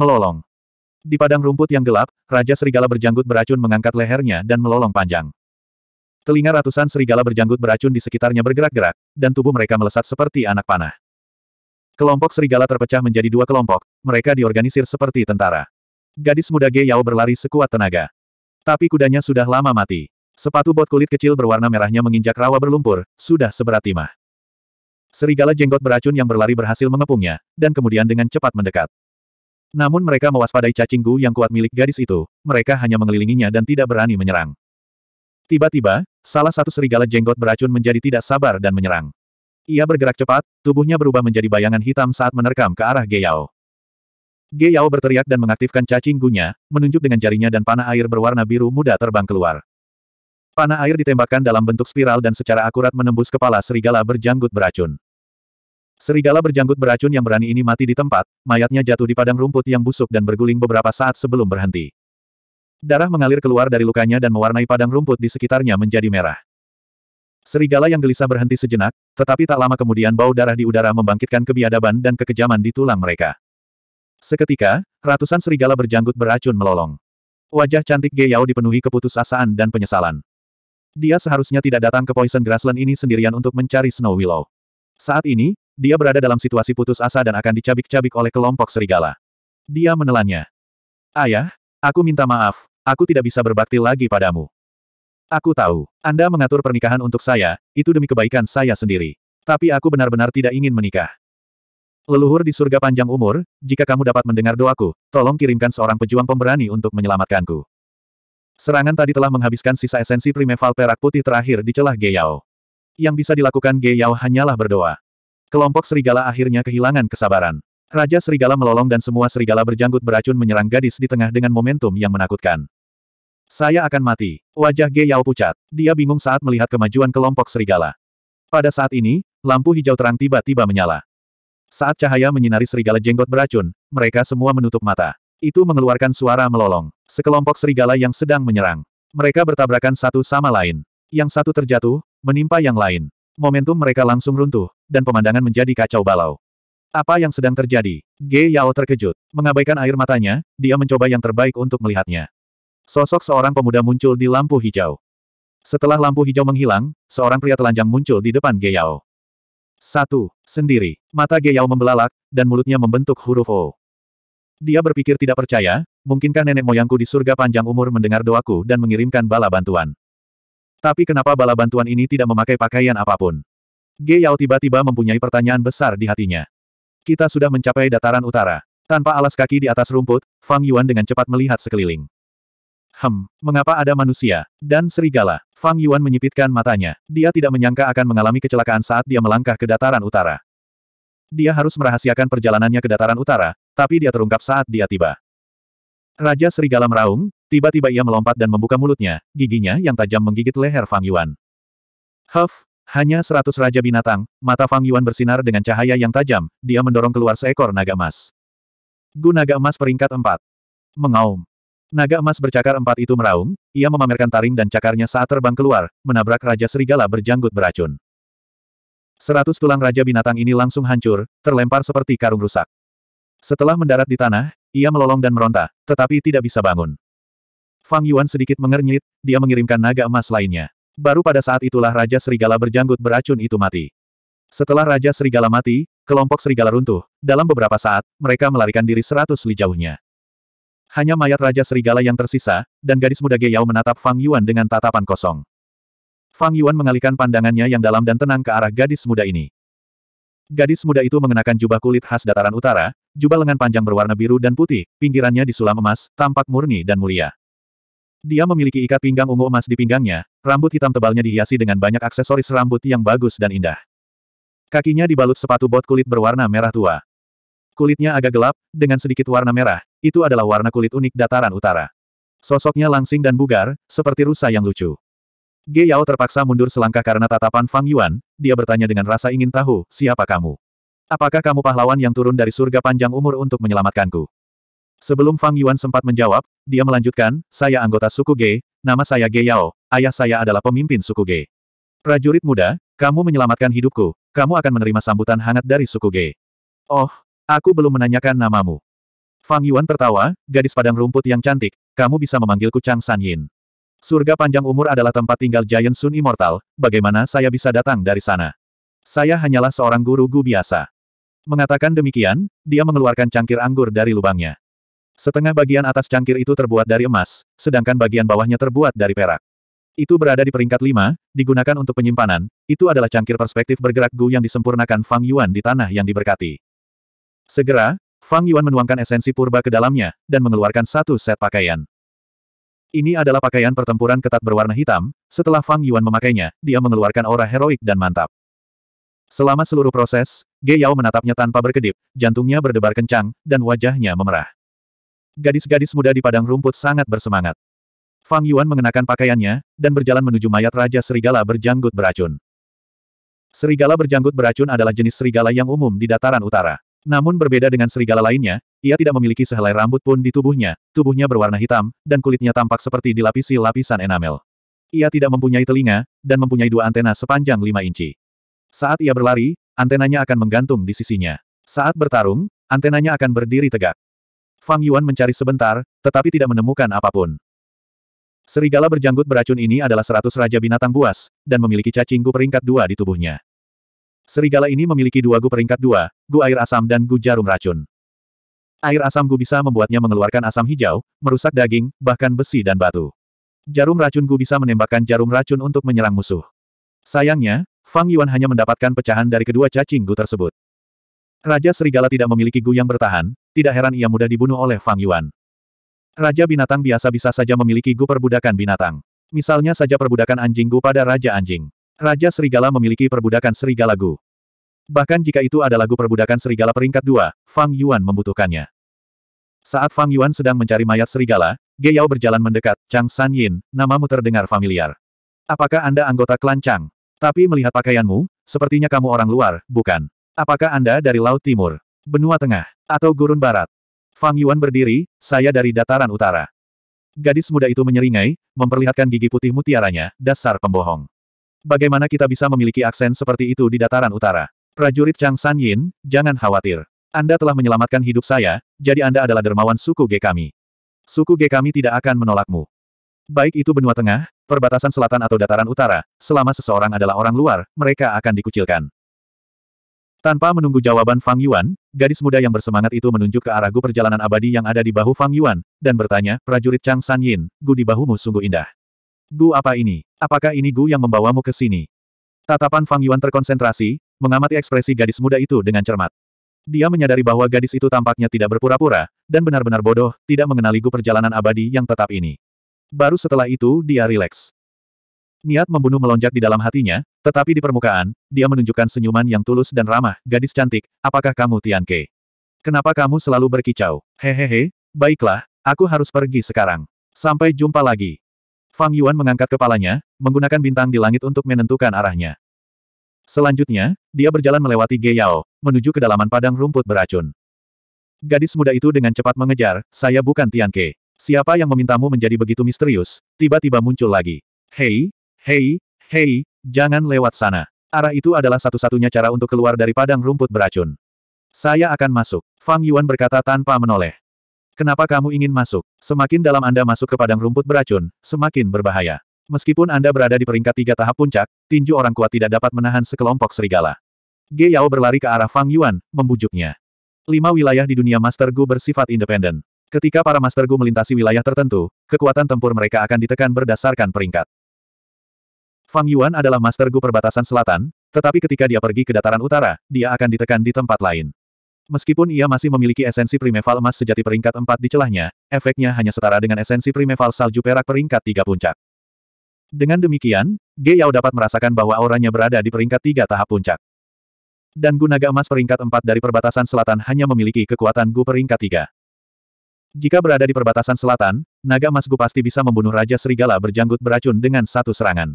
melolong. Di padang rumput yang gelap, Raja Serigala berjanggut beracun mengangkat lehernya dan melolong panjang. Telinga ratusan serigala berjanggut beracun di sekitarnya bergerak-gerak, dan tubuh mereka melesat seperti anak panah. Kelompok serigala terpecah menjadi dua kelompok, mereka diorganisir seperti tentara. Gadis muda Ge Yao berlari sekuat tenaga. Tapi kudanya sudah lama mati. Sepatu bot kulit kecil berwarna merahnya menginjak rawa berlumpur, sudah seberat timah. Serigala jenggot beracun yang berlari berhasil mengepungnya, dan kemudian dengan cepat mendekat. Namun mereka mewaspadai cacing gu yang kuat milik gadis itu, mereka hanya mengelilinginya dan tidak berani menyerang. Tiba-tiba, salah satu serigala jenggot beracun menjadi tidak sabar dan menyerang. Ia bergerak cepat, tubuhnya berubah menjadi bayangan hitam saat menerkam ke arah Geyao. Geyao berteriak dan mengaktifkan cacing gunya, menunjuk dengan jarinya dan panah air berwarna biru muda terbang keluar. Panah air ditembakkan dalam bentuk spiral dan secara akurat menembus kepala serigala berjanggut beracun. Serigala berjanggut beracun yang berani ini mati di tempat, mayatnya jatuh di padang rumput yang busuk dan berguling beberapa saat sebelum berhenti. Darah mengalir keluar dari lukanya dan mewarnai padang rumput di sekitarnya menjadi merah. Serigala yang gelisah berhenti sejenak, tetapi tak lama kemudian bau darah di udara membangkitkan kebiadaban dan kekejaman di tulang mereka. Seketika, ratusan serigala berjanggut beracun melolong. Wajah cantik Geyao dipenuhi keputusasaan dan penyesalan. Dia seharusnya tidak datang ke Poison Grassland ini sendirian untuk mencari Snow Willow. Saat ini, dia berada dalam situasi putus asa dan akan dicabik-cabik oleh kelompok serigala. Dia menelannya. Ayah, aku minta maaf, aku tidak bisa berbakti lagi padamu. Aku tahu, Anda mengatur pernikahan untuk saya, itu demi kebaikan saya sendiri. Tapi aku benar-benar tidak ingin menikah. Leluhur di surga panjang umur, jika kamu dapat mendengar doaku, tolong kirimkan seorang pejuang pemberani untuk menyelamatkanku. Serangan tadi telah menghabiskan sisa esensi primeval perak putih terakhir di celah Geyao. Yang bisa dilakukan Geyao hanyalah berdoa. Kelompok serigala akhirnya kehilangan kesabaran. Raja serigala melolong dan semua serigala berjanggut beracun menyerang gadis di tengah dengan momentum yang menakutkan. Saya akan mati. Wajah Ge Yao pucat. Dia bingung saat melihat kemajuan kelompok serigala. Pada saat ini, lampu hijau terang tiba-tiba menyala. Saat cahaya menyinari serigala jenggot beracun, mereka semua menutup mata. Itu mengeluarkan suara melolong. Sekelompok serigala yang sedang menyerang. Mereka bertabrakan satu sama lain. Yang satu terjatuh, menimpa yang lain. Momentum mereka langsung runtuh, dan pemandangan menjadi kacau balau. Apa yang sedang terjadi? Ge Yao terkejut. Mengabaikan air matanya, dia mencoba yang terbaik untuk melihatnya. Sosok seorang pemuda muncul di lampu hijau. Setelah lampu hijau menghilang, seorang pria telanjang muncul di depan Ge Yao. Satu, sendiri. Mata Ge Yao membelalak, dan mulutnya membentuk huruf O. Dia berpikir tidak percaya, mungkinkah nenek moyangku di surga panjang umur mendengar doaku dan mengirimkan bala bantuan. Tapi kenapa bala bantuan ini tidak memakai pakaian apapun? Ge Yao tiba-tiba mempunyai pertanyaan besar di hatinya. Kita sudah mencapai dataran utara. Tanpa alas kaki di atas rumput, Fang Yuan dengan cepat melihat sekeliling. Hem, mengapa ada manusia? Dan serigala. Fang Yuan menyipitkan matanya. Dia tidak menyangka akan mengalami kecelakaan saat dia melangkah ke dataran utara. Dia harus merahasiakan perjalanannya ke dataran utara, tapi dia terungkap saat dia tiba. Raja Serigala meraung, Tiba-tiba ia melompat dan membuka mulutnya, giginya yang tajam menggigit leher Fang Yuan. Huff, hanya seratus raja binatang, mata Fang Yuan bersinar dengan cahaya yang tajam, dia mendorong keluar seekor naga emas. Gu naga emas peringkat empat. Mengaum. Naga emas bercakar empat itu meraung, ia memamerkan taring dan cakarnya saat terbang keluar, menabrak Raja Serigala berjanggut beracun. Seratus tulang Raja Binatang ini langsung hancur, terlempar seperti karung rusak. Setelah mendarat di tanah, ia melolong dan meronta, tetapi tidak bisa bangun. Fang Yuan sedikit mengernyit, dia mengirimkan naga emas lainnya. Baru pada saat itulah Raja Serigala berjanggut beracun itu mati. Setelah Raja Serigala mati, kelompok serigala runtuh. Dalam beberapa saat, mereka melarikan diri seratus li jauhnya. Hanya mayat Raja Serigala yang tersisa, dan gadis muda Geyao menatap Fang Yuan dengan tatapan kosong. Fang Yuan mengalihkan pandangannya yang dalam dan tenang ke arah gadis muda ini. Gadis muda itu mengenakan jubah kulit khas dataran utara, jubah lengan panjang berwarna biru dan putih, pinggirannya disulam emas, tampak murni dan mulia. Dia memiliki ikat pinggang ungu emas di pinggangnya, rambut hitam tebalnya dihiasi dengan banyak aksesoris rambut yang bagus dan indah. Kakinya dibalut sepatu bot kulit berwarna merah tua. Kulitnya agak gelap, dengan sedikit warna merah, itu adalah warna kulit unik dataran utara. Sosoknya langsing dan bugar, seperti rusa yang lucu. Ge Yao terpaksa mundur selangkah karena tatapan Fang Yuan, dia bertanya dengan rasa ingin tahu, siapa kamu? Apakah kamu pahlawan yang turun dari surga panjang umur untuk menyelamatkanku? Sebelum Fang Yuan sempat menjawab, dia melanjutkan, saya anggota suku G, nama saya Ge Yao, ayah saya adalah pemimpin suku G. Prajurit muda, kamu menyelamatkan hidupku, kamu akan menerima sambutan hangat dari suku G. Oh, aku belum menanyakan namamu. Fang Yuan tertawa, gadis padang rumput yang cantik, kamu bisa memanggilku Chang San Yin. Surga panjang umur adalah tempat tinggal Giant Sun Immortal, bagaimana saya bisa datang dari sana? Saya hanyalah seorang guru gu biasa. Mengatakan demikian, dia mengeluarkan cangkir anggur dari lubangnya. Setengah bagian atas cangkir itu terbuat dari emas, sedangkan bagian bawahnya terbuat dari perak. Itu berada di peringkat lima, digunakan untuk penyimpanan, itu adalah cangkir perspektif bergerak Gu yang disempurnakan Fang Yuan di tanah yang diberkati. Segera, Fang Yuan menuangkan esensi purba ke dalamnya, dan mengeluarkan satu set pakaian. Ini adalah pakaian pertempuran ketat berwarna hitam, setelah Fang Yuan memakainya, dia mengeluarkan aura heroik dan mantap. Selama seluruh proses, Ge Yao menatapnya tanpa berkedip, jantungnya berdebar kencang, dan wajahnya memerah. Gadis-gadis muda di padang rumput sangat bersemangat. Fang Yuan mengenakan pakaiannya, dan berjalan menuju mayat Raja Serigala berjanggut beracun. Serigala berjanggut beracun adalah jenis serigala yang umum di dataran utara. Namun berbeda dengan serigala lainnya, ia tidak memiliki sehelai rambut pun di tubuhnya, tubuhnya berwarna hitam, dan kulitnya tampak seperti dilapisi lapisan enamel. Ia tidak mempunyai telinga, dan mempunyai dua antena sepanjang lima inci. Saat ia berlari, antenanya akan menggantung di sisinya. Saat bertarung, antenanya akan berdiri tegak. Fang Yuan mencari sebentar, tetapi tidak menemukan apapun. Serigala berjanggut beracun ini adalah seratus raja binatang buas, dan memiliki cacing gu peringkat dua di tubuhnya. Serigala ini memiliki dua gu peringkat dua, gu air asam dan gu jarum racun. Air asam gu bisa membuatnya mengeluarkan asam hijau, merusak daging, bahkan besi dan batu. Jarum racun gu bisa menembakkan jarum racun untuk menyerang musuh. Sayangnya, Fang Yuan hanya mendapatkan pecahan dari kedua cacing gu tersebut. Raja Serigala tidak memiliki gu yang bertahan, tidak heran ia mudah dibunuh oleh Fang Yuan. Raja binatang biasa bisa saja memiliki gu perbudakan binatang. Misalnya saja perbudakan anjing gu pada Raja Anjing. Raja Serigala memiliki perbudakan Serigala gu. Bahkan jika itu adalah gu perbudakan Serigala peringkat dua, Fang Yuan membutuhkannya. Saat Fang Yuan sedang mencari mayat Serigala, Ge Yao berjalan mendekat, Chang San Yin, namamu terdengar familiar. Apakah Anda anggota klan Chang? Tapi melihat pakaianmu, sepertinya kamu orang luar, bukan? Apakah Anda dari Laut Timur? Benua Tengah. Atau gurun barat. Fang Yuan berdiri, saya dari dataran utara. Gadis muda itu menyeringai, memperlihatkan gigi putih mutiaranya, dasar pembohong. Bagaimana kita bisa memiliki aksen seperti itu di dataran utara? Prajurit Chang San Yin, jangan khawatir. Anda telah menyelamatkan hidup saya, jadi Anda adalah dermawan suku G kami. Suku G kami tidak akan menolakmu. Baik itu benua tengah, perbatasan selatan atau dataran utara, selama seseorang adalah orang luar, mereka akan dikucilkan. Tanpa menunggu jawaban Fang Yuan, gadis muda yang bersemangat itu menunjuk ke arah gu perjalanan abadi yang ada di bahu Fang Yuan, dan bertanya, prajurit Chang San Yin, gu di bahumu sungguh indah. Gu apa ini? Apakah ini gu yang membawamu ke sini? Tatapan Fang Yuan terkonsentrasi, mengamati ekspresi gadis muda itu dengan cermat. Dia menyadari bahwa gadis itu tampaknya tidak berpura-pura, dan benar-benar bodoh, tidak mengenali gu perjalanan abadi yang tetap ini. Baru setelah itu dia rileks. Niat membunuh melonjak di dalam hatinya, tetapi di permukaan, dia menunjukkan senyuman yang tulus dan ramah. Gadis cantik, apakah kamu Tian Ke? Kenapa kamu selalu berkicau? Hehehe, baiklah, aku harus pergi sekarang. Sampai jumpa lagi. Fang Yuan mengangkat kepalanya, menggunakan bintang di langit untuk menentukan arahnya. Selanjutnya, dia berjalan melewati Ge Yao, menuju kedalaman padang rumput beracun. Gadis muda itu dengan cepat mengejar, saya bukan Tian Ke. Siapa yang memintamu menjadi begitu misterius, tiba-tiba muncul lagi. Hei, Hei, hei, jangan lewat sana. Arah itu adalah satu-satunya cara untuk keluar dari padang rumput beracun. Saya akan masuk. Fang Yuan berkata tanpa menoleh. Kenapa kamu ingin masuk? Semakin dalam Anda masuk ke padang rumput beracun, semakin berbahaya. Meskipun Anda berada di peringkat tiga tahap puncak, tinju orang kuat tidak dapat menahan sekelompok serigala. Ge Yao berlari ke arah Fang Yuan, membujuknya. Lima wilayah di dunia Master Gu bersifat independen. Ketika para Master Gu melintasi wilayah tertentu, kekuatan tempur mereka akan ditekan berdasarkan peringkat. Fang Yuan adalah master Gu perbatasan selatan, tetapi ketika dia pergi ke dataran utara, dia akan ditekan di tempat lain. Meskipun ia masih memiliki esensi primeval emas sejati peringkat 4 di celahnya, efeknya hanya setara dengan esensi primeval salju perak peringkat 3 puncak. Dengan demikian, Ge Yao dapat merasakan bahwa auranya berada di peringkat 3 tahap puncak. Dan naga emas peringkat 4 dari perbatasan selatan hanya memiliki kekuatan Gu peringkat 3. Jika berada di perbatasan selatan, naga emas Gu pasti bisa membunuh Raja Serigala berjanggut beracun dengan satu serangan.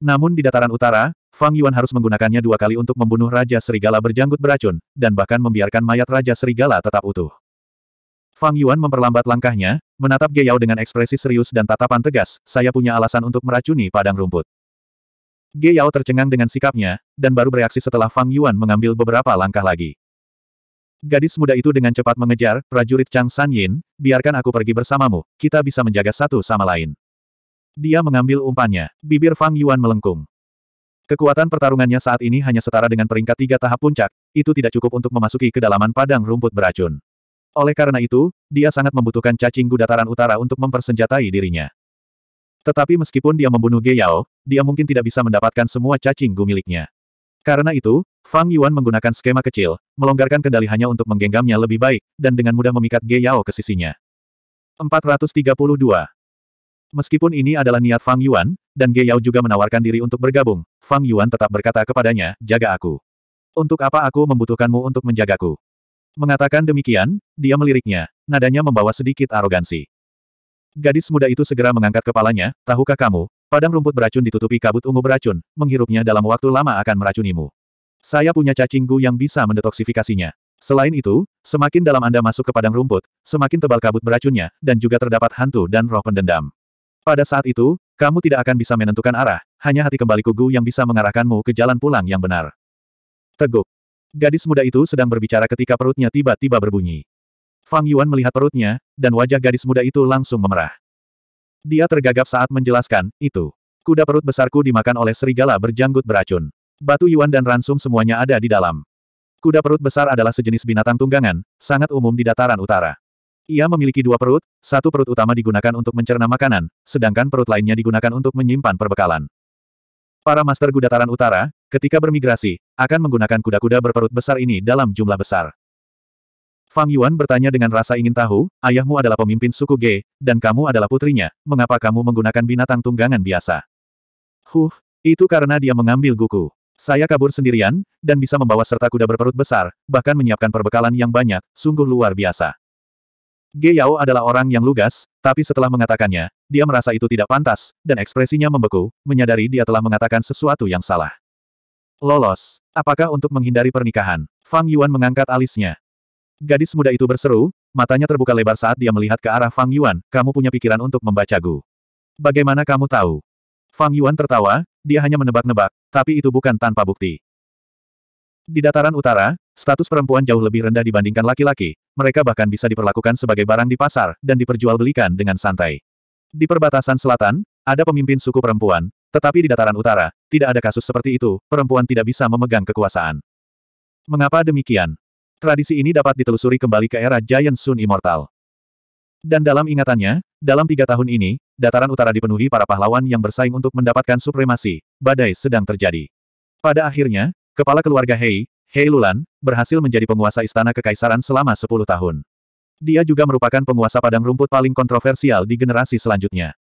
Namun di dataran utara, Fang Yuan harus menggunakannya dua kali untuk membunuh Raja Serigala berjanggut beracun, dan bahkan membiarkan mayat Raja Serigala tetap utuh. Fang Yuan memperlambat langkahnya, menatap Ge Yao dengan ekspresi serius dan tatapan tegas, saya punya alasan untuk meracuni padang rumput. Ge Yao tercengang dengan sikapnya, dan baru bereaksi setelah Fang Yuan mengambil beberapa langkah lagi. Gadis muda itu dengan cepat mengejar, prajurit Chang San Yin, biarkan aku pergi bersamamu, kita bisa menjaga satu sama lain. Dia mengambil umpannya. Bibir Fang Yuan melengkung. Kekuatan pertarungannya saat ini hanya setara dengan peringkat tiga tahap puncak, itu tidak cukup untuk memasuki kedalaman padang rumput beracun. Oleh karena itu, dia sangat membutuhkan cacing gudataran utara untuk mempersenjatai dirinya. Tetapi meskipun dia membunuh Ge Yao, dia mungkin tidak bisa mendapatkan semua cacing gu miliknya. Karena itu, Fang Yuan menggunakan skema kecil, melonggarkan kendali hanya untuk menggenggamnya lebih baik, dan dengan mudah memikat Ge Yao ke sisinya. 432. Meskipun ini adalah niat Fang Yuan, dan Ge Yao juga menawarkan diri untuk bergabung, Fang Yuan tetap berkata kepadanya, jaga aku. Untuk apa aku membutuhkanmu untuk menjagaku? Mengatakan demikian, dia meliriknya, nadanya membawa sedikit arogansi. Gadis muda itu segera mengangkat kepalanya, tahukah kamu, padang rumput beracun ditutupi kabut ungu beracun, menghirupnya dalam waktu lama akan meracunimu. Saya punya cacingku yang bisa mendetoksifikasinya. Selain itu, semakin dalam Anda masuk ke padang rumput, semakin tebal kabut beracunnya, dan juga terdapat hantu dan roh pendendam. Pada saat itu, kamu tidak akan bisa menentukan arah, hanya hati kembali kugu yang bisa mengarahkanmu ke jalan pulang yang benar. Teguk. Gadis muda itu sedang berbicara ketika perutnya tiba-tiba berbunyi. Fang Yuan melihat perutnya, dan wajah gadis muda itu langsung memerah. Dia tergagap saat menjelaskan, itu. Kuda perut besarku dimakan oleh serigala berjanggut beracun. Batu Yuan dan ransum semuanya ada di dalam. Kuda perut besar adalah sejenis binatang tunggangan, sangat umum di dataran utara. Ia memiliki dua perut, satu perut utama digunakan untuk mencerna makanan, sedangkan perut lainnya digunakan untuk menyimpan perbekalan. Para master gudataran Utara, ketika bermigrasi, akan menggunakan kuda-kuda berperut besar ini dalam jumlah besar. Fang Yuan bertanya dengan rasa ingin tahu, ayahmu adalah pemimpin suku G, dan kamu adalah putrinya, mengapa kamu menggunakan binatang tunggangan biasa? Huh, itu karena dia mengambil Guku. Saya kabur sendirian, dan bisa membawa serta kuda berperut besar, bahkan menyiapkan perbekalan yang banyak, sungguh luar biasa. Ge Yao adalah orang yang lugas, tapi setelah mengatakannya, dia merasa itu tidak pantas, dan ekspresinya membeku, menyadari dia telah mengatakan sesuatu yang salah. Lolos. Apakah untuk menghindari pernikahan? Fang Yuan mengangkat alisnya. Gadis muda itu berseru, matanya terbuka lebar saat dia melihat ke arah Fang Yuan, kamu punya pikiran untuk membaca Gu. Bagaimana kamu tahu? Fang Yuan tertawa, dia hanya menebak-nebak, tapi itu bukan tanpa bukti. Di dataran utara, Status perempuan jauh lebih rendah dibandingkan laki-laki, mereka bahkan bisa diperlakukan sebagai barang di pasar, dan diperjualbelikan dengan santai. Di perbatasan selatan, ada pemimpin suku perempuan, tetapi di dataran utara, tidak ada kasus seperti itu, perempuan tidak bisa memegang kekuasaan. Mengapa demikian? Tradisi ini dapat ditelusuri kembali ke era Giant Sun Immortal. Dan dalam ingatannya, dalam tiga tahun ini, dataran utara dipenuhi para pahlawan yang bersaing untuk mendapatkan supremasi, badai sedang terjadi. Pada akhirnya, kepala keluarga Hei, Hei Lulan, berhasil menjadi penguasa istana kekaisaran selama 10 tahun. Dia juga merupakan penguasa padang rumput paling kontroversial di generasi selanjutnya.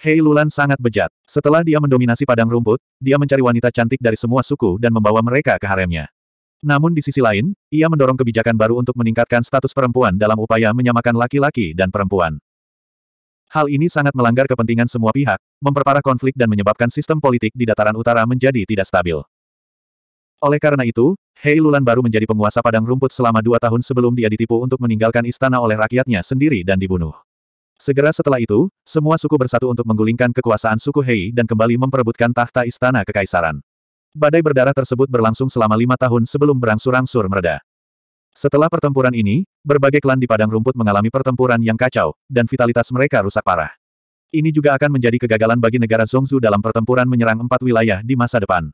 Hei Lulan sangat bejat. Setelah dia mendominasi padang rumput, dia mencari wanita cantik dari semua suku dan membawa mereka ke haremnya. Namun di sisi lain, ia mendorong kebijakan baru untuk meningkatkan status perempuan dalam upaya menyamakan laki-laki dan perempuan. Hal ini sangat melanggar kepentingan semua pihak, memperparah konflik dan menyebabkan sistem politik di dataran utara menjadi tidak stabil. Oleh karena itu, Hei Lulan baru menjadi penguasa padang rumput selama dua tahun sebelum dia ditipu untuk meninggalkan istana oleh rakyatnya sendiri dan dibunuh. Segera setelah itu, semua suku bersatu untuk menggulingkan kekuasaan suku Hei dan kembali memperebutkan tahta istana kekaisaran. Badai berdarah tersebut berlangsung selama lima tahun sebelum berangsur-angsur mereda. Setelah pertempuran ini, berbagai klan di padang rumput mengalami pertempuran yang kacau, dan vitalitas mereka rusak parah. Ini juga akan menjadi kegagalan bagi negara Zongzu dalam pertempuran menyerang empat wilayah di masa depan.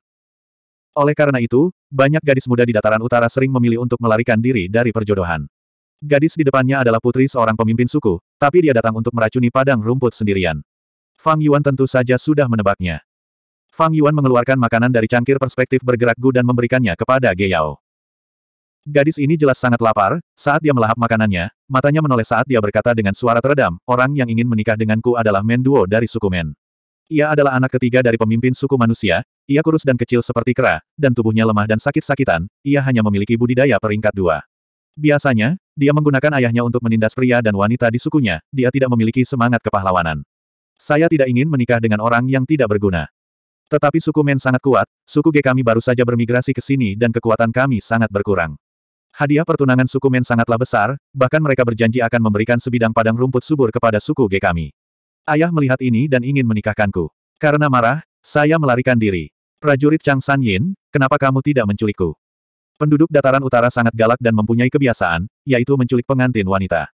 Oleh karena itu, banyak gadis muda di dataran utara sering memilih untuk melarikan diri dari perjodohan. Gadis di depannya adalah putri seorang pemimpin suku, tapi dia datang untuk meracuni padang rumput sendirian. Fang Yuan tentu saja sudah menebaknya. Fang Yuan mengeluarkan makanan dari cangkir perspektif bergerak Gu dan memberikannya kepada Ge Yao. Gadis ini jelas sangat lapar, saat dia melahap makanannya, matanya menoleh saat dia berkata dengan suara teredam, orang yang ingin menikah denganku adalah Menduo dari suku Men. Ia adalah anak ketiga dari pemimpin suku manusia, ia kurus dan kecil seperti kera, dan tubuhnya lemah dan sakit-sakitan, ia hanya memiliki budidaya peringkat dua. Biasanya, dia menggunakan ayahnya untuk menindas pria dan wanita di sukunya, dia tidak memiliki semangat kepahlawanan. Saya tidak ingin menikah dengan orang yang tidak berguna. Tetapi suku Men sangat kuat, suku G kami baru saja bermigrasi ke sini dan kekuatan kami sangat berkurang. Hadiah pertunangan suku Men sangatlah besar, bahkan mereka berjanji akan memberikan sebidang padang rumput subur kepada suku G kami. Ayah melihat ini dan ingin menikahkanku. Karena marah, saya melarikan diri. Prajurit Chang San Yin, kenapa kamu tidak menculikku? Penduduk dataran utara sangat galak dan mempunyai kebiasaan, yaitu menculik pengantin wanita.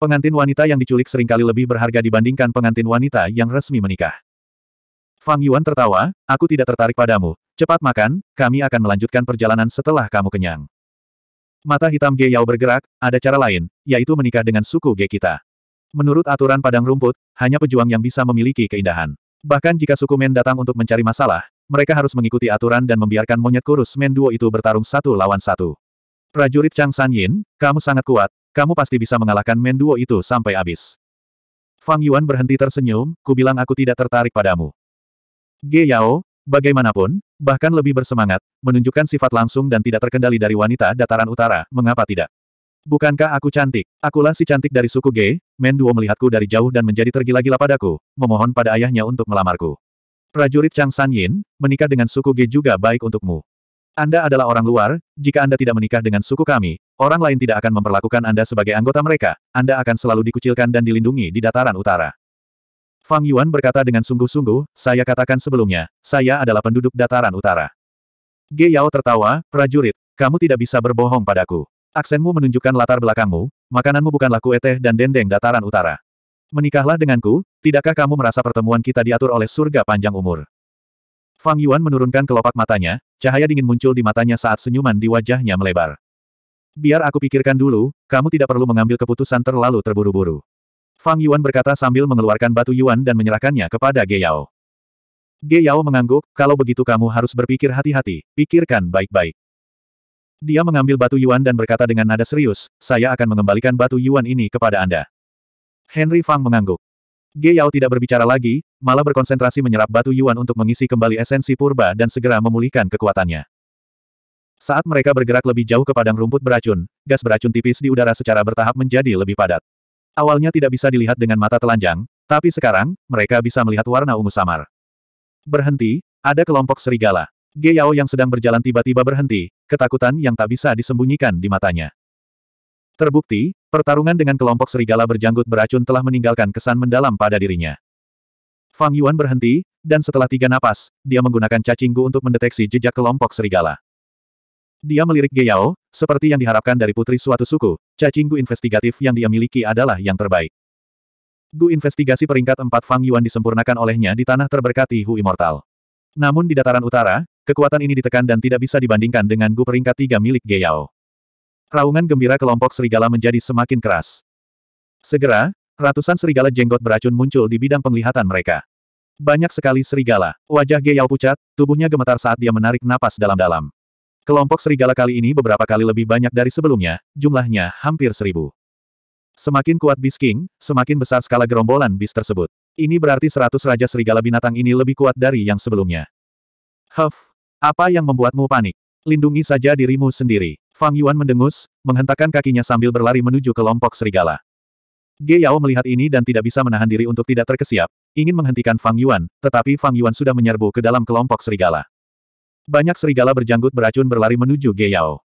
Pengantin wanita yang diculik seringkali lebih berharga dibandingkan pengantin wanita yang resmi menikah. Fang Yuan tertawa, aku tidak tertarik padamu, cepat makan, kami akan melanjutkan perjalanan setelah kamu kenyang. Mata hitam Ge Yao bergerak, ada cara lain, yaitu menikah dengan suku Ge kita. Menurut aturan padang rumput, hanya pejuang yang bisa memiliki keindahan. Bahkan jika suku Men datang untuk mencari masalah, mereka harus mengikuti aturan dan membiarkan monyet kurus men duo itu bertarung satu lawan satu. Prajurit Chang San Yin, kamu sangat kuat, kamu pasti bisa mengalahkan men duo itu sampai habis. Fang Yuan berhenti tersenyum, ku bilang aku tidak tertarik padamu. Ge Yao, bagaimanapun, bahkan lebih bersemangat, menunjukkan sifat langsung dan tidak terkendali dari wanita dataran utara, mengapa tidak? Bukankah aku cantik? Akulah si cantik dari suku Men Menduo melihatku dari jauh dan menjadi tergila-gila padaku, memohon pada ayahnya untuk melamarku. Prajurit Chang San Yin, menikah dengan suku Ge juga baik untukmu. Anda adalah orang luar, jika Anda tidak menikah dengan suku kami, orang lain tidak akan memperlakukan Anda sebagai anggota mereka, Anda akan selalu dikucilkan dan dilindungi di dataran utara. Fang Yuan berkata dengan sungguh-sungguh, saya katakan sebelumnya, saya adalah penduduk dataran utara. Ge Yao tertawa, prajurit, kamu tidak bisa berbohong padaku. Aksenmu menunjukkan latar belakangmu, makananmu bukanlah kue teh dan dendeng dataran utara. Menikahlah denganku, tidakkah kamu merasa pertemuan kita diatur oleh surga panjang umur? Fang Yuan menurunkan kelopak matanya, cahaya dingin muncul di matanya saat senyuman di wajahnya melebar. Biar aku pikirkan dulu, kamu tidak perlu mengambil keputusan terlalu terburu-buru. Fang Yuan berkata sambil mengeluarkan batu Yuan dan menyerahkannya kepada Ge Yao. Ge Yao mengangguk, kalau begitu kamu harus berpikir hati-hati, pikirkan baik-baik. Dia mengambil batu Yuan dan berkata dengan nada serius, saya akan mengembalikan batu Yuan ini kepada Anda. Henry Fang mengangguk. Ge Yao tidak berbicara lagi, malah berkonsentrasi menyerap batu Yuan untuk mengisi kembali esensi purba dan segera memulihkan kekuatannya. Saat mereka bergerak lebih jauh ke padang rumput beracun, gas beracun tipis di udara secara bertahap menjadi lebih padat. Awalnya tidak bisa dilihat dengan mata telanjang, tapi sekarang, mereka bisa melihat warna ungu samar. Berhenti, ada kelompok serigala. Ge Yao yang sedang berjalan tiba-tiba berhenti, ketakutan yang tak bisa disembunyikan di matanya. Terbukti, Pertarungan dengan kelompok serigala berjanggut beracun telah meninggalkan kesan mendalam pada dirinya. Fang Yuan berhenti, dan setelah tiga napas, dia menggunakan cacinggu untuk mendeteksi jejak kelompok serigala. Dia melirik Geyao, seperti yang diharapkan dari putri suatu suku, cacinggu investigatif yang dia miliki adalah yang terbaik. Gu investigasi peringkat 4 Fang Yuan disempurnakan olehnya di tanah terberkati Hu Immortal. Namun di dataran utara, kekuatan ini ditekan dan tidak bisa dibandingkan dengan Gu peringkat 3 milik Geyao. Raungan gembira kelompok serigala menjadi semakin keras. Segera, ratusan serigala jenggot beracun muncul di bidang penglihatan mereka. Banyak sekali serigala. Wajah Ge pucat, tubuhnya gemetar saat dia menarik napas dalam-dalam. Kelompok serigala kali ini beberapa kali lebih banyak dari sebelumnya, jumlahnya hampir seribu. Semakin kuat bis King, semakin besar skala gerombolan bis tersebut. Ini berarti seratus raja serigala binatang ini lebih kuat dari yang sebelumnya. Huff, apa yang membuatmu panik? Lindungi saja dirimu sendiri. Fang Yuan mendengus, menghentakkan kakinya sambil berlari menuju kelompok serigala. Ge Yao melihat ini dan tidak bisa menahan diri untuk tidak terkesiap, ingin menghentikan Fang Yuan, tetapi Fang Yuan sudah menyerbu ke dalam kelompok serigala. Banyak serigala berjanggut beracun berlari menuju Ge Yao.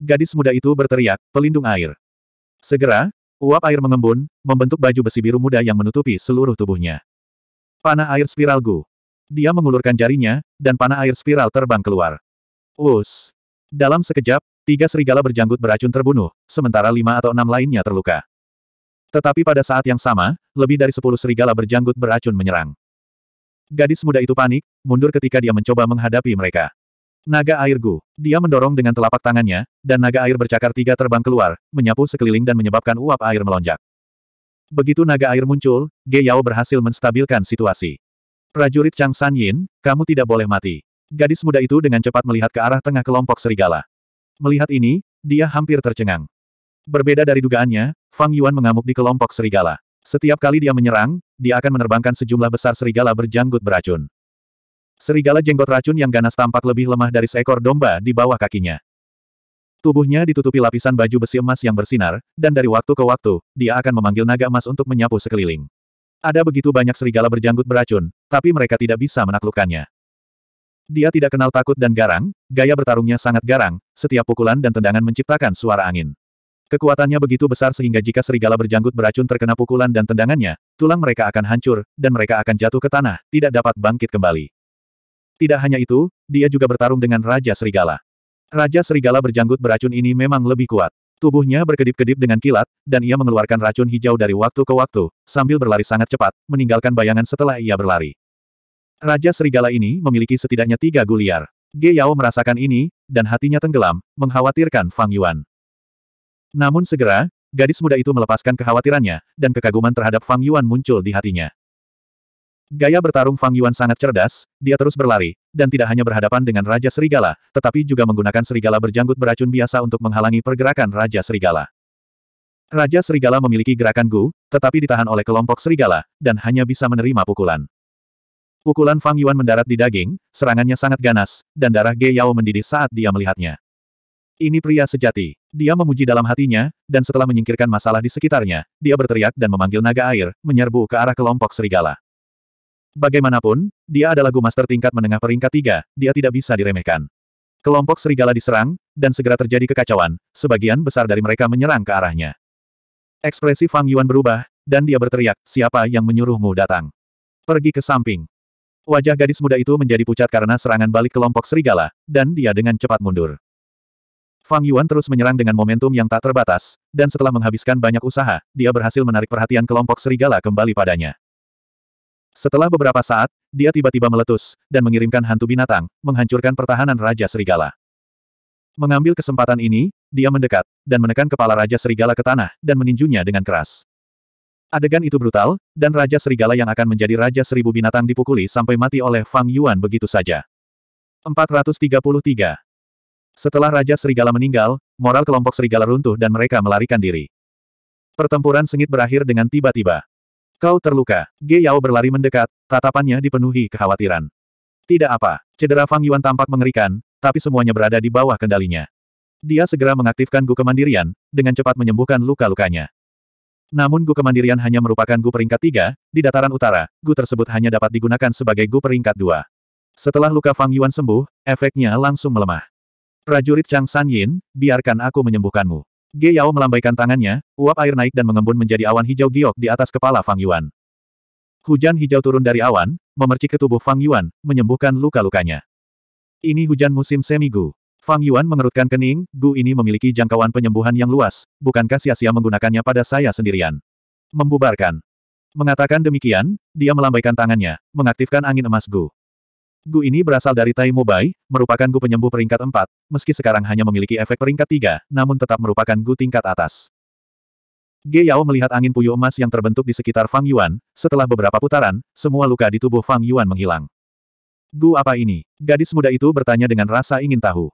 Gadis muda itu berteriak, pelindung air. Segera, uap air mengembun, membentuk baju besi biru muda yang menutupi seluruh tubuhnya. Panah air spiral Gu. Dia mengulurkan jarinya, dan panah air spiral terbang keluar. Us. Dalam sekejap, tiga serigala berjanggut beracun terbunuh, sementara lima atau enam lainnya terluka. Tetapi pada saat yang sama, lebih dari sepuluh serigala berjanggut beracun menyerang. Gadis muda itu panik, mundur ketika dia mencoba menghadapi mereka. Naga air Gu. Dia mendorong dengan telapak tangannya, dan naga air bercakar tiga terbang keluar, menyapu sekeliling dan menyebabkan uap air melonjak. Begitu naga air muncul, Ge Yao berhasil menstabilkan situasi. Prajurit Chang San Yin, kamu tidak boleh mati. Gadis muda itu dengan cepat melihat ke arah tengah kelompok serigala. Melihat ini, dia hampir tercengang. Berbeda dari dugaannya, Fang Yuan mengamuk di kelompok serigala. Setiap kali dia menyerang, dia akan menerbangkan sejumlah besar serigala berjanggut beracun. Serigala jenggot racun yang ganas tampak lebih lemah dari seekor domba di bawah kakinya. Tubuhnya ditutupi lapisan baju besi emas yang bersinar, dan dari waktu ke waktu, dia akan memanggil naga emas untuk menyapu sekeliling. Ada begitu banyak serigala berjanggut beracun, tapi mereka tidak bisa menaklukkannya. Dia tidak kenal takut dan garang, gaya bertarungnya sangat garang, setiap pukulan dan tendangan menciptakan suara angin. Kekuatannya begitu besar sehingga jika serigala berjanggut beracun terkena pukulan dan tendangannya, tulang mereka akan hancur, dan mereka akan jatuh ke tanah, tidak dapat bangkit kembali. Tidak hanya itu, dia juga bertarung dengan Raja Serigala. Raja Serigala berjanggut beracun ini memang lebih kuat. Tubuhnya berkedip-kedip dengan kilat, dan ia mengeluarkan racun hijau dari waktu ke waktu, sambil berlari sangat cepat, meninggalkan bayangan setelah ia berlari. Raja Serigala ini memiliki setidaknya tiga guliar. Ge Yao merasakan ini, dan hatinya tenggelam, mengkhawatirkan Fang Yuan. Namun segera, gadis muda itu melepaskan kekhawatirannya, dan kekaguman terhadap Fang Yuan muncul di hatinya. Gaya bertarung Fang Yuan sangat cerdas, dia terus berlari, dan tidak hanya berhadapan dengan Raja Serigala, tetapi juga menggunakan serigala berjanggut beracun biasa untuk menghalangi pergerakan Raja Serigala. Raja Serigala memiliki gerakan Gu, tetapi ditahan oleh kelompok serigala, dan hanya bisa menerima pukulan. Pukulan Fang Yuan mendarat di daging, serangannya sangat ganas, dan darah Ge Yao mendidih saat dia melihatnya. Ini pria sejati. Dia memuji dalam hatinya, dan setelah menyingkirkan masalah di sekitarnya, dia berteriak dan memanggil naga air, menyerbu ke arah kelompok serigala. Bagaimanapun, dia adalah master tingkat menengah peringkat tiga, dia tidak bisa diremehkan. Kelompok serigala diserang, dan segera terjadi kekacauan, sebagian besar dari mereka menyerang ke arahnya. Ekspresi Fang Yuan berubah, dan dia berteriak, siapa yang menyuruhmu datang? Pergi ke samping. Wajah gadis muda itu menjadi pucat karena serangan balik kelompok serigala, dan dia dengan cepat mundur. Fang Yuan terus menyerang dengan momentum yang tak terbatas, dan setelah menghabiskan banyak usaha, dia berhasil menarik perhatian kelompok serigala kembali padanya. Setelah beberapa saat, dia tiba-tiba meletus, dan mengirimkan hantu binatang, menghancurkan pertahanan Raja Serigala. Mengambil kesempatan ini, dia mendekat, dan menekan kepala Raja Serigala ke tanah, dan meninjunya dengan keras. Adegan itu brutal, dan Raja Serigala yang akan menjadi Raja Seribu Binatang dipukuli sampai mati oleh Fang Yuan begitu saja. 433. Setelah Raja Serigala meninggal, moral kelompok Serigala runtuh dan mereka melarikan diri. Pertempuran sengit berakhir dengan tiba-tiba. Kau terluka. Ge Yao berlari mendekat, tatapannya dipenuhi kekhawatiran. Tidak apa, cedera Fang Yuan tampak mengerikan, tapi semuanya berada di bawah kendalinya. Dia segera mengaktifkan gu kemandirian, dengan cepat menyembuhkan luka-lukanya. Namun Gu Kemandirian hanya merupakan Gu peringkat 3, di dataran utara, Gu tersebut hanya dapat digunakan sebagai Gu peringkat 2. Setelah luka Fang Yuan sembuh, efeknya langsung melemah. Prajurit Chang San Yin, biarkan aku menyembuhkanmu. Ge Yao melambaikan tangannya, uap air naik dan mengembun menjadi awan hijau giok di atas kepala Fang Yuan. Hujan hijau turun dari awan, memercik ke tubuh Fang Yuan, menyembuhkan luka-lukanya. Ini hujan musim semi semigu. Fang Yuan mengerutkan kening, Gu ini memiliki jangkauan penyembuhan yang luas, bukankah sia-sia menggunakannya pada saya sendirian? Membubarkan. Mengatakan demikian, dia melambaikan tangannya, mengaktifkan angin emas Gu. Gu ini berasal dari Tai Mubai, merupakan Gu penyembuh peringkat 4, meski sekarang hanya memiliki efek peringkat 3, namun tetap merupakan Gu tingkat atas. Ge Yao melihat angin puyuh emas yang terbentuk di sekitar Fang Yuan, setelah beberapa putaran, semua luka di tubuh Fang Yuan menghilang. Gu apa ini? Gadis muda itu bertanya dengan rasa ingin tahu.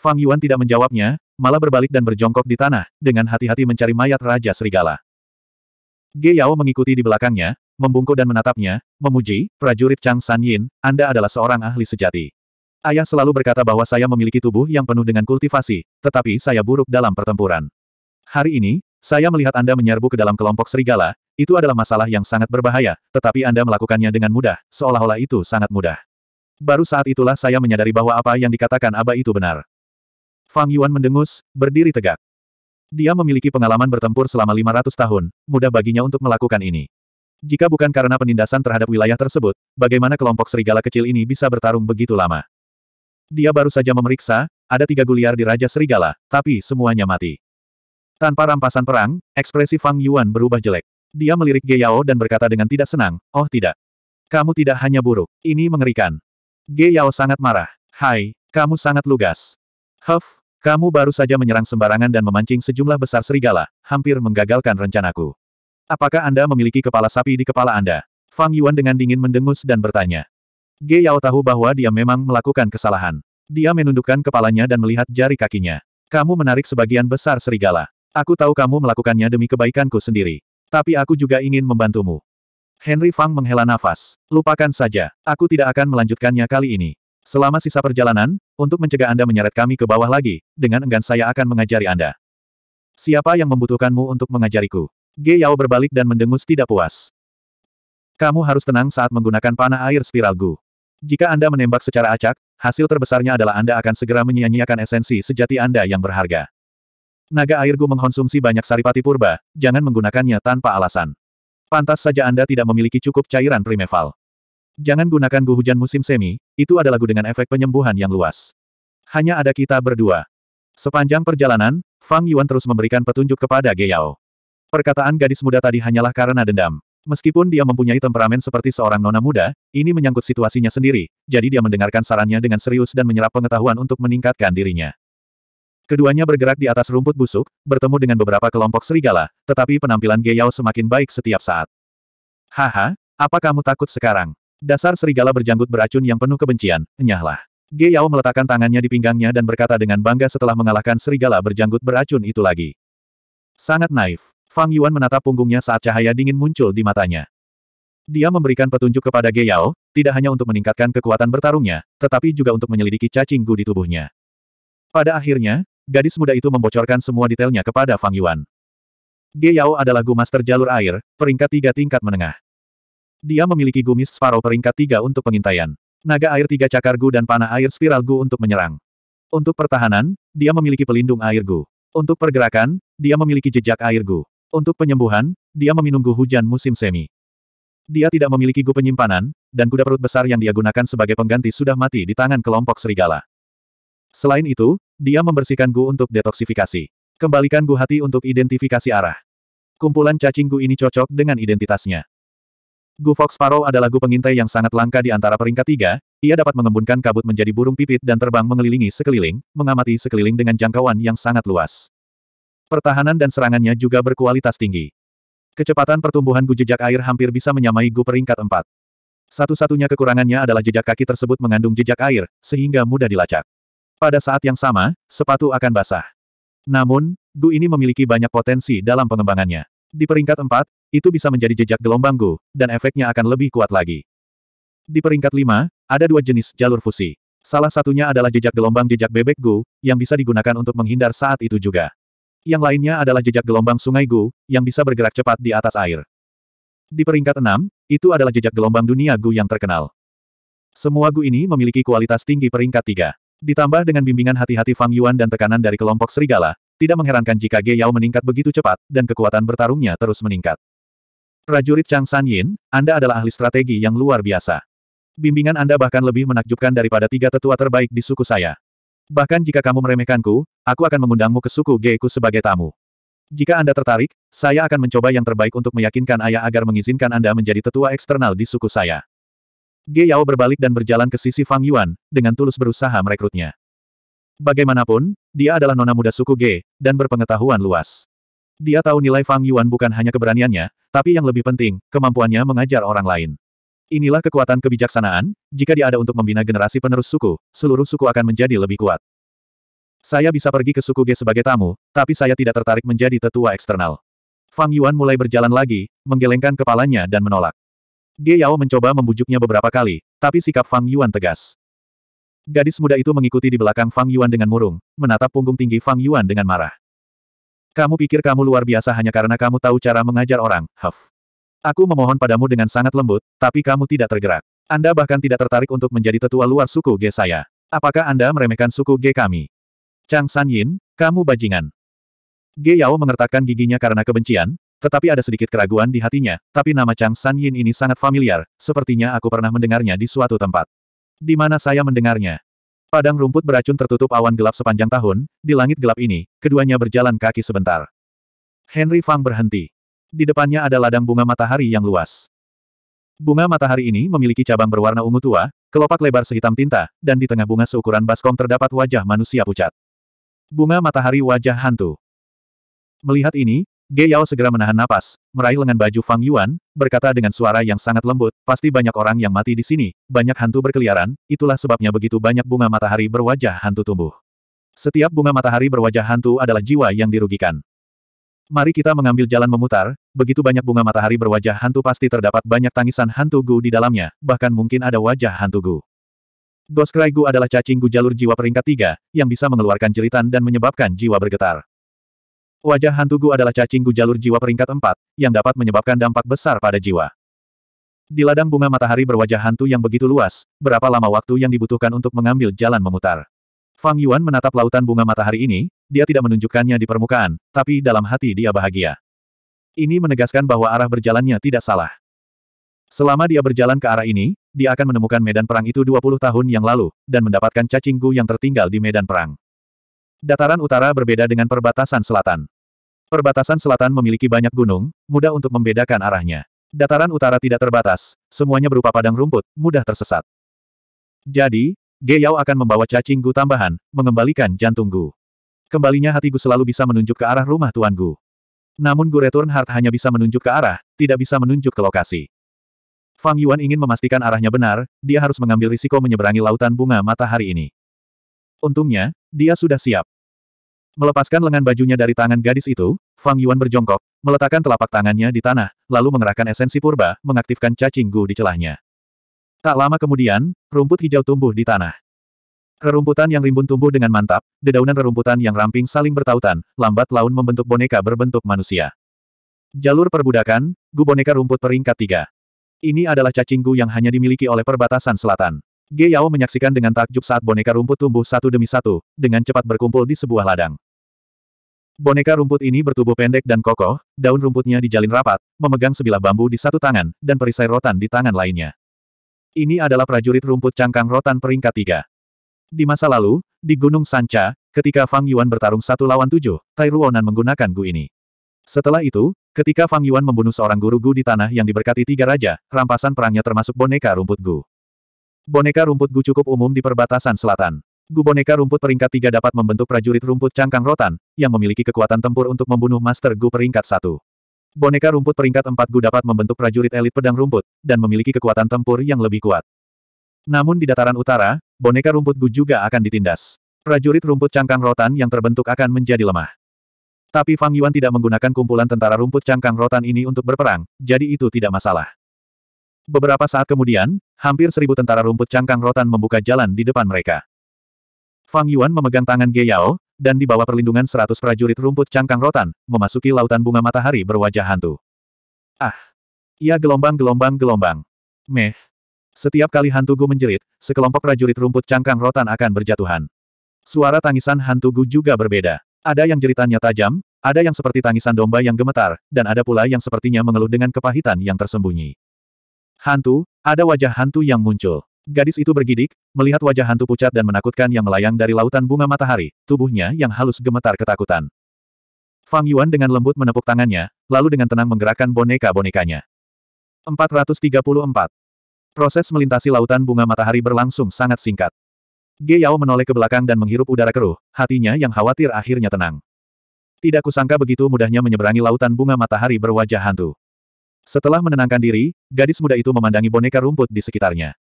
Fang Yuan tidak menjawabnya, malah berbalik dan berjongkok di tanah, dengan hati-hati mencari mayat Raja Serigala. Ge Yao mengikuti di belakangnya, membungkuk dan menatapnya, memuji, prajurit Chang San Yin, Anda adalah seorang ahli sejati. Ayah selalu berkata bahwa saya memiliki tubuh yang penuh dengan kultivasi, tetapi saya buruk dalam pertempuran. Hari ini, saya melihat Anda menyerbu ke dalam kelompok serigala, itu adalah masalah yang sangat berbahaya, tetapi Anda melakukannya dengan mudah, seolah-olah itu sangat mudah. Baru saat itulah saya menyadari bahwa apa yang dikatakan Aba itu benar. Fang Yuan mendengus, berdiri tegak. Dia memiliki pengalaman bertempur selama 500 tahun, mudah baginya untuk melakukan ini. Jika bukan karena penindasan terhadap wilayah tersebut, bagaimana kelompok serigala kecil ini bisa bertarung begitu lama? Dia baru saja memeriksa, ada tiga guliar di Raja Serigala, tapi semuanya mati. Tanpa rampasan perang, ekspresi Fang Yuan berubah jelek. Dia melirik Ge Yao dan berkata dengan tidak senang, oh tidak. Kamu tidak hanya buruk, ini mengerikan. Ge Yao sangat marah. Hai, kamu sangat lugas. Huff, kamu baru saja menyerang sembarangan dan memancing sejumlah besar serigala, hampir menggagalkan rencanaku. Apakah Anda memiliki kepala sapi di kepala Anda? Fang Yuan dengan dingin mendengus dan bertanya. Ge Yao tahu bahwa dia memang melakukan kesalahan. Dia menundukkan kepalanya dan melihat jari kakinya. Kamu menarik sebagian besar serigala. Aku tahu kamu melakukannya demi kebaikanku sendiri. Tapi aku juga ingin membantumu. Henry Fang menghela nafas. Lupakan saja, aku tidak akan melanjutkannya kali ini. Selama sisa perjalanan, untuk mencegah Anda menyeret kami ke bawah lagi, dengan enggan saya akan mengajari Anda. Siapa yang membutuhkanmu untuk mengajariku? Ge Yao berbalik dan mendengus tidak puas. Kamu harus tenang saat menggunakan panah air spiral Gu. Jika Anda menembak secara acak, hasil terbesarnya adalah Anda akan segera menyia-nyiakan esensi sejati Anda yang berharga. Naga air Gu mengkonsumsi banyak saripati purba, jangan menggunakannya tanpa alasan. Pantas saja Anda tidak memiliki cukup cairan primeval. Jangan gunakan gu hujan musim semi, itu adalah gu dengan efek penyembuhan yang luas. Hanya ada kita berdua. Sepanjang perjalanan, Fang Yuan terus memberikan petunjuk kepada Ge Perkataan gadis muda tadi hanyalah karena dendam. Meskipun dia mempunyai temperamen seperti seorang nona muda, ini menyangkut situasinya sendiri, jadi dia mendengarkan sarannya dengan serius dan menyerap pengetahuan untuk meningkatkan dirinya. Keduanya bergerak di atas rumput busuk, bertemu dengan beberapa kelompok serigala, tetapi penampilan Ge semakin baik setiap saat. Haha, apa kamu takut sekarang? Dasar serigala berjanggut beracun yang penuh kebencian, enyahlah. Ge Yao meletakkan tangannya di pinggangnya dan berkata dengan bangga setelah mengalahkan serigala berjanggut beracun itu lagi. Sangat naif. Fang Yuan menatap punggungnya saat cahaya dingin muncul di matanya. Dia memberikan petunjuk kepada Ge Yao, tidak hanya untuk meningkatkan kekuatan bertarungnya, tetapi juga untuk menyelidiki cacing gu di tubuhnya. Pada akhirnya, gadis muda itu membocorkan semua detailnya kepada Fang Yuan. Ge Yao adalah gu master jalur air, peringkat tiga tingkat menengah. Dia memiliki gumis Sparrow peringkat tiga untuk pengintaian. Naga air tiga cakar gu dan panah air spiral gu untuk menyerang. Untuk pertahanan, dia memiliki pelindung air gu. Untuk pergerakan, dia memiliki jejak air gu. Untuk penyembuhan, dia meminum gu hujan musim semi. Dia tidak memiliki gu penyimpanan, dan kuda perut besar yang dia gunakan sebagai pengganti sudah mati di tangan kelompok serigala. Selain itu, dia membersihkan gu untuk detoksifikasi. Kembalikan gu hati untuk identifikasi arah. Kumpulan cacing gu ini cocok dengan identitasnya. Gu Fox Sparrow adalah gu pengintai yang sangat langka di antara peringkat tiga, ia dapat mengembunkan kabut menjadi burung pipit dan terbang mengelilingi sekeliling, mengamati sekeliling dengan jangkauan yang sangat luas. Pertahanan dan serangannya juga berkualitas tinggi. Kecepatan pertumbuhan gu jejak air hampir bisa menyamai gu peringkat empat. Satu-satunya kekurangannya adalah jejak kaki tersebut mengandung jejak air, sehingga mudah dilacak. Pada saat yang sama, sepatu akan basah. Namun, Gu ini memiliki banyak potensi dalam pengembangannya. Di peringkat 4, itu bisa menjadi jejak gelombang Gu, dan efeknya akan lebih kuat lagi. Di peringkat 5, ada dua jenis jalur fusi. Salah satunya adalah jejak gelombang jejak bebek Gu, yang bisa digunakan untuk menghindar saat itu juga. Yang lainnya adalah jejak gelombang sungai Gu, yang bisa bergerak cepat di atas air. Di peringkat 6, itu adalah jejak gelombang dunia Gu yang terkenal. Semua Gu ini memiliki kualitas tinggi peringkat 3. Ditambah dengan bimbingan hati-hati Fang Yuan dan tekanan dari kelompok serigala, tidak mengherankan jika Ge Yao meningkat begitu cepat, dan kekuatan bertarungnya terus meningkat. Prajurit Chang San Yin, Anda adalah ahli strategi yang luar biasa. Bimbingan Anda bahkan lebih menakjubkan daripada tiga tetua terbaik di suku saya. Bahkan jika kamu meremehkanku, aku akan mengundangmu ke suku Geku sebagai tamu. Jika Anda tertarik, saya akan mencoba yang terbaik untuk meyakinkan ayah agar mengizinkan Anda menjadi tetua eksternal di suku saya. Ge Yao berbalik dan berjalan ke sisi Fang Yuan, dengan tulus berusaha merekrutnya. Bagaimanapun, dia adalah nona muda suku G, dan berpengetahuan luas. Dia tahu nilai Fang Yuan bukan hanya keberaniannya, tapi yang lebih penting, kemampuannya mengajar orang lain. Inilah kekuatan kebijaksanaan, jika dia ada untuk membina generasi penerus suku, seluruh suku akan menjadi lebih kuat. Saya bisa pergi ke suku G sebagai tamu, tapi saya tidak tertarik menjadi tetua eksternal. Fang Yuan mulai berjalan lagi, menggelengkan kepalanya dan menolak. Ge Yao mencoba membujuknya beberapa kali, tapi sikap Fang Yuan tegas. Gadis muda itu mengikuti di belakang Fang Yuan dengan murung, menatap punggung tinggi Fang Yuan dengan marah. Kamu pikir kamu luar biasa hanya karena kamu tahu cara mengajar orang, Huff. Aku memohon padamu dengan sangat lembut, tapi kamu tidak tergerak. Anda bahkan tidak tertarik untuk menjadi tetua luar suku G saya. Apakah Anda meremehkan suku G kami? Chang San Yin, kamu bajingan. G Yao mengertakkan giginya karena kebencian, tetapi ada sedikit keraguan di hatinya, tapi nama Chang San Yin ini sangat familiar, sepertinya aku pernah mendengarnya di suatu tempat di mana saya mendengarnya. Padang rumput beracun tertutup awan gelap sepanjang tahun, di langit gelap ini, keduanya berjalan kaki sebentar. Henry Fang berhenti. Di depannya ada ladang bunga matahari yang luas. Bunga matahari ini memiliki cabang berwarna ungu tua, kelopak lebar sehitam tinta, dan di tengah bunga seukuran baskom terdapat wajah manusia pucat. Bunga matahari wajah hantu. Melihat ini, Ge Yao segera menahan napas, meraih lengan baju Fang Yuan, berkata dengan suara yang sangat lembut, pasti banyak orang yang mati di sini, banyak hantu berkeliaran, itulah sebabnya begitu banyak bunga matahari berwajah hantu tumbuh. Setiap bunga matahari berwajah hantu adalah jiwa yang dirugikan. Mari kita mengambil jalan memutar, begitu banyak bunga matahari berwajah hantu pasti terdapat banyak tangisan hantu Gu di dalamnya, bahkan mungkin ada wajah hantu Gu. Ghost Cry Gu adalah cacing Gu jalur jiwa peringkat tiga, yang bisa mengeluarkan jeritan dan menyebabkan jiwa bergetar. Wajah hantu Gu adalah cacing Gu jalur jiwa peringkat 4, yang dapat menyebabkan dampak besar pada jiwa. Di ladang bunga matahari berwajah hantu yang begitu luas, berapa lama waktu yang dibutuhkan untuk mengambil jalan memutar. Fang Yuan menatap lautan bunga matahari ini, dia tidak menunjukkannya di permukaan, tapi dalam hati dia bahagia. Ini menegaskan bahwa arah berjalannya tidak salah. Selama dia berjalan ke arah ini, dia akan menemukan medan perang itu 20 tahun yang lalu, dan mendapatkan cacing Gu yang tertinggal di medan perang. Dataran utara berbeda dengan perbatasan selatan. Perbatasan selatan memiliki banyak gunung, mudah untuk membedakan arahnya. Dataran utara tidak terbatas, semuanya berupa padang rumput, mudah tersesat. Jadi, Ge Yao akan membawa cacing Gu tambahan, mengembalikan jantung Gu. Kembalinya hati Gu selalu bisa menunjuk ke arah rumah Tuan Gu. Namun Gu Return Heart hanya bisa menunjuk ke arah, tidak bisa menunjuk ke lokasi. Fang Yuan ingin memastikan arahnya benar, dia harus mengambil risiko menyeberangi lautan bunga matahari ini. Untungnya, dia sudah siap. Melepaskan lengan bajunya dari tangan gadis itu, Fang Yuan berjongkok, meletakkan telapak tangannya di tanah, lalu mengerahkan esensi purba, mengaktifkan cacing gu di celahnya. Tak lama kemudian, rumput hijau tumbuh di tanah. Rerumputan yang rimbun tumbuh dengan mantap, dedaunan rerumputan yang ramping saling bertautan, lambat laun membentuk boneka berbentuk manusia. Jalur perbudakan, gu boneka rumput peringkat tiga. Ini adalah cacing gu yang hanya dimiliki oleh perbatasan selatan. Ge Yao menyaksikan dengan takjub saat boneka rumput tumbuh satu demi satu, dengan cepat berkumpul di sebuah ladang. Boneka rumput ini bertubuh pendek dan kokoh, daun rumputnya dijalin rapat, memegang sebilah bambu di satu tangan, dan perisai rotan di tangan lainnya. Ini adalah prajurit rumput cangkang rotan peringkat tiga. Di masa lalu, di Gunung Sanca, ketika Fang Yuan bertarung satu lawan tujuh, Tai Ruonan menggunakan Gu ini. Setelah itu, ketika Fang Yuan membunuh seorang guru Gu di tanah yang diberkati tiga raja, rampasan perangnya termasuk boneka rumput Gu. Boneka rumput Gu cukup umum di perbatasan selatan. Gu boneka rumput peringkat tiga dapat membentuk prajurit rumput cangkang rotan, yang memiliki kekuatan tempur untuk membunuh Master Gu peringkat satu. Boneka rumput peringkat empat Gu dapat membentuk prajurit elit pedang rumput, dan memiliki kekuatan tempur yang lebih kuat. Namun di dataran utara, boneka rumput Gu juga akan ditindas. Prajurit rumput cangkang rotan yang terbentuk akan menjadi lemah. Tapi Fang Yuan tidak menggunakan kumpulan tentara rumput cangkang rotan ini untuk berperang, jadi itu tidak masalah. Beberapa saat kemudian, hampir seribu tentara rumput cangkang rotan membuka jalan di depan mereka. Fang Yuan memegang tangan Ge Yao, dan di bawah perlindungan seratus prajurit rumput cangkang rotan, memasuki lautan bunga matahari berwajah hantu. Ah! Ia gelombang-gelombang-gelombang. Meh! Setiap kali hantu Gu menjerit, sekelompok prajurit rumput cangkang rotan akan berjatuhan. Suara tangisan hantu Gu juga berbeda. Ada yang jeritannya tajam, ada yang seperti tangisan domba yang gemetar, dan ada pula yang sepertinya mengeluh dengan kepahitan yang tersembunyi. Hantu, ada wajah hantu yang muncul. Gadis itu bergidik, melihat wajah hantu pucat dan menakutkan yang melayang dari lautan bunga matahari, tubuhnya yang halus gemetar ketakutan. Fang Yuan dengan lembut menepuk tangannya, lalu dengan tenang menggerakkan boneka-bonekanya. 434. Proses melintasi lautan bunga matahari berlangsung sangat singkat. Ge Yao menoleh ke belakang dan menghirup udara keruh, hatinya yang khawatir akhirnya tenang. Tidak kusangka begitu mudahnya menyeberangi lautan bunga matahari berwajah hantu. Setelah menenangkan diri, gadis muda itu memandangi boneka rumput di sekitarnya.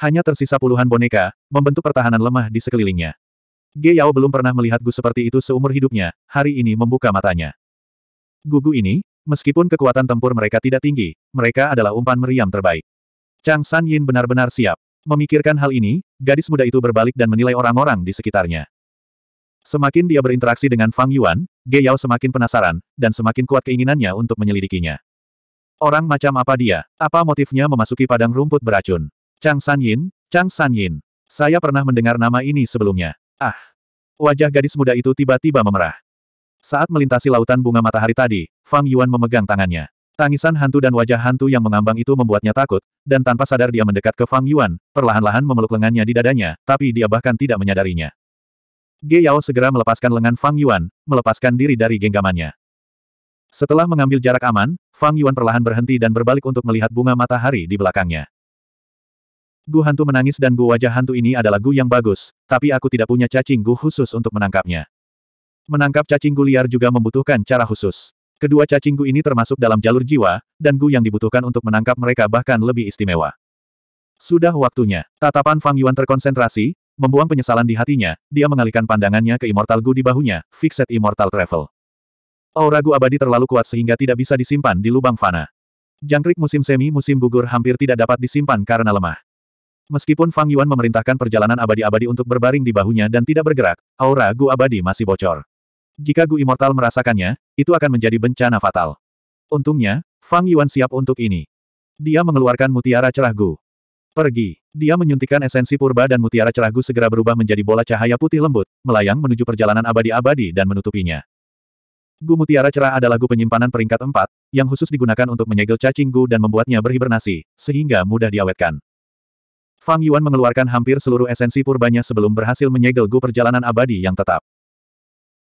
Hanya tersisa puluhan boneka, membentuk pertahanan lemah di sekelilingnya. Ge Yao belum pernah melihat Gu seperti itu seumur hidupnya, hari ini membuka matanya. Gugu ini, meskipun kekuatan tempur mereka tidak tinggi, mereka adalah umpan meriam terbaik. Chang San Yin benar-benar siap. Memikirkan hal ini, gadis muda itu berbalik dan menilai orang-orang di sekitarnya. Semakin dia berinteraksi dengan Fang Yuan, Ge Yao semakin penasaran, dan semakin kuat keinginannya untuk menyelidikinya. Orang macam apa dia? Apa motifnya memasuki padang rumput beracun? Chang San Yin, Chang San Yin. Saya pernah mendengar nama ini sebelumnya. Ah. Wajah gadis muda itu tiba-tiba memerah. Saat melintasi lautan bunga matahari tadi, Fang Yuan memegang tangannya. Tangisan hantu dan wajah hantu yang mengambang itu membuatnya takut, dan tanpa sadar dia mendekat ke Fang Yuan, perlahan-lahan memeluk lengannya di dadanya, tapi dia bahkan tidak menyadarinya. Ge Yao segera melepaskan lengan Fang Yuan, melepaskan diri dari genggamannya. Setelah mengambil jarak aman, Fang Yuan perlahan berhenti dan berbalik untuk melihat bunga matahari di belakangnya. Gu hantu menangis dan gu wajah hantu ini adalah gu yang bagus, tapi aku tidak punya cacing gu khusus untuk menangkapnya. Menangkap cacing gu liar juga membutuhkan cara khusus. Kedua cacing gu ini termasuk dalam jalur jiwa, dan gu yang dibutuhkan untuk menangkap mereka bahkan lebih istimewa. Sudah waktunya. Tatapan Fang Yuan terkonsentrasi, membuang penyesalan di hatinya, dia mengalihkan pandangannya ke Immortal Gu di bahunya, Fixed Immortal Travel. Aura oh, Gu abadi terlalu kuat sehingga tidak bisa disimpan di lubang fana. Jangkrik musim semi musim gugur hampir tidak dapat disimpan karena lemah. Meskipun Fang Yuan memerintahkan perjalanan abadi-abadi untuk berbaring di bahunya dan tidak bergerak, aura oh, Gu abadi masih bocor. Jika Gu Immortal merasakannya, itu akan menjadi bencana fatal. Untungnya, Fang Yuan siap untuk ini. Dia mengeluarkan mutiara cerah Gu. Pergi. Dia menyuntikkan esensi purba dan mutiara cerah Gu segera berubah menjadi bola cahaya putih lembut, melayang menuju perjalanan abadi-abadi dan menutupinya. Gu Mutiara Cerah adalah gu penyimpanan peringkat 4, yang khusus digunakan untuk menyegel cacing gu dan membuatnya berhibernasi, sehingga mudah diawetkan. Fang Yuan mengeluarkan hampir seluruh esensi purbanya sebelum berhasil menyegel gu perjalanan abadi yang tetap.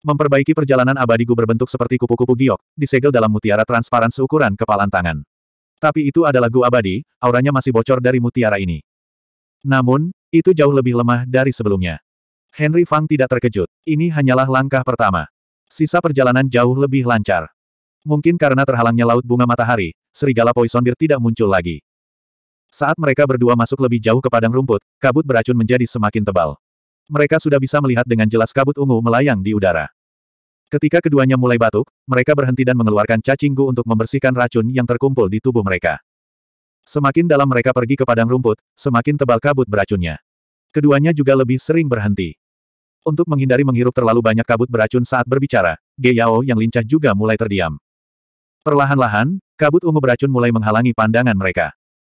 Memperbaiki perjalanan abadi gu berbentuk seperti kupu-kupu giok, disegel dalam mutiara transparan seukuran kepalan tangan. Tapi itu adalah gu abadi, auranya masih bocor dari mutiara ini. Namun, itu jauh lebih lemah dari sebelumnya. Henry Fang tidak terkejut. Ini hanyalah langkah pertama. Sisa perjalanan jauh lebih lancar. Mungkin karena terhalangnya laut bunga matahari, serigala poison deer tidak muncul lagi. Saat mereka berdua masuk lebih jauh ke padang rumput, kabut beracun menjadi semakin tebal. Mereka sudah bisa melihat dengan jelas kabut ungu melayang di udara. Ketika keduanya mulai batuk, mereka berhenti dan mengeluarkan cacinggu untuk membersihkan racun yang terkumpul di tubuh mereka. Semakin dalam mereka pergi ke padang rumput, semakin tebal kabut beracunnya. Keduanya juga lebih sering berhenti. Untuk menghindari menghirup terlalu banyak kabut beracun saat berbicara, Ge Yao yang lincah juga mulai terdiam. Perlahan-lahan, kabut ungu beracun mulai menghalangi pandangan mereka.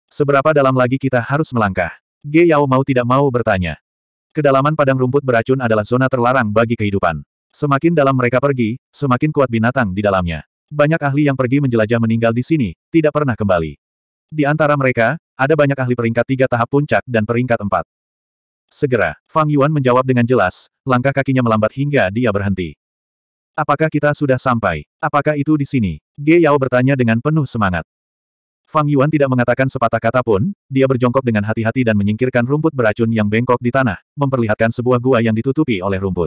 Seberapa dalam lagi kita harus melangkah? Ge Yao mau tidak mau bertanya. Kedalaman padang rumput beracun adalah zona terlarang bagi kehidupan. Semakin dalam mereka pergi, semakin kuat binatang di dalamnya. Banyak ahli yang pergi menjelajah meninggal di sini, tidak pernah kembali. Di antara mereka, ada banyak ahli peringkat tiga tahap puncak dan peringkat empat. Segera, Fang Yuan menjawab dengan jelas, langkah kakinya melambat hingga dia berhenti. Apakah kita sudah sampai? Apakah itu di sini? Ge Yao bertanya dengan penuh semangat. Fang Yuan tidak mengatakan sepatah kata pun, dia berjongkok dengan hati-hati dan menyingkirkan rumput beracun yang bengkok di tanah, memperlihatkan sebuah gua yang ditutupi oleh rumput.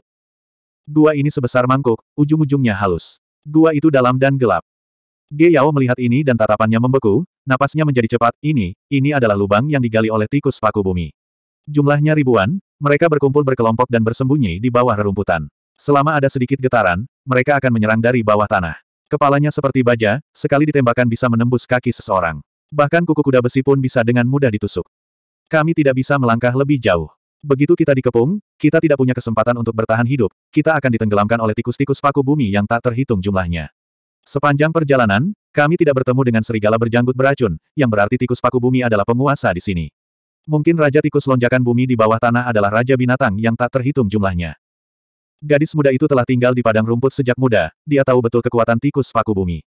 Gua ini sebesar mangkuk, ujung-ujungnya halus. Gua itu dalam dan gelap. Ge Yao melihat ini dan tatapannya membeku, napasnya menjadi cepat, ini, ini adalah lubang yang digali oleh tikus paku bumi. Jumlahnya ribuan, mereka berkumpul berkelompok dan bersembunyi di bawah rerumputan. Selama ada sedikit getaran, mereka akan menyerang dari bawah tanah. Kepalanya seperti baja, sekali ditembakkan bisa menembus kaki seseorang. Bahkan kuku kuda besi pun bisa dengan mudah ditusuk. Kami tidak bisa melangkah lebih jauh. Begitu kita dikepung, kita tidak punya kesempatan untuk bertahan hidup, kita akan ditenggelamkan oleh tikus-tikus paku bumi yang tak terhitung jumlahnya. Sepanjang perjalanan, kami tidak bertemu dengan serigala berjanggut beracun, yang berarti tikus paku bumi adalah penguasa di sini. Mungkin Raja Tikus Lonjakan Bumi di bawah tanah adalah Raja Binatang yang tak terhitung jumlahnya. Gadis muda itu telah tinggal di padang rumput sejak muda, dia tahu betul kekuatan tikus paku bumi.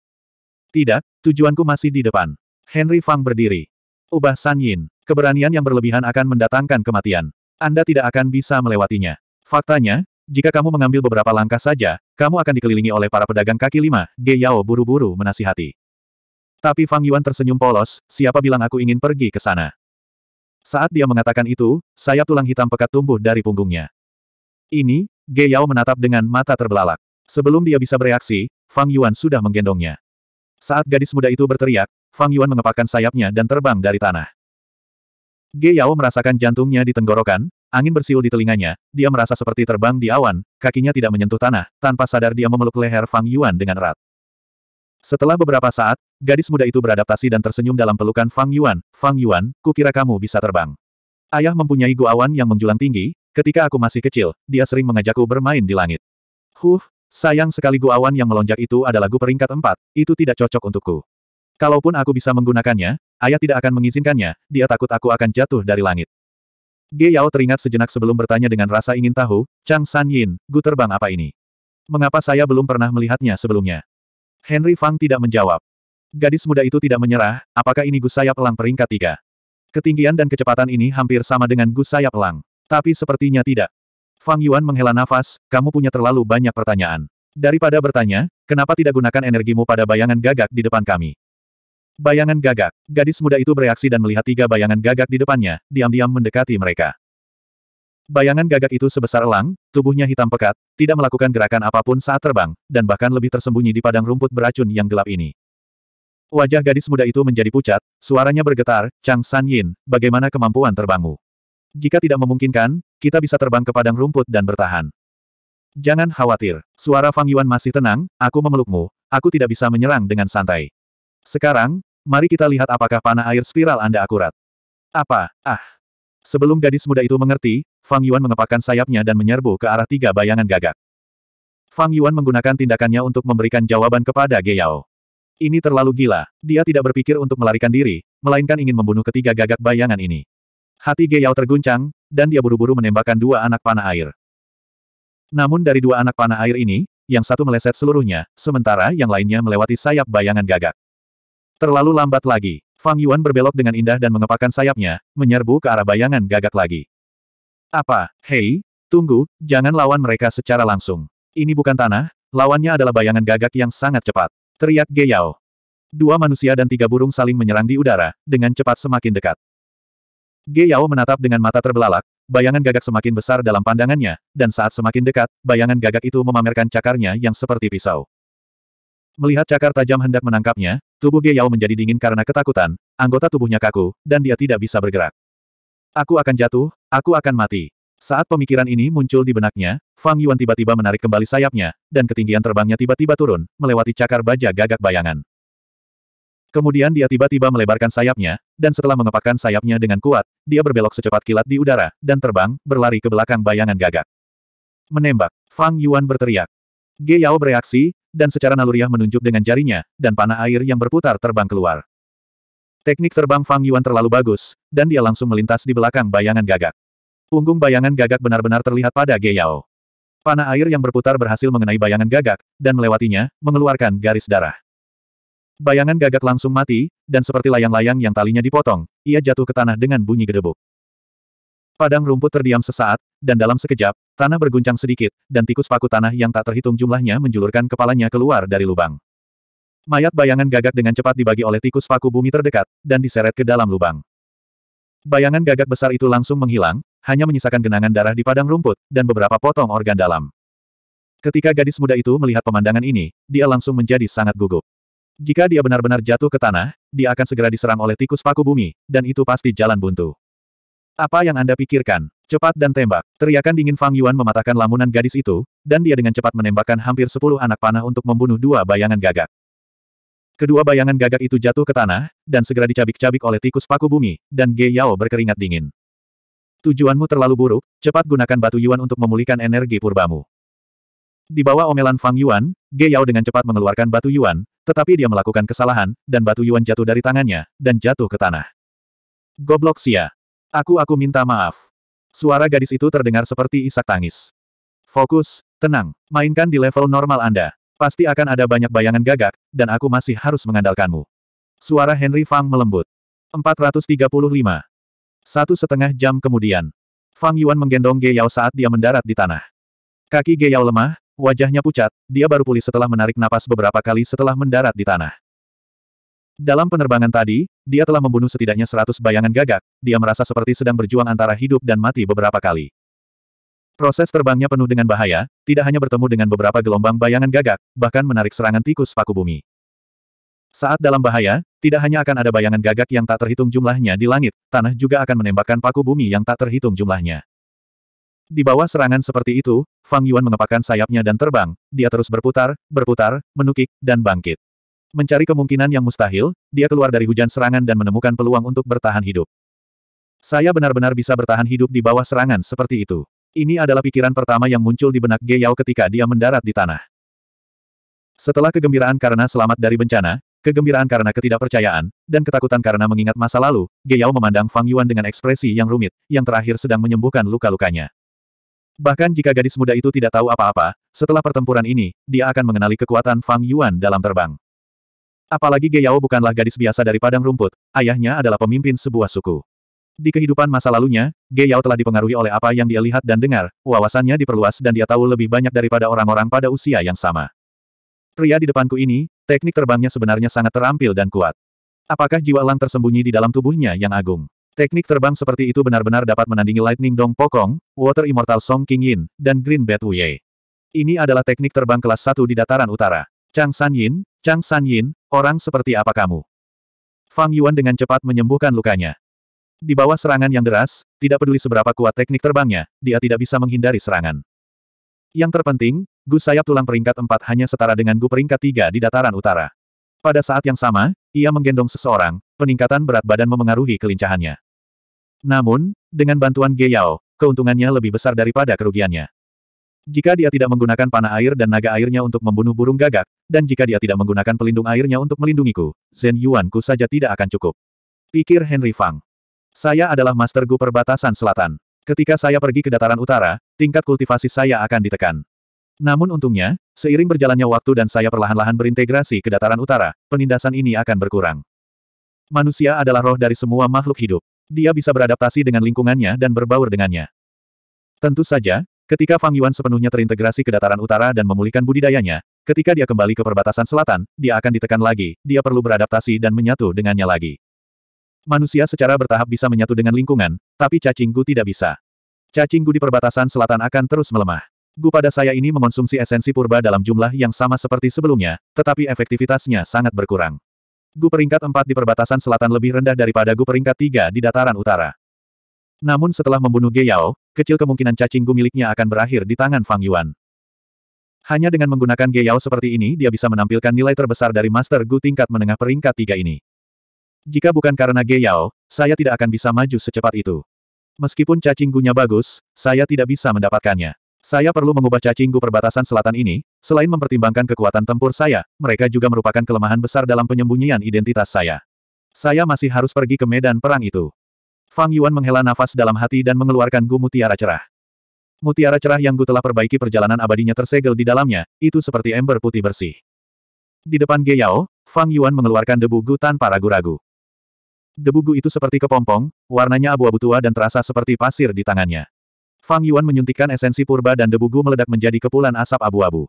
Tidak, tujuanku masih di depan. Henry Fang berdiri. Ubah San Yin, keberanian yang berlebihan akan mendatangkan kematian. Anda tidak akan bisa melewatinya. Faktanya, jika kamu mengambil beberapa langkah saja, kamu akan dikelilingi oleh para pedagang kaki lima, Ge Yao buru-buru menasihati. Tapi Fang Yuan tersenyum polos, siapa bilang aku ingin pergi ke sana? Saat dia mengatakan itu, sayap tulang hitam pekat tumbuh dari punggungnya. Ini, Ge Yao menatap dengan mata terbelalak. Sebelum dia bisa bereaksi, Fang Yuan sudah menggendongnya. Saat gadis muda itu berteriak, Fang Yuan mengepakkan sayapnya dan terbang dari tanah. Ge Yao merasakan jantungnya ditenggorokan, angin bersiul di telinganya, dia merasa seperti terbang di awan, kakinya tidak menyentuh tanah, tanpa sadar dia memeluk leher Fang Yuan dengan erat. Setelah beberapa saat, gadis muda itu beradaptasi dan tersenyum dalam pelukan Fang Yuan. Fang Yuan, kukira kamu bisa terbang. Ayah mempunyai guawan yang menjulang tinggi, ketika aku masih kecil, dia sering mengajakku bermain di langit. Huh, sayang sekali guawan yang melonjak itu adalah gu peringkat empat, itu tidak cocok untukku. Kalaupun aku bisa menggunakannya, ayah tidak akan mengizinkannya, dia takut aku akan jatuh dari langit. Ge Yao teringat sejenak sebelum bertanya dengan rasa ingin tahu, Chang San Yin, gu terbang apa ini? Mengapa saya belum pernah melihatnya sebelumnya? Henry Fang tidak menjawab. Gadis muda itu tidak menyerah, apakah ini gus sayap elang peringkat tiga? Ketinggian dan kecepatan ini hampir sama dengan gus sayap elang. Tapi sepertinya tidak. Fang Yuan menghela nafas, kamu punya terlalu banyak pertanyaan. Daripada bertanya, kenapa tidak gunakan energimu pada bayangan gagak di depan kami? Bayangan gagak. Gadis muda itu bereaksi dan melihat tiga bayangan gagak di depannya, diam-diam mendekati mereka. Bayangan gagak itu sebesar elang, tubuhnya hitam pekat, tidak melakukan gerakan apapun saat terbang, dan bahkan lebih tersembunyi di padang rumput beracun yang gelap ini. Wajah gadis muda itu menjadi pucat, suaranya bergetar, Chang San Yin, bagaimana kemampuan terbangmu? Jika tidak memungkinkan, kita bisa terbang ke padang rumput dan bertahan. Jangan khawatir, suara Fang Yuan masih tenang, aku memelukmu, aku tidak bisa menyerang dengan santai. Sekarang, mari kita lihat apakah panah air spiral Anda akurat. Apa? Ah, Sebelum gadis muda itu mengerti, Fang Yuan mengepakkan sayapnya dan menyerbu ke arah tiga bayangan gagak. Fang Yuan menggunakan tindakannya untuk memberikan jawaban kepada Ge Yao. Ini terlalu gila, dia tidak berpikir untuk melarikan diri, melainkan ingin membunuh ketiga gagak bayangan ini. Hati Ge Yao terguncang, dan dia buru-buru menembakkan dua anak panah air. Namun dari dua anak panah air ini, yang satu meleset seluruhnya, sementara yang lainnya melewati sayap bayangan gagak. Terlalu lambat lagi. Fang Yuan berbelok dengan indah dan mengepakkan sayapnya, menyerbu ke arah bayangan gagak lagi. Apa, hei, tunggu, jangan lawan mereka secara langsung. Ini bukan tanah, lawannya adalah bayangan gagak yang sangat cepat. Teriak Ge Dua manusia dan tiga burung saling menyerang di udara, dengan cepat semakin dekat. Ge menatap dengan mata terbelalak, bayangan gagak semakin besar dalam pandangannya, dan saat semakin dekat, bayangan gagak itu memamerkan cakarnya yang seperti pisau. Melihat cakar tajam hendak menangkapnya, tubuh Ge Yao menjadi dingin karena ketakutan, anggota tubuhnya kaku, dan dia tidak bisa bergerak. Aku akan jatuh, aku akan mati. Saat pemikiran ini muncul di benaknya, Fang Yuan tiba-tiba menarik kembali sayapnya, dan ketinggian terbangnya tiba-tiba turun, melewati cakar baja gagak bayangan. Kemudian dia tiba-tiba melebarkan sayapnya, dan setelah mengepakkan sayapnya dengan kuat, dia berbelok secepat kilat di udara, dan terbang, berlari ke belakang bayangan gagak. Menembak, Fang Yuan berteriak. Ge Yao bereaksi, dan secara naluriah menunjuk dengan jarinya, dan panah air yang berputar terbang keluar. Teknik terbang Fang Yuan terlalu bagus, dan dia langsung melintas di belakang bayangan gagak. Punggung bayangan gagak benar-benar terlihat pada Ge Yao. Panah air yang berputar berhasil mengenai bayangan gagak, dan melewatinya, mengeluarkan garis darah. Bayangan gagak langsung mati, dan seperti layang-layang yang talinya dipotong, ia jatuh ke tanah dengan bunyi gedebuk. Padang rumput terdiam sesaat, dan dalam sekejap, tanah berguncang sedikit, dan tikus paku tanah yang tak terhitung jumlahnya menjulurkan kepalanya keluar dari lubang. Mayat bayangan gagak dengan cepat dibagi oleh tikus paku bumi terdekat, dan diseret ke dalam lubang. Bayangan gagak besar itu langsung menghilang, hanya menyisakan genangan darah di padang rumput, dan beberapa potong organ dalam. Ketika gadis muda itu melihat pemandangan ini, dia langsung menjadi sangat gugup. Jika dia benar-benar jatuh ke tanah, dia akan segera diserang oleh tikus paku bumi, dan itu pasti jalan buntu. Apa yang Anda pikirkan? Cepat dan tembak. Teriakan dingin Fang Yuan mematahkan lamunan gadis itu, dan dia dengan cepat menembakkan hampir sepuluh anak panah untuk membunuh dua bayangan gagak. Kedua bayangan gagak itu jatuh ke tanah, dan segera dicabik-cabik oleh tikus paku bumi, dan Ge Yao berkeringat dingin. Tujuanmu terlalu buruk, cepat gunakan batu Yuan untuk memulihkan energi purbamu. Di bawah omelan Fang Yuan, Ge Yao dengan cepat mengeluarkan batu Yuan, tetapi dia melakukan kesalahan, dan batu Yuan jatuh dari tangannya, dan jatuh ke tanah. Goblok sia. Aku aku minta maaf. Suara gadis itu terdengar seperti isak tangis. Fokus, tenang, mainkan di level normal Anda. Pasti akan ada banyak bayangan gagak, dan aku masih harus mengandalkanmu. Suara Henry Fang melembut. 435. Satu setengah jam kemudian. Fang Yuan menggendong Ge Yao saat dia mendarat di tanah. Kaki Ge Yao lemah, wajahnya pucat, dia baru pulih setelah menarik napas beberapa kali setelah mendarat di tanah. Dalam penerbangan tadi, dia telah membunuh setidaknya seratus bayangan gagak, dia merasa seperti sedang berjuang antara hidup dan mati beberapa kali. Proses terbangnya penuh dengan bahaya, tidak hanya bertemu dengan beberapa gelombang bayangan gagak, bahkan menarik serangan tikus paku bumi. Saat dalam bahaya, tidak hanya akan ada bayangan gagak yang tak terhitung jumlahnya di langit, tanah juga akan menembakkan paku bumi yang tak terhitung jumlahnya. Di bawah serangan seperti itu, Fang Yuan mengepakkan sayapnya dan terbang, dia terus berputar, berputar, menukik, dan bangkit. Mencari kemungkinan yang mustahil, dia keluar dari hujan serangan dan menemukan peluang untuk bertahan hidup. Saya benar-benar bisa bertahan hidup di bawah serangan seperti itu. Ini adalah pikiran pertama yang muncul di benak Ge ketika dia mendarat di tanah. Setelah kegembiraan karena selamat dari bencana, kegembiraan karena ketidakpercayaan, dan ketakutan karena mengingat masa lalu, Ge memandang Fang Yuan dengan ekspresi yang rumit, yang terakhir sedang menyembuhkan luka-lukanya. Bahkan jika gadis muda itu tidak tahu apa-apa, setelah pertempuran ini, dia akan mengenali kekuatan Fang Yuan dalam terbang. Apalagi Geyao bukanlah gadis biasa dari padang rumput, ayahnya adalah pemimpin sebuah suku. Di kehidupan masa lalunya, Geyao telah dipengaruhi oleh apa yang dia lihat dan dengar, wawasannya diperluas dan dia tahu lebih banyak daripada orang-orang pada usia yang sama. Pria di depanku ini, teknik terbangnya sebenarnya sangat terampil dan kuat. Apakah jiwa elang tersembunyi di dalam tubuhnya yang agung? Teknik terbang seperti itu benar-benar dapat menandingi Lightning Dong Pokong, Water Immortal Song King Yin, dan Green Bat Yue. Ini adalah teknik terbang kelas 1 di dataran utara. Chang San Yin, Chang San Yin, Orang seperti apa kamu? Fang Yuan dengan cepat menyembuhkan lukanya. Di bawah serangan yang deras, tidak peduli seberapa kuat teknik terbangnya, dia tidak bisa menghindari serangan. Yang terpenting, gu sayap tulang peringkat 4 hanya setara dengan gu peringkat 3 di dataran utara. Pada saat yang sama, ia menggendong seseorang, peningkatan berat badan memengaruhi kelincahannya. Namun, dengan bantuan Ge Yao, keuntungannya lebih besar daripada kerugiannya. Jika dia tidak menggunakan panah air dan naga airnya untuk membunuh burung gagak, dan jika dia tidak menggunakan pelindung airnya untuk melindungiku, Zen Yuanku saja tidak akan cukup. Pikir Henry Fang. Saya adalah Master Gu perbatasan selatan. Ketika saya pergi ke dataran utara, tingkat kultivasi saya akan ditekan. Namun untungnya, seiring berjalannya waktu dan saya perlahan-lahan berintegrasi ke dataran utara, penindasan ini akan berkurang. Manusia adalah roh dari semua makhluk hidup. Dia bisa beradaptasi dengan lingkungannya dan berbaur dengannya. Tentu saja, Ketika Fang Yuan sepenuhnya terintegrasi ke dataran utara dan memulihkan budidayanya, ketika dia kembali ke perbatasan selatan, dia akan ditekan lagi, dia perlu beradaptasi dan menyatu dengannya lagi. Manusia secara bertahap bisa menyatu dengan lingkungan, tapi cacing gu tidak bisa. Cacing gu di perbatasan selatan akan terus melemah. Gu pada saya ini mengonsumsi esensi purba dalam jumlah yang sama seperti sebelumnya, tetapi efektivitasnya sangat berkurang. Gu peringkat 4 di perbatasan selatan lebih rendah daripada gu peringkat 3 di dataran utara. Namun setelah membunuh Ge Yao, kecil kemungkinan cacing gu miliknya akan berakhir di tangan Fang Yuan. Hanya dengan menggunakan Ge Yao seperti ini dia bisa menampilkan nilai terbesar dari Master Gu tingkat menengah peringkat tiga ini. Jika bukan karena Ge Yao, saya tidak akan bisa maju secepat itu. Meskipun cacing gunya bagus, saya tidak bisa mendapatkannya. Saya perlu mengubah cacing gu perbatasan selatan ini, selain mempertimbangkan kekuatan tempur saya, mereka juga merupakan kelemahan besar dalam penyembunyian identitas saya. Saya masih harus pergi ke medan perang itu. Fang Yuan menghela nafas dalam hati dan mengeluarkan Gu Mutiara Cerah. Mutiara cerah yang Gu telah perbaiki perjalanan abadinya tersegel di dalamnya, itu seperti ember putih bersih. Di depan Ge Yao, Fang Yuan mengeluarkan debu Gu tanpa ragu-ragu. Debu Gu itu seperti kepompong, warnanya abu-abu tua dan terasa seperti pasir di tangannya. Fang Yuan menyuntikkan esensi purba dan debu Gu meledak menjadi kepulan asap abu-abu.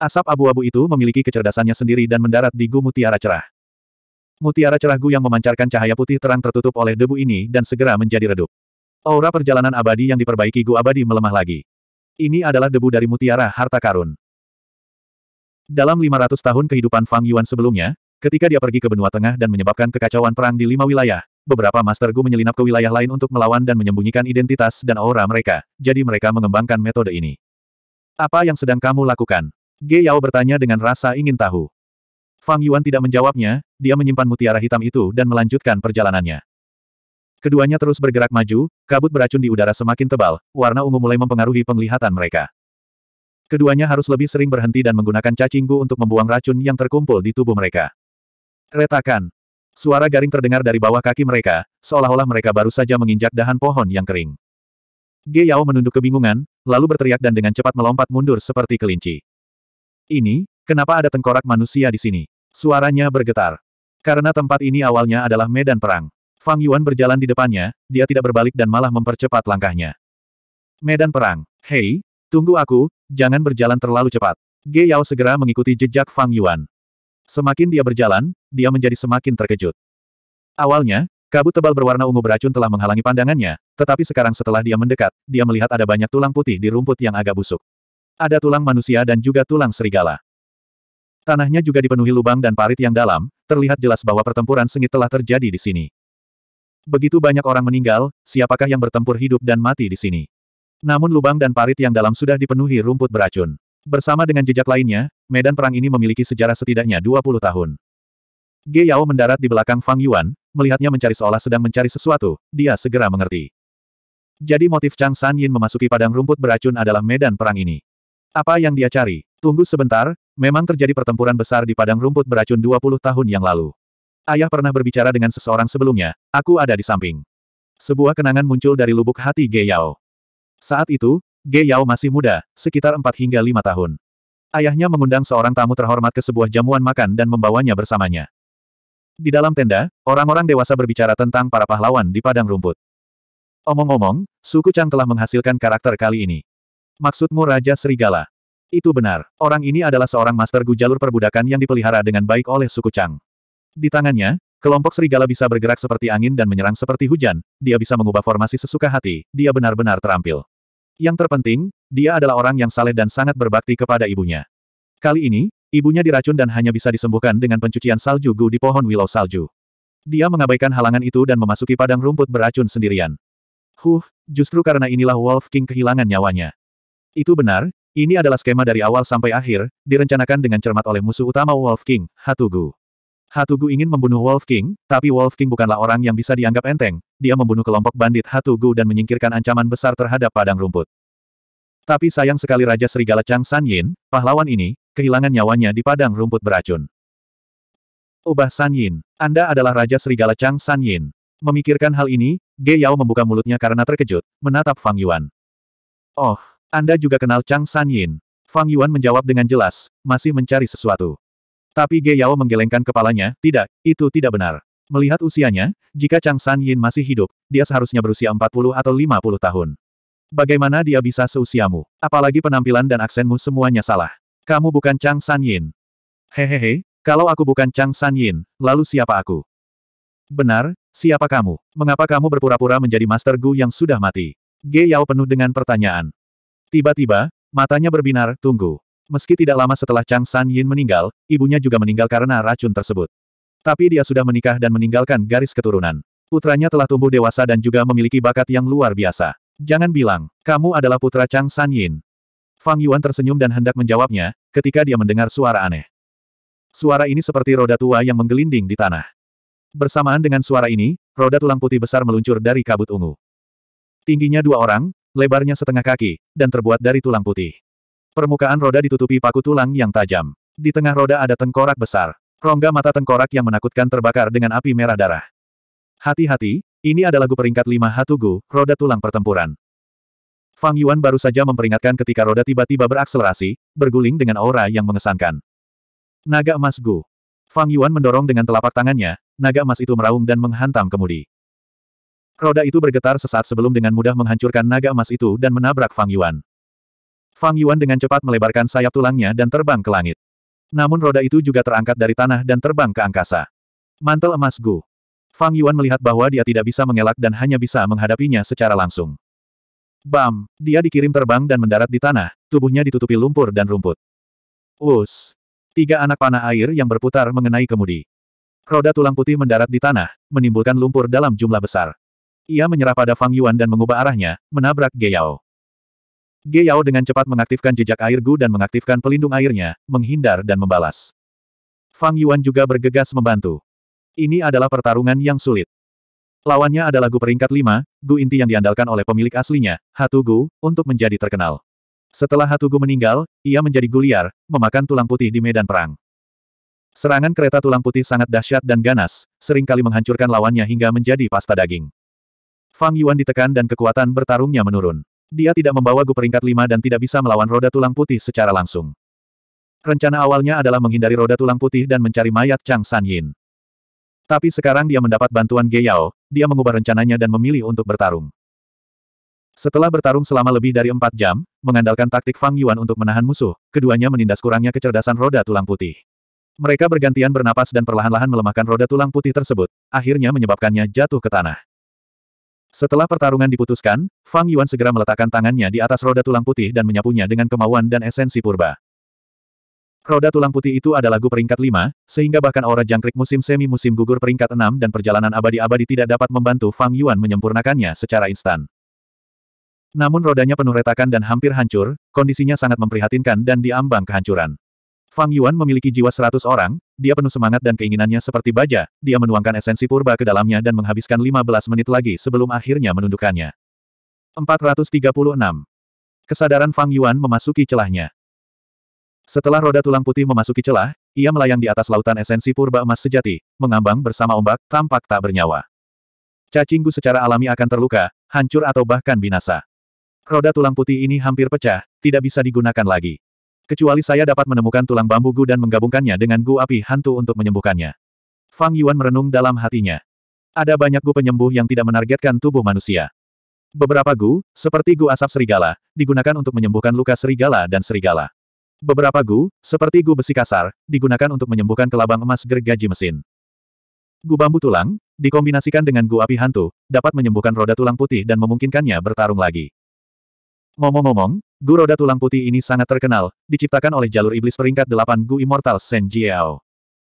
Asap abu-abu itu memiliki kecerdasannya sendiri dan mendarat di Gu Mutiara Cerah. Mutiara cerah Gu yang memancarkan cahaya putih terang tertutup oleh debu ini dan segera menjadi redup. Aura perjalanan abadi yang diperbaiki Gu abadi melemah lagi. Ini adalah debu dari mutiara harta karun. Dalam 500 tahun kehidupan Fang Yuan sebelumnya, ketika dia pergi ke benua tengah dan menyebabkan kekacauan perang di lima wilayah, beberapa Master Gu menyelinap ke wilayah lain untuk melawan dan menyembunyikan identitas dan aura mereka, jadi mereka mengembangkan metode ini. Apa yang sedang kamu lakukan? Ge Yao bertanya dengan rasa ingin tahu. Fang Yuan tidak menjawabnya, dia menyimpan mutiara hitam itu dan melanjutkan perjalanannya. Keduanya terus bergerak maju, kabut beracun di udara semakin tebal, warna ungu mulai mempengaruhi penglihatan mereka. Keduanya harus lebih sering berhenti dan menggunakan cacinggu untuk membuang racun yang terkumpul di tubuh mereka. Retakan. Suara garing terdengar dari bawah kaki mereka, seolah-olah mereka baru saja menginjak dahan pohon yang kering. Ge Yao menunduk kebingungan, lalu berteriak dan dengan cepat melompat mundur seperti kelinci. Ini, kenapa ada tengkorak manusia di sini? Suaranya bergetar. Karena tempat ini awalnya adalah medan perang. Fang Yuan berjalan di depannya, dia tidak berbalik dan malah mempercepat langkahnya. Medan perang. Hei, tunggu aku, jangan berjalan terlalu cepat. Ge Yao segera mengikuti jejak Fang Yuan. Semakin dia berjalan, dia menjadi semakin terkejut. Awalnya, kabut tebal berwarna ungu beracun telah menghalangi pandangannya, tetapi sekarang setelah dia mendekat, dia melihat ada banyak tulang putih di rumput yang agak busuk. Ada tulang manusia dan juga tulang serigala. Tanahnya juga dipenuhi lubang dan parit yang dalam, terlihat jelas bahwa pertempuran sengit telah terjadi di sini. Begitu banyak orang meninggal, siapakah yang bertempur hidup dan mati di sini? Namun lubang dan parit yang dalam sudah dipenuhi rumput beracun. Bersama dengan jejak lainnya, medan perang ini memiliki sejarah setidaknya 20 tahun. Ge Yao mendarat di belakang Fang Yuan, melihatnya mencari seolah sedang mencari sesuatu, dia segera mengerti. Jadi motif Chang San Yin memasuki padang rumput beracun adalah medan perang ini. Apa yang dia cari? Tunggu sebentar, Memang terjadi pertempuran besar di padang rumput beracun 20 tahun yang lalu. Ayah pernah berbicara dengan seseorang sebelumnya, aku ada di samping. Sebuah kenangan muncul dari lubuk hati Ge Yao. Saat itu, Ge Yao masih muda, sekitar 4 hingga 5 tahun. Ayahnya mengundang seorang tamu terhormat ke sebuah jamuan makan dan membawanya bersamanya. Di dalam tenda, orang-orang dewasa berbicara tentang para pahlawan di padang rumput. Omong-omong, suku Chang telah menghasilkan karakter kali ini. Maksudmu Raja Serigala? Itu benar. Orang ini adalah seorang master gu jalur perbudakan yang dipelihara dengan baik oleh suku Chang. Di tangannya, kelompok serigala bisa bergerak seperti angin dan menyerang seperti hujan, dia bisa mengubah formasi sesuka hati, dia benar-benar terampil. Yang terpenting, dia adalah orang yang saleh dan sangat berbakti kepada ibunya. Kali ini, ibunya diracun dan hanya bisa disembuhkan dengan pencucian salju gu di pohon willow salju. Dia mengabaikan halangan itu dan memasuki padang rumput beracun sendirian. Huh, justru karena inilah Wolf King kehilangan nyawanya. Itu benar, ini adalah skema dari awal sampai akhir, direncanakan dengan cermat oleh musuh utama Wolf King, Hatugu. Hatugu ingin membunuh Wolf King, tapi Wolf King bukanlah orang yang bisa dianggap enteng, dia membunuh kelompok bandit Hatugu dan menyingkirkan ancaman besar terhadap padang rumput. Tapi sayang sekali Raja Serigala Chang San Yin, pahlawan ini, kehilangan nyawanya di padang rumput beracun. Ubah San Yin, Anda adalah Raja Serigala Chang San Yin. Memikirkan hal ini, Ge Yao membuka mulutnya karena terkejut, menatap Fang Yuan. Oh, anda juga kenal Chang San Yin. Fang Yuan menjawab dengan jelas, masih mencari sesuatu. Tapi Ge Yao menggelengkan kepalanya, tidak, itu tidak benar. Melihat usianya, jika Chang San Yin masih hidup, dia seharusnya berusia 40 atau 50 tahun. Bagaimana dia bisa seusiamu? Apalagi penampilan dan aksenmu semuanya salah. Kamu bukan Chang San Yin. Hehehe, kalau aku bukan Chang San Yin, lalu siapa aku? Benar, siapa kamu? Mengapa kamu berpura-pura menjadi Master Gu yang sudah mati? Ge Yao penuh dengan pertanyaan. Tiba-tiba, matanya berbinar, tunggu. Meski tidak lama setelah Chang San Yin meninggal, ibunya juga meninggal karena racun tersebut. Tapi dia sudah menikah dan meninggalkan garis keturunan. Putranya telah tumbuh dewasa dan juga memiliki bakat yang luar biasa. Jangan bilang, kamu adalah putra Chang San Yin. Fang Yuan tersenyum dan hendak menjawabnya, ketika dia mendengar suara aneh. Suara ini seperti roda tua yang menggelinding di tanah. Bersamaan dengan suara ini, roda tulang putih besar meluncur dari kabut ungu. Tingginya dua orang, lebarnya setengah kaki, dan terbuat dari tulang putih. Permukaan roda ditutupi paku tulang yang tajam. Di tengah roda ada tengkorak besar. Rongga mata tengkorak yang menakutkan terbakar dengan api merah darah. Hati-hati, ini adalah lagu peringkat 5 Hatugu, roda tulang pertempuran. Fang Yuan baru saja memperingatkan ketika roda tiba-tiba berakselerasi, berguling dengan aura yang mengesankan. Naga emas Gu. Fang Yuan mendorong dengan telapak tangannya, naga emas itu meraung dan menghantam kemudi. Roda itu bergetar sesaat sebelum dengan mudah menghancurkan naga emas itu dan menabrak Fang Yuan. Fang Yuan dengan cepat melebarkan sayap tulangnya dan terbang ke langit. Namun roda itu juga terangkat dari tanah dan terbang ke angkasa. Mantel emas Gu. Fang Yuan melihat bahwa dia tidak bisa mengelak dan hanya bisa menghadapinya secara langsung. Bam! Dia dikirim terbang dan mendarat di tanah, tubuhnya ditutupi lumpur dan rumput. Us! Tiga anak panah air yang berputar mengenai kemudi. Roda tulang putih mendarat di tanah, menimbulkan lumpur dalam jumlah besar. Ia menyerah pada Fang Yuan dan mengubah arahnya, menabrak Ge Yao. Ge Yao dengan cepat mengaktifkan jejak air Gu dan mengaktifkan pelindung airnya, menghindar dan membalas. Fang Yuan juga bergegas membantu. Ini adalah pertarungan yang sulit. Lawannya adalah Gu peringkat 5, Gu inti yang diandalkan oleh pemilik aslinya, Hatu Gu, untuk menjadi terkenal. Setelah Hatu Gu meninggal, ia menjadi Gu liar, memakan tulang putih di medan perang. Serangan kereta tulang putih sangat dahsyat dan ganas, seringkali menghancurkan lawannya hingga menjadi pasta daging. Fang Yuan ditekan dan kekuatan bertarungnya menurun. Dia tidak membawa gu peringkat lima dan tidak bisa melawan roda tulang putih secara langsung. Rencana awalnya adalah menghindari roda tulang putih dan mencari mayat Chang San Yin. Tapi sekarang dia mendapat bantuan Ge Yao, dia mengubah rencananya dan memilih untuk bertarung. Setelah bertarung selama lebih dari empat jam, mengandalkan taktik Fang Yuan untuk menahan musuh, keduanya menindas kurangnya kecerdasan roda tulang putih. Mereka bergantian bernapas dan perlahan-lahan melemahkan roda tulang putih tersebut, akhirnya menyebabkannya jatuh ke tanah. Setelah pertarungan diputuskan, Fang Yuan segera meletakkan tangannya di atas roda tulang putih dan menyapunya dengan kemauan dan esensi purba. Roda tulang putih itu adalah lagu peringkat 5, sehingga bahkan aura jangkrik musim semi musim gugur peringkat 6 dan perjalanan abadi-abadi tidak dapat membantu Fang Yuan menyempurnakannya secara instan. Namun rodanya penuh retakan dan hampir hancur, kondisinya sangat memprihatinkan dan diambang kehancuran. Fang Yuan memiliki jiwa seratus orang, dia penuh semangat dan keinginannya seperti baja, dia menuangkan esensi purba ke dalamnya dan menghabiskan 15 menit lagi sebelum akhirnya menundukkannya. 436. Kesadaran Fang Yuan memasuki celahnya. Setelah roda tulang putih memasuki celah, ia melayang di atas lautan esensi purba emas sejati, mengambang bersama ombak, tampak tak bernyawa. Cacinggu secara alami akan terluka, hancur atau bahkan binasa. Roda tulang putih ini hampir pecah, tidak bisa digunakan lagi. Kecuali saya dapat menemukan tulang bambu Gu dan menggabungkannya dengan Gu api hantu untuk menyembuhkannya. Fang Yuan merenung dalam hatinya. Ada banyak Gu penyembuh yang tidak menargetkan tubuh manusia. Beberapa Gu, seperti Gu asap serigala, digunakan untuk menyembuhkan luka serigala dan serigala. Beberapa Gu, seperti Gu besi kasar, digunakan untuk menyembuhkan kelabang emas gergaji mesin. Gu bambu tulang, dikombinasikan dengan Gu api hantu, dapat menyembuhkan roda tulang putih dan memungkinkannya bertarung lagi. Ngomong-ngomong, Gu roda tulang putih ini sangat terkenal, diciptakan oleh jalur iblis peringkat 8 Gu Immortal Shen Jiao.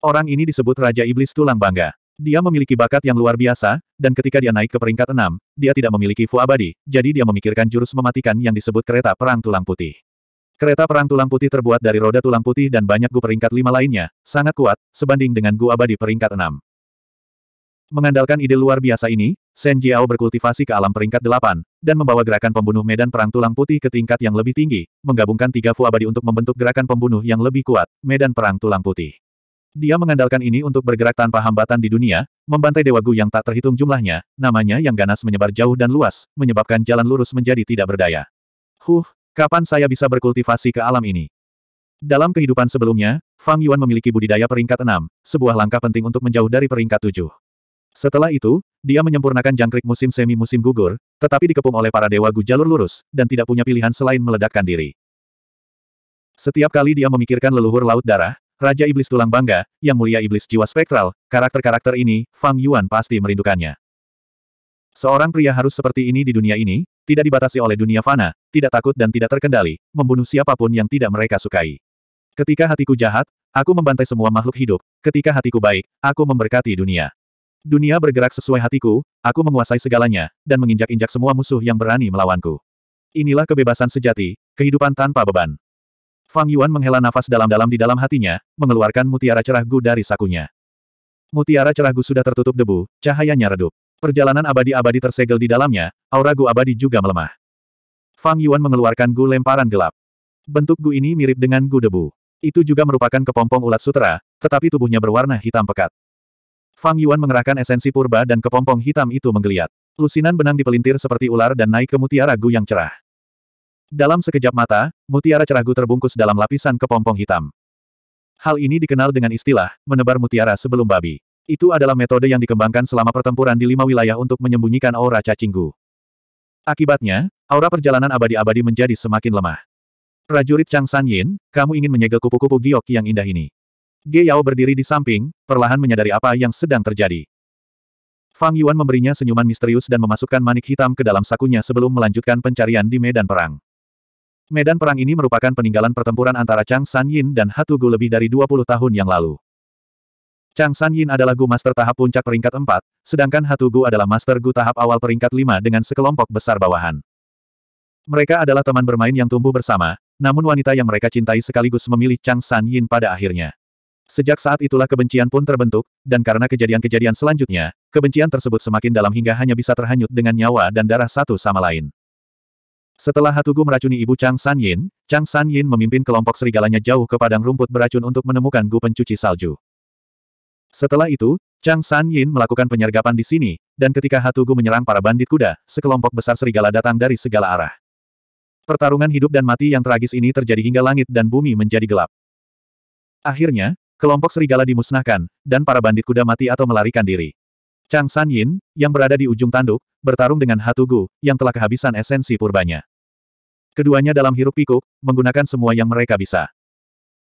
Orang ini disebut Raja Iblis Tulang Bangga. Dia memiliki bakat yang luar biasa, dan ketika dia naik ke peringkat 6, dia tidak memiliki fu abadi, jadi dia memikirkan jurus mematikan yang disebut kereta perang tulang putih. Kereta perang tulang putih terbuat dari roda tulang putih dan banyak gu peringkat 5 lainnya, sangat kuat, sebanding dengan gu abadi peringkat 6. Mengandalkan ide luar biasa ini, Shen Jiao berkultivasi ke alam peringkat delapan, dan membawa gerakan pembunuh medan perang tulang putih ke tingkat yang lebih tinggi, menggabungkan tiga fu abadi untuk membentuk gerakan pembunuh yang lebih kuat, medan perang tulang putih. Dia mengandalkan ini untuk bergerak tanpa hambatan di dunia, membantai Dewa Gu yang tak terhitung jumlahnya, namanya yang ganas menyebar jauh dan luas, menyebabkan jalan lurus menjadi tidak berdaya. Huh, kapan saya bisa berkultivasi ke alam ini? Dalam kehidupan sebelumnya, Fang Yuan memiliki budidaya peringkat enam, sebuah langkah penting untuk menjauh dari peringkat tujuh. Setelah itu, dia menyempurnakan jangkrik musim semi musim gugur, tetapi dikepung oleh para dewa Gu jalur lurus, dan tidak punya pilihan selain meledakkan diri. Setiap kali dia memikirkan leluhur laut darah, Raja Iblis Tulang Bangga, yang mulia Iblis Jiwa Spektral, karakter-karakter ini, Fang Yuan pasti merindukannya. Seorang pria harus seperti ini di dunia ini, tidak dibatasi oleh dunia fana, tidak takut dan tidak terkendali, membunuh siapapun yang tidak mereka sukai. Ketika hatiku jahat, aku membantai semua makhluk hidup, ketika hatiku baik, aku memberkati dunia. Dunia bergerak sesuai hatiku, aku menguasai segalanya, dan menginjak-injak semua musuh yang berani melawanku. Inilah kebebasan sejati, kehidupan tanpa beban. Fang Yuan menghela nafas dalam-dalam di dalam hatinya, mengeluarkan mutiara cerah gu dari sakunya. Mutiara cerah gu sudah tertutup debu, cahayanya redup. Perjalanan abadi-abadi tersegel di dalamnya, aura gu abadi juga melemah. Fang Yuan mengeluarkan gu lemparan gelap. Bentuk gu ini mirip dengan gu debu. Itu juga merupakan kepompong ulat sutera, tetapi tubuhnya berwarna hitam pekat. Fang Yuan mengerahkan esensi purba dan kepompong hitam itu menggeliat. Lusinan benang dipelintir seperti ular dan naik ke mutiara Gu yang cerah. Dalam sekejap mata, mutiara cerah Gu terbungkus dalam lapisan kepompong hitam. Hal ini dikenal dengan istilah, menebar mutiara sebelum babi. Itu adalah metode yang dikembangkan selama pertempuran di lima wilayah untuk menyembunyikan aura cacing Gu. Akibatnya, aura perjalanan abadi-abadi menjadi semakin lemah. Prajurit Chang San Yin, kamu ingin menyegel kupu-kupu giok yang indah ini. Ge Yao berdiri di samping, perlahan menyadari apa yang sedang terjadi. Fang Yuan memberinya senyuman misterius dan memasukkan manik hitam ke dalam sakunya sebelum melanjutkan pencarian di medan perang. Medan perang ini merupakan peninggalan pertempuran antara Chang San Yin dan Hatugu lebih dari 20 tahun yang lalu. Chang San Yin adalah Gu Master tahap puncak peringkat 4, sedangkan Hatugu adalah Master Gu tahap awal peringkat 5 dengan sekelompok besar bawahan. Mereka adalah teman bermain yang tumbuh bersama, namun wanita yang mereka cintai sekaligus memilih Chang San Yin pada akhirnya. Sejak saat itulah kebencian pun terbentuk, dan karena kejadian-kejadian selanjutnya, kebencian tersebut semakin dalam hingga hanya bisa terhanyut dengan nyawa dan darah satu sama lain. Setelah Hatugu meracuni ibu Chang San Yin, Chang San Yin memimpin kelompok serigalanya jauh ke padang rumput beracun untuk menemukan gu pencuci salju. Setelah itu, Chang San Yin melakukan penyergapan di sini, dan ketika Hatugu menyerang para bandit kuda, sekelompok besar serigala datang dari segala arah. Pertarungan hidup dan mati yang tragis ini terjadi hingga langit dan bumi menjadi gelap. Akhirnya, kelompok serigala dimusnahkan, dan para bandit kuda mati atau melarikan diri. Chang San Yin, yang berada di ujung tanduk, bertarung dengan Hatugu, yang telah kehabisan esensi purbanya. Keduanya dalam hirup pikuk, menggunakan semua yang mereka bisa.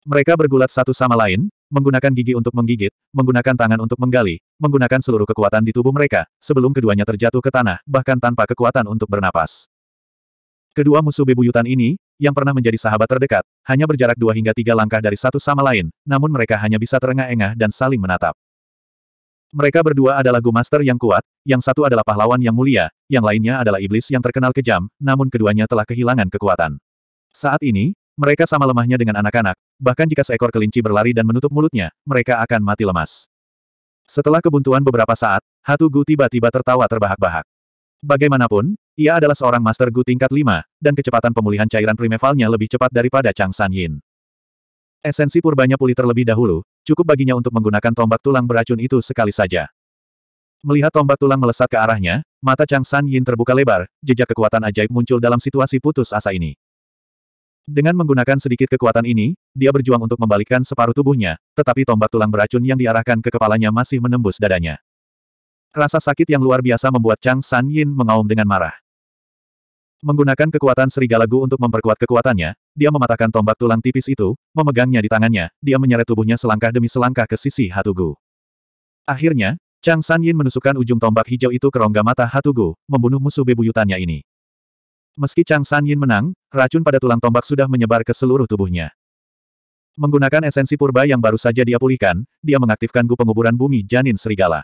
Mereka bergulat satu sama lain, menggunakan gigi untuk menggigit, menggunakan tangan untuk menggali, menggunakan seluruh kekuatan di tubuh mereka, sebelum keduanya terjatuh ke tanah, bahkan tanpa kekuatan untuk bernapas. Kedua musuh bebuyutan ini, yang pernah menjadi sahabat terdekat, hanya berjarak dua hingga tiga langkah dari satu sama lain, namun mereka hanya bisa terengah-engah dan saling menatap. Mereka berdua adalah master yang kuat, yang satu adalah pahlawan yang mulia, yang lainnya adalah iblis yang terkenal kejam, namun keduanya telah kehilangan kekuatan. Saat ini, mereka sama lemahnya dengan anak-anak, bahkan jika seekor kelinci berlari dan menutup mulutnya, mereka akan mati lemas. Setelah kebuntuan beberapa saat, Hatu Gu tiba-tiba tertawa terbahak-bahak. Bagaimanapun, ia adalah seorang Master Gu tingkat 5, dan kecepatan pemulihan cairan primevalnya lebih cepat daripada Chang San Yin. Esensi purbanya pulih terlebih dahulu, cukup baginya untuk menggunakan tombak tulang beracun itu sekali saja. Melihat tombak tulang melesat ke arahnya, mata Chang San Yin terbuka lebar, jejak kekuatan ajaib muncul dalam situasi putus asa ini. Dengan menggunakan sedikit kekuatan ini, dia berjuang untuk membalikkan separuh tubuhnya, tetapi tombak tulang beracun yang diarahkan ke kepalanya masih menembus dadanya. Rasa sakit yang luar biasa membuat Chang San Yin mengaum dengan marah. Menggunakan kekuatan serigala Gu untuk memperkuat kekuatannya, dia mematahkan tombak tulang tipis itu, memegangnya di tangannya, dia menyeret tubuhnya selangkah demi selangkah ke sisi Hatu Gu. Akhirnya, Chang San Yin menusukkan ujung tombak hijau itu ke rongga mata Hatu Gu, membunuh musuh bebuyutannya ini. Meski Chang San Yin menang, racun pada tulang tombak sudah menyebar ke seluruh tubuhnya. Menggunakan esensi purba yang baru saja dia pulihkan, dia mengaktifkan Gu penguburan bumi janin serigala.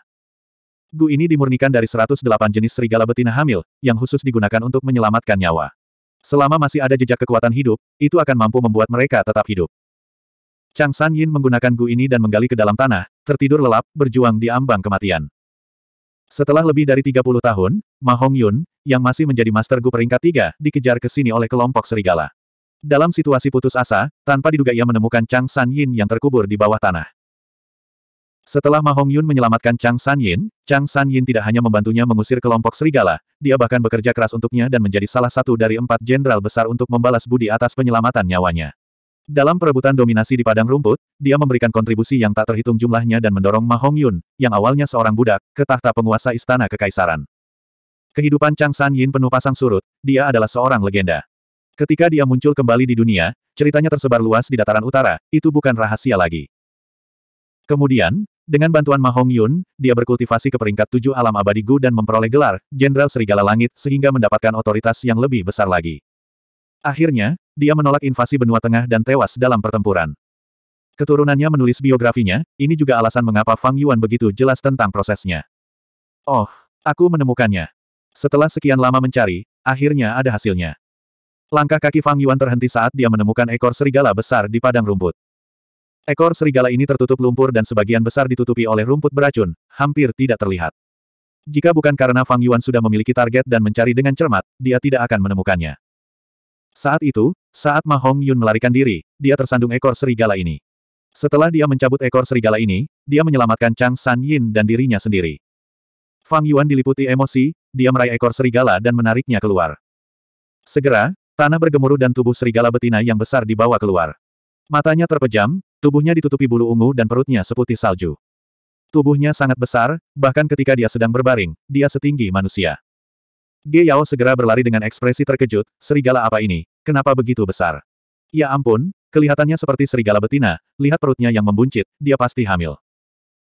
Gu ini dimurnikan dari 108 jenis serigala betina hamil, yang khusus digunakan untuk menyelamatkan nyawa. Selama masih ada jejak kekuatan hidup, itu akan mampu membuat mereka tetap hidup. Chang San Yin menggunakan gu ini dan menggali ke dalam tanah, tertidur lelap, berjuang di ambang kematian. Setelah lebih dari 30 tahun, Ma Hong Yun, yang masih menjadi master gu peringkat tiga, dikejar ke sini oleh kelompok serigala. Dalam situasi putus asa, tanpa diduga ia menemukan Chang San Yin yang terkubur di bawah tanah. Setelah Ma Hong Yun menyelamatkan Chang San Yin, Chang San Yin tidak hanya membantunya mengusir kelompok serigala, dia bahkan bekerja keras untuknya dan menjadi salah satu dari empat jenderal besar untuk membalas budi atas penyelamatan nyawanya. Dalam perebutan dominasi di padang rumput, dia memberikan kontribusi yang tak terhitung jumlahnya dan mendorong Ma Hong Yun, yang awalnya seorang budak, ke tahta penguasa istana kekaisaran. Kehidupan Chang San Yin penuh pasang surut, dia adalah seorang legenda. Ketika dia muncul kembali di dunia, ceritanya tersebar luas di dataran utara, itu bukan rahasia lagi. Kemudian, dengan bantuan Mahong Yun, dia berkultivasi ke peringkat tujuh alam abadi Gu dan memperoleh gelar, Jenderal Serigala Langit sehingga mendapatkan otoritas yang lebih besar lagi. Akhirnya, dia menolak invasi benua tengah dan tewas dalam pertempuran. Keturunannya menulis biografinya, ini juga alasan mengapa Fang Yuan begitu jelas tentang prosesnya. Oh, aku menemukannya. Setelah sekian lama mencari, akhirnya ada hasilnya. Langkah kaki Fang Yuan terhenti saat dia menemukan ekor serigala besar di padang rumput. Ekor serigala ini tertutup lumpur dan sebagian besar ditutupi oleh rumput beracun, hampir tidak terlihat. Jika bukan karena Fang Yuan sudah memiliki target dan mencari dengan cermat, dia tidak akan menemukannya. Saat itu, saat Ma Hong Yun melarikan diri, dia tersandung ekor serigala ini. Setelah dia mencabut ekor serigala ini, dia menyelamatkan Chang San Yin dan dirinya sendiri. Fang Yuan diliputi emosi, dia meraih ekor serigala dan menariknya keluar. Segera, tanah bergemuruh dan tubuh serigala betina yang besar dibawa keluar. Matanya terpejam, Tubuhnya ditutupi bulu ungu dan perutnya seputih salju. Tubuhnya sangat besar, bahkan ketika dia sedang berbaring, dia setinggi manusia. Ge Yao segera berlari dengan ekspresi terkejut, serigala apa ini, kenapa begitu besar? Ya ampun, kelihatannya seperti serigala betina, lihat perutnya yang membuncit, dia pasti hamil.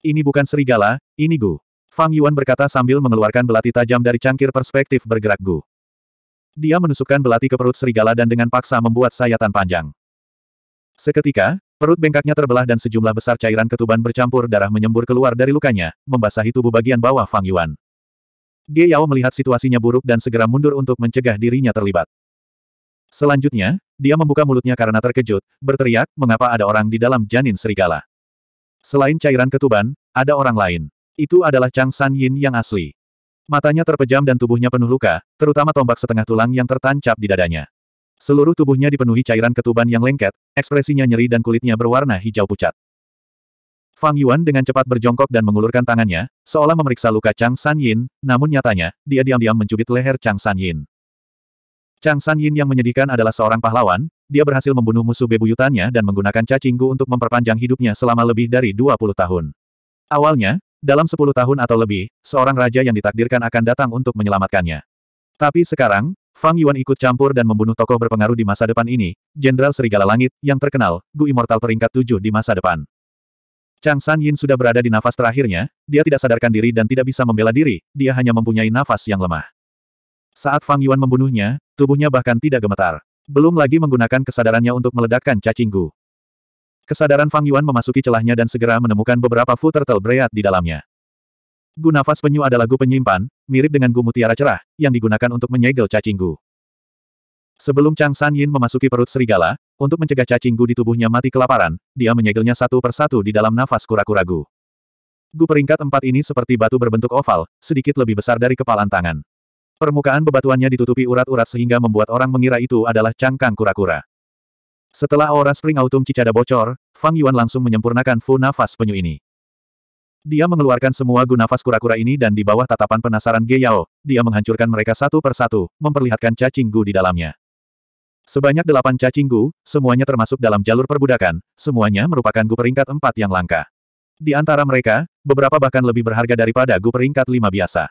Ini bukan serigala, ini Gu. Fang Yuan berkata sambil mengeluarkan belati tajam dari cangkir perspektif bergerak Gu. Dia menusukkan belati ke perut serigala dan dengan paksa membuat sayatan panjang. Seketika, Perut bengkaknya terbelah dan sejumlah besar cairan ketuban bercampur darah menyembur keluar dari lukanya, membasahi tubuh bagian bawah Fang Yuan. Ge Yao melihat situasinya buruk dan segera mundur untuk mencegah dirinya terlibat. Selanjutnya, dia membuka mulutnya karena terkejut, berteriak, mengapa ada orang di dalam janin serigala. Selain cairan ketuban, ada orang lain. Itu adalah Chang San Yin yang asli. Matanya terpejam dan tubuhnya penuh luka, terutama tombak setengah tulang yang tertancap di dadanya. Seluruh tubuhnya dipenuhi cairan ketuban yang lengket, ekspresinya nyeri dan kulitnya berwarna hijau pucat. Fang Yuan dengan cepat berjongkok dan mengulurkan tangannya, seolah memeriksa luka Chang San Yin, namun nyatanya, dia diam-diam mencubit leher Chang San Yin. Chang San Yin yang menyedihkan adalah seorang pahlawan, dia berhasil membunuh musuh bebuyutannya dan menggunakan cacing gu untuk memperpanjang hidupnya selama lebih dari 20 tahun. Awalnya, dalam 10 tahun atau lebih, seorang raja yang ditakdirkan akan datang untuk menyelamatkannya. Tapi sekarang, Fang Yuan ikut campur dan membunuh tokoh berpengaruh di masa depan ini, Jenderal Serigala Langit, yang terkenal, Gu Immortal peringkat tujuh di masa depan. Chang San Yin sudah berada di nafas terakhirnya, dia tidak sadarkan diri dan tidak bisa membela diri, dia hanya mempunyai nafas yang lemah. Saat Fang Yuan membunuhnya, tubuhnya bahkan tidak gemetar. Belum lagi menggunakan kesadarannya untuk meledakkan cacing Gu. Kesadaran Fang Yuan memasuki celahnya dan segera menemukan beberapa full turtle bread di dalamnya. Gu nafas penyu adalah gu penyimpan, mirip dengan gu mutiara cerah, yang digunakan untuk menyegel cacing gu. Sebelum Chang San Yin memasuki perut serigala, untuk mencegah cacing gu di tubuhnya mati kelaparan, dia menyegelnya satu persatu di dalam nafas kura-kura gu. Gu peringkat empat ini seperti batu berbentuk oval, sedikit lebih besar dari kepalan tangan. Permukaan bebatuannya ditutupi urat-urat sehingga membuat orang mengira itu adalah cangkang kura-kura. Setelah aura Spring Autumn Cicada bocor, Fang Yuan langsung menyempurnakan fu nafas penyu ini. Dia mengeluarkan semua gunafas kura-kura ini dan di bawah tatapan penasaran Ge Yao, dia menghancurkan mereka satu per satu, memperlihatkan cacing gu di dalamnya. Sebanyak delapan cacing gu, semuanya termasuk dalam jalur perbudakan, semuanya merupakan gu peringkat empat yang langka. Di antara mereka, beberapa bahkan lebih berharga daripada gu peringkat lima biasa.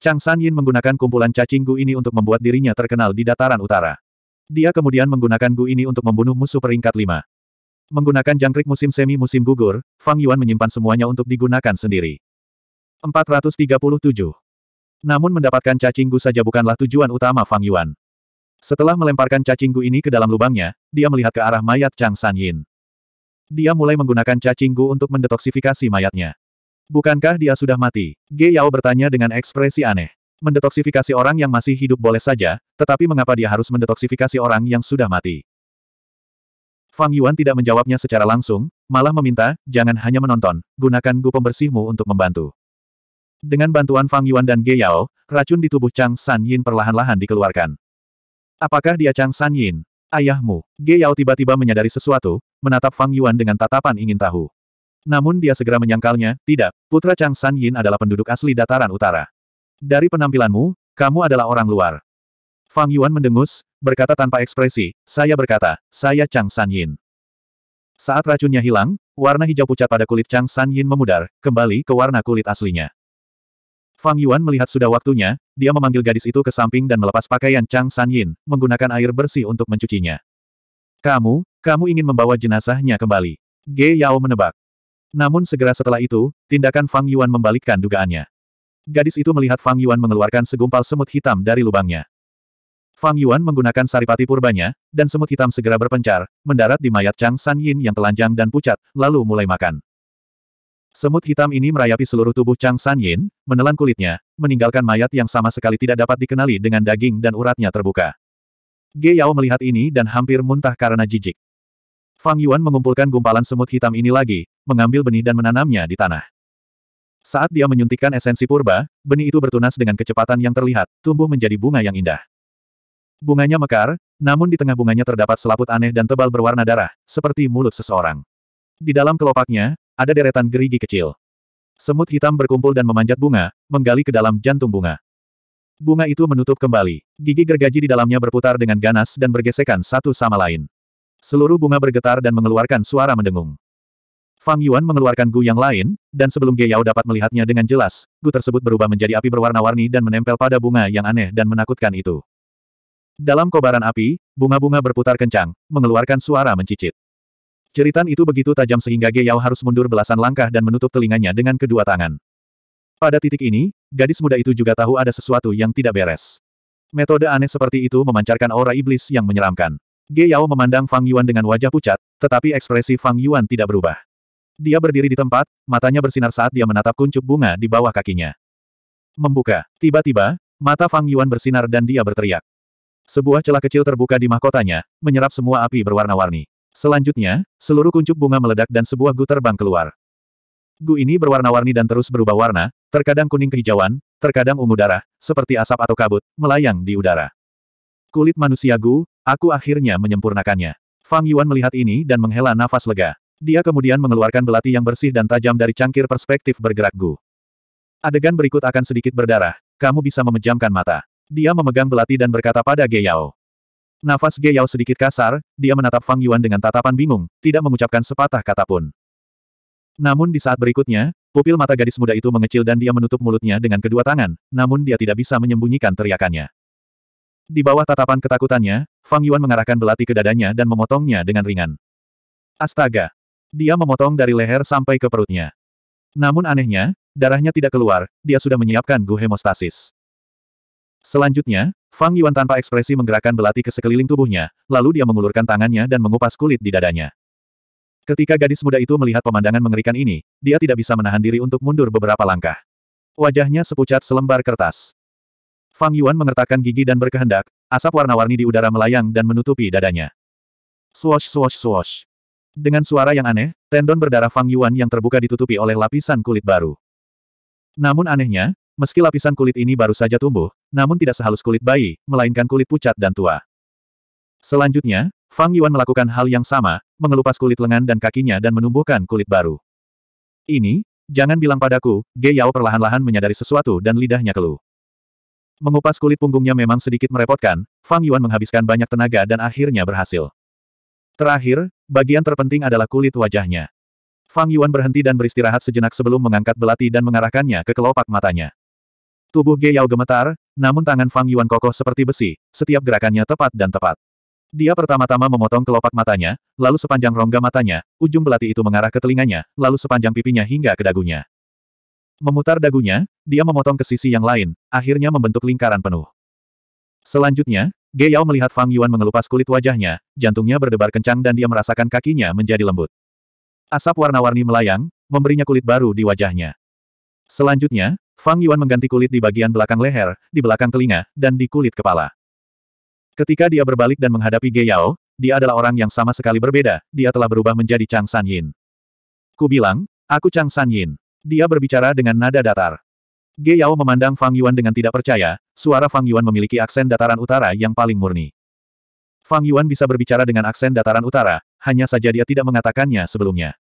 Chang San Yin menggunakan kumpulan cacing gu ini untuk membuat dirinya terkenal di dataran utara. Dia kemudian menggunakan gu ini untuk membunuh musuh peringkat lima. Menggunakan jangkrik musim semi musim gugur, Fang Yuan menyimpan semuanya untuk digunakan sendiri. 437. Namun mendapatkan cacinggu saja bukanlah tujuan utama Fang Yuan. Setelah melemparkan cacinggu ini ke dalam lubangnya, dia melihat ke arah mayat Chang San Yin. Dia mulai menggunakan cacinggu untuk mendetoksifikasi mayatnya. Bukankah dia sudah mati? Ge Yao bertanya dengan ekspresi aneh. Mendetoksifikasi orang yang masih hidup boleh saja, tetapi mengapa dia harus mendetoksifikasi orang yang sudah mati? Fang Yuan tidak menjawabnya secara langsung, malah meminta, jangan hanya menonton, gunakan gu pembersihmu untuk membantu. Dengan bantuan Fang Yuan dan Ge Yao, racun di tubuh Chang San Yin perlahan-lahan dikeluarkan. Apakah dia Chang San Yin? Ayahmu. Ge Yao tiba-tiba menyadari sesuatu, menatap Fang Yuan dengan tatapan ingin tahu. Namun dia segera menyangkalnya, tidak, putra Chang San Yin adalah penduduk asli dataran utara. Dari penampilanmu, kamu adalah orang luar. Fang Yuan mendengus, berkata tanpa ekspresi, saya berkata, saya Chang San Yin. Saat racunnya hilang, warna hijau pucat pada kulit Chang San Yin memudar, kembali ke warna kulit aslinya. Fang Yuan melihat sudah waktunya, dia memanggil gadis itu ke samping dan melepas pakaian Chang San Yin, menggunakan air bersih untuk mencucinya. Kamu, kamu ingin membawa jenazahnya kembali. Ge Yao menebak. Namun segera setelah itu, tindakan Fang Yuan membalikkan dugaannya. Gadis itu melihat Fang Yuan mengeluarkan segumpal semut hitam dari lubangnya. Fang Yuan menggunakan saripati purbanya, dan semut hitam segera berpencar, mendarat di mayat Chang San Yin yang telanjang dan pucat, lalu mulai makan. Semut hitam ini merayapi seluruh tubuh Chang San Yin, menelan kulitnya, meninggalkan mayat yang sama sekali tidak dapat dikenali dengan daging dan uratnya terbuka. Ge Yao melihat ini dan hampir muntah karena jijik. Fang Yuan mengumpulkan gumpalan semut hitam ini lagi, mengambil benih dan menanamnya di tanah. Saat dia menyuntikkan esensi purba, benih itu bertunas dengan kecepatan yang terlihat, tumbuh menjadi bunga yang indah. Bunganya mekar, namun di tengah bunganya terdapat selaput aneh dan tebal berwarna darah, seperti mulut seseorang. Di dalam kelopaknya, ada deretan gerigi kecil. Semut hitam berkumpul dan memanjat bunga, menggali ke dalam jantung bunga. Bunga itu menutup kembali. Gigi gergaji di dalamnya berputar dengan ganas dan bergesekan satu sama lain. Seluruh bunga bergetar dan mengeluarkan suara mendengung. Fang Yuan mengeluarkan Gu yang lain, dan sebelum Ge Yao dapat melihatnya dengan jelas, Gu tersebut berubah menjadi api berwarna-warni dan menempel pada bunga yang aneh dan menakutkan itu. Dalam kobaran api, bunga-bunga berputar kencang, mengeluarkan suara mencicit. Ceritan itu begitu tajam sehingga Ge Yao harus mundur belasan langkah dan menutup telinganya dengan kedua tangan. Pada titik ini, gadis muda itu juga tahu ada sesuatu yang tidak beres. Metode aneh seperti itu memancarkan aura iblis yang menyeramkan. Ge Yao memandang Fang Yuan dengan wajah pucat, tetapi ekspresi Fang Yuan tidak berubah. Dia berdiri di tempat, matanya bersinar saat dia menatap kuncup bunga di bawah kakinya. Membuka. Tiba-tiba, mata Fang Yuan bersinar dan dia berteriak. Sebuah celah kecil terbuka di mahkotanya, menyerap semua api berwarna-warni. Selanjutnya, seluruh kuncup bunga meledak dan sebuah gu terbang keluar. Gu ini berwarna-warni dan terus berubah warna, terkadang kuning kehijauan, terkadang ungu darah, seperti asap atau kabut, melayang di udara. Kulit manusia gu, aku akhirnya menyempurnakannya. Fang Yuan melihat ini dan menghela nafas lega. Dia kemudian mengeluarkan belati yang bersih dan tajam dari cangkir perspektif bergerak gu. Adegan berikut akan sedikit berdarah, kamu bisa memejamkan mata. Dia memegang belati dan berkata pada Ge Nafas Ge sedikit kasar, dia menatap Fang Yuan dengan tatapan bingung, tidak mengucapkan sepatah kata pun. Namun di saat berikutnya, pupil mata gadis muda itu mengecil dan dia menutup mulutnya dengan kedua tangan, namun dia tidak bisa menyembunyikan teriakannya. Di bawah tatapan ketakutannya, Fang Yuan mengarahkan belati ke dadanya dan memotongnya dengan ringan. Astaga! Dia memotong dari leher sampai ke perutnya. Namun anehnya, darahnya tidak keluar, dia sudah menyiapkan gu hemostasis. Selanjutnya, Fang Yuan tanpa ekspresi menggerakkan belati ke sekeliling tubuhnya, lalu dia mengulurkan tangannya dan mengupas kulit di dadanya. Ketika gadis muda itu melihat pemandangan mengerikan ini, dia tidak bisa menahan diri untuk mundur beberapa langkah. Wajahnya sepucat selembar kertas. Fang Yuan mengertakkan gigi dan berkehendak, asap warna-warni di udara melayang dan menutupi dadanya. Swosh swosh swosh. Dengan suara yang aneh, tendon berdarah Fang Yuan yang terbuka ditutupi oleh lapisan kulit baru. Namun anehnya, Meski lapisan kulit ini baru saja tumbuh, namun tidak sehalus kulit bayi, melainkan kulit pucat dan tua. Selanjutnya, Fang Yuan melakukan hal yang sama, mengelupas kulit lengan dan kakinya dan menumbuhkan kulit baru. Ini, jangan bilang padaku, Ge Yao perlahan-lahan menyadari sesuatu dan lidahnya keluh. Mengupas kulit punggungnya memang sedikit merepotkan, Fang Yuan menghabiskan banyak tenaga dan akhirnya berhasil. Terakhir, bagian terpenting adalah kulit wajahnya. Fang Yuan berhenti dan beristirahat sejenak sebelum mengangkat belati dan mengarahkannya ke kelopak matanya. Tubuh Ge gemetar, namun tangan Fang Yuan kokoh seperti besi, setiap gerakannya tepat dan tepat. Dia pertama-tama memotong kelopak matanya, lalu sepanjang rongga matanya, ujung belati itu mengarah ke telinganya, lalu sepanjang pipinya hingga ke dagunya. Memutar dagunya, dia memotong ke sisi yang lain, akhirnya membentuk lingkaran penuh. Selanjutnya, Ge melihat Fang Yuan mengelupas kulit wajahnya, jantungnya berdebar kencang dan dia merasakan kakinya menjadi lembut. Asap warna-warni melayang, memberinya kulit baru di wajahnya. Selanjutnya, Fang Yuan mengganti kulit di bagian belakang leher, di belakang telinga, dan di kulit kepala. Ketika dia berbalik dan menghadapi Ge Yao, dia adalah orang yang sama sekali berbeda, dia telah berubah menjadi Chang San Yin. Ku bilang, aku Chang San Yin. Dia berbicara dengan nada datar. Ge Yao memandang Fang Yuan dengan tidak percaya, suara Fang Yuan memiliki aksen dataran utara yang paling murni. Fang Yuan bisa berbicara dengan aksen dataran utara, hanya saja dia tidak mengatakannya sebelumnya.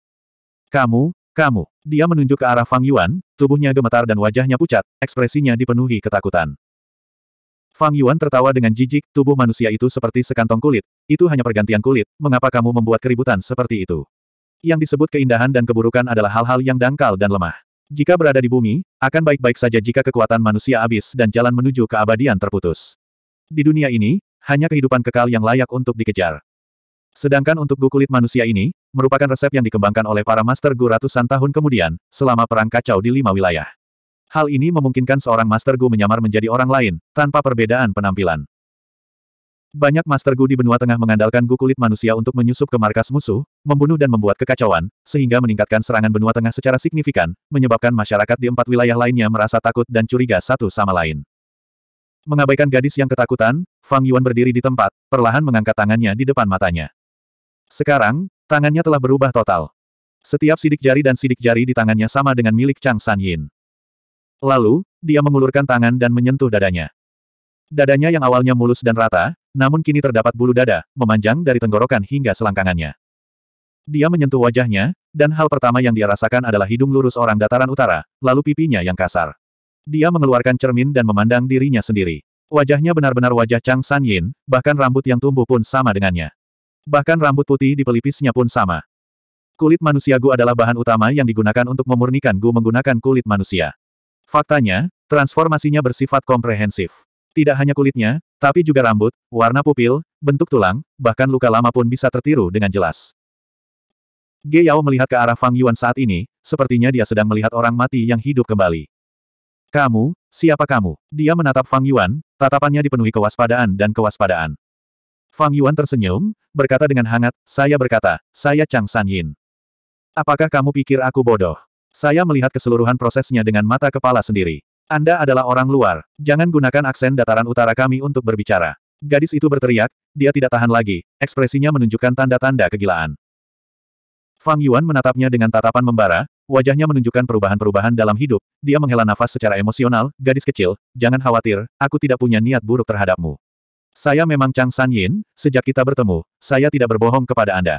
Kamu, kamu. Dia menunjuk ke arah Fang Yuan, tubuhnya gemetar dan wajahnya pucat, ekspresinya dipenuhi ketakutan. Fang Yuan tertawa dengan jijik, tubuh manusia itu seperti sekantong kulit, itu hanya pergantian kulit, mengapa kamu membuat keributan seperti itu? Yang disebut keindahan dan keburukan adalah hal-hal yang dangkal dan lemah. Jika berada di bumi, akan baik-baik saja jika kekuatan manusia habis dan jalan menuju keabadian terputus. Di dunia ini, hanya kehidupan kekal yang layak untuk dikejar. Sedangkan untuk gu kulit manusia ini, merupakan resep yang dikembangkan oleh para master gu ratusan tahun kemudian, selama perang kacau di lima wilayah. Hal ini memungkinkan seorang master gu menyamar menjadi orang lain, tanpa perbedaan penampilan. Banyak master gu di benua tengah mengandalkan gu kulit manusia untuk menyusup ke markas musuh, membunuh dan membuat kekacauan, sehingga meningkatkan serangan benua tengah secara signifikan, menyebabkan masyarakat di empat wilayah lainnya merasa takut dan curiga satu sama lain. Mengabaikan gadis yang ketakutan, Fang Yuan berdiri di tempat, perlahan mengangkat tangannya di depan matanya. Sekarang, tangannya telah berubah total. Setiap sidik jari dan sidik jari di tangannya sama dengan milik Chang San Yin. Lalu, dia mengulurkan tangan dan menyentuh dadanya. Dadanya yang awalnya mulus dan rata, namun kini terdapat bulu dada, memanjang dari tenggorokan hingga selangkangannya. Dia menyentuh wajahnya, dan hal pertama yang dia rasakan adalah hidung lurus orang dataran utara, lalu pipinya yang kasar. Dia mengeluarkan cermin dan memandang dirinya sendiri. Wajahnya benar-benar wajah Chang San Yin, bahkan rambut yang tumbuh pun sama dengannya. Bahkan rambut putih di pelipisnya pun sama. Kulit manusia Gu adalah bahan utama yang digunakan untuk memurnikan Gu menggunakan kulit manusia. Faktanya, transformasinya bersifat komprehensif. Tidak hanya kulitnya, tapi juga rambut, warna pupil, bentuk tulang, bahkan luka lama pun bisa tertiru dengan jelas. Ge Yao melihat ke arah Fang Yuan saat ini, sepertinya dia sedang melihat orang mati yang hidup kembali. Kamu, siapa kamu? Dia menatap Fang Yuan, tatapannya dipenuhi kewaspadaan dan kewaspadaan. Fang Yuan tersenyum, berkata dengan hangat, saya berkata, saya Chang San Yin. Apakah kamu pikir aku bodoh? Saya melihat keseluruhan prosesnya dengan mata kepala sendiri. Anda adalah orang luar, jangan gunakan aksen dataran utara kami untuk berbicara. Gadis itu berteriak, dia tidak tahan lagi, ekspresinya menunjukkan tanda-tanda kegilaan. Fang Yuan menatapnya dengan tatapan membara, wajahnya menunjukkan perubahan-perubahan dalam hidup, dia menghela nafas secara emosional, gadis kecil, jangan khawatir, aku tidak punya niat buruk terhadapmu. Saya memang Chang San Yin, sejak kita bertemu, saya tidak berbohong kepada Anda.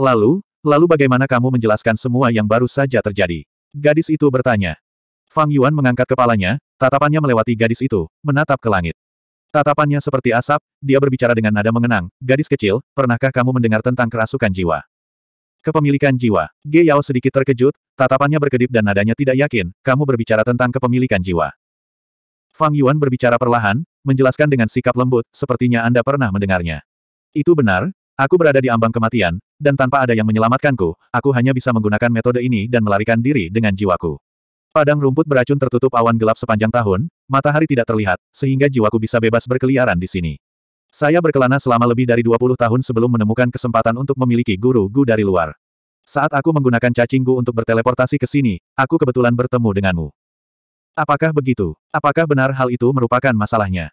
Lalu, lalu bagaimana kamu menjelaskan semua yang baru saja terjadi? Gadis itu bertanya. Fang Yuan mengangkat kepalanya, tatapannya melewati gadis itu, menatap ke langit. Tatapannya seperti asap, dia berbicara dengan nada mengenang, gadis kecil, pernahkah kamu mendengar tentang kerasukan jiwa? Kepemilikan jiwa. Ge Yao sedikit terkejut, tatapannya berkedip dan nadanya tidak yakin, kamu berbicara tentang kepemilikan jiwa. Fang Yuan berbicara perlahan, menjelaskan dengan sikap lembut, sepertinya Anda pernah mendengarnya. Itu benar, aku berada di ambang kematian, dan tanpa ada yang menyelamatkanku, aku hanya bisa menggunakan metode ini dan melarikan diri dengan jiwaku. Padang rumput beracun tertutup awan gelap sepanjang tahun, matahari tidak terlihat, sehingga jiwaku bisa bebas berkeliaran di sini. Saya berkelana selama lebih dari 20 tahun sebelum menemukan kesempatan untuk memiliki guru-gu dari luar. Saat aku menggunakan cacingku untuk berteleportasi ke sini, aku kebetulan bertemu denganmu. Apakah begitu? Apakah benar hal itu merupakan masalahnya?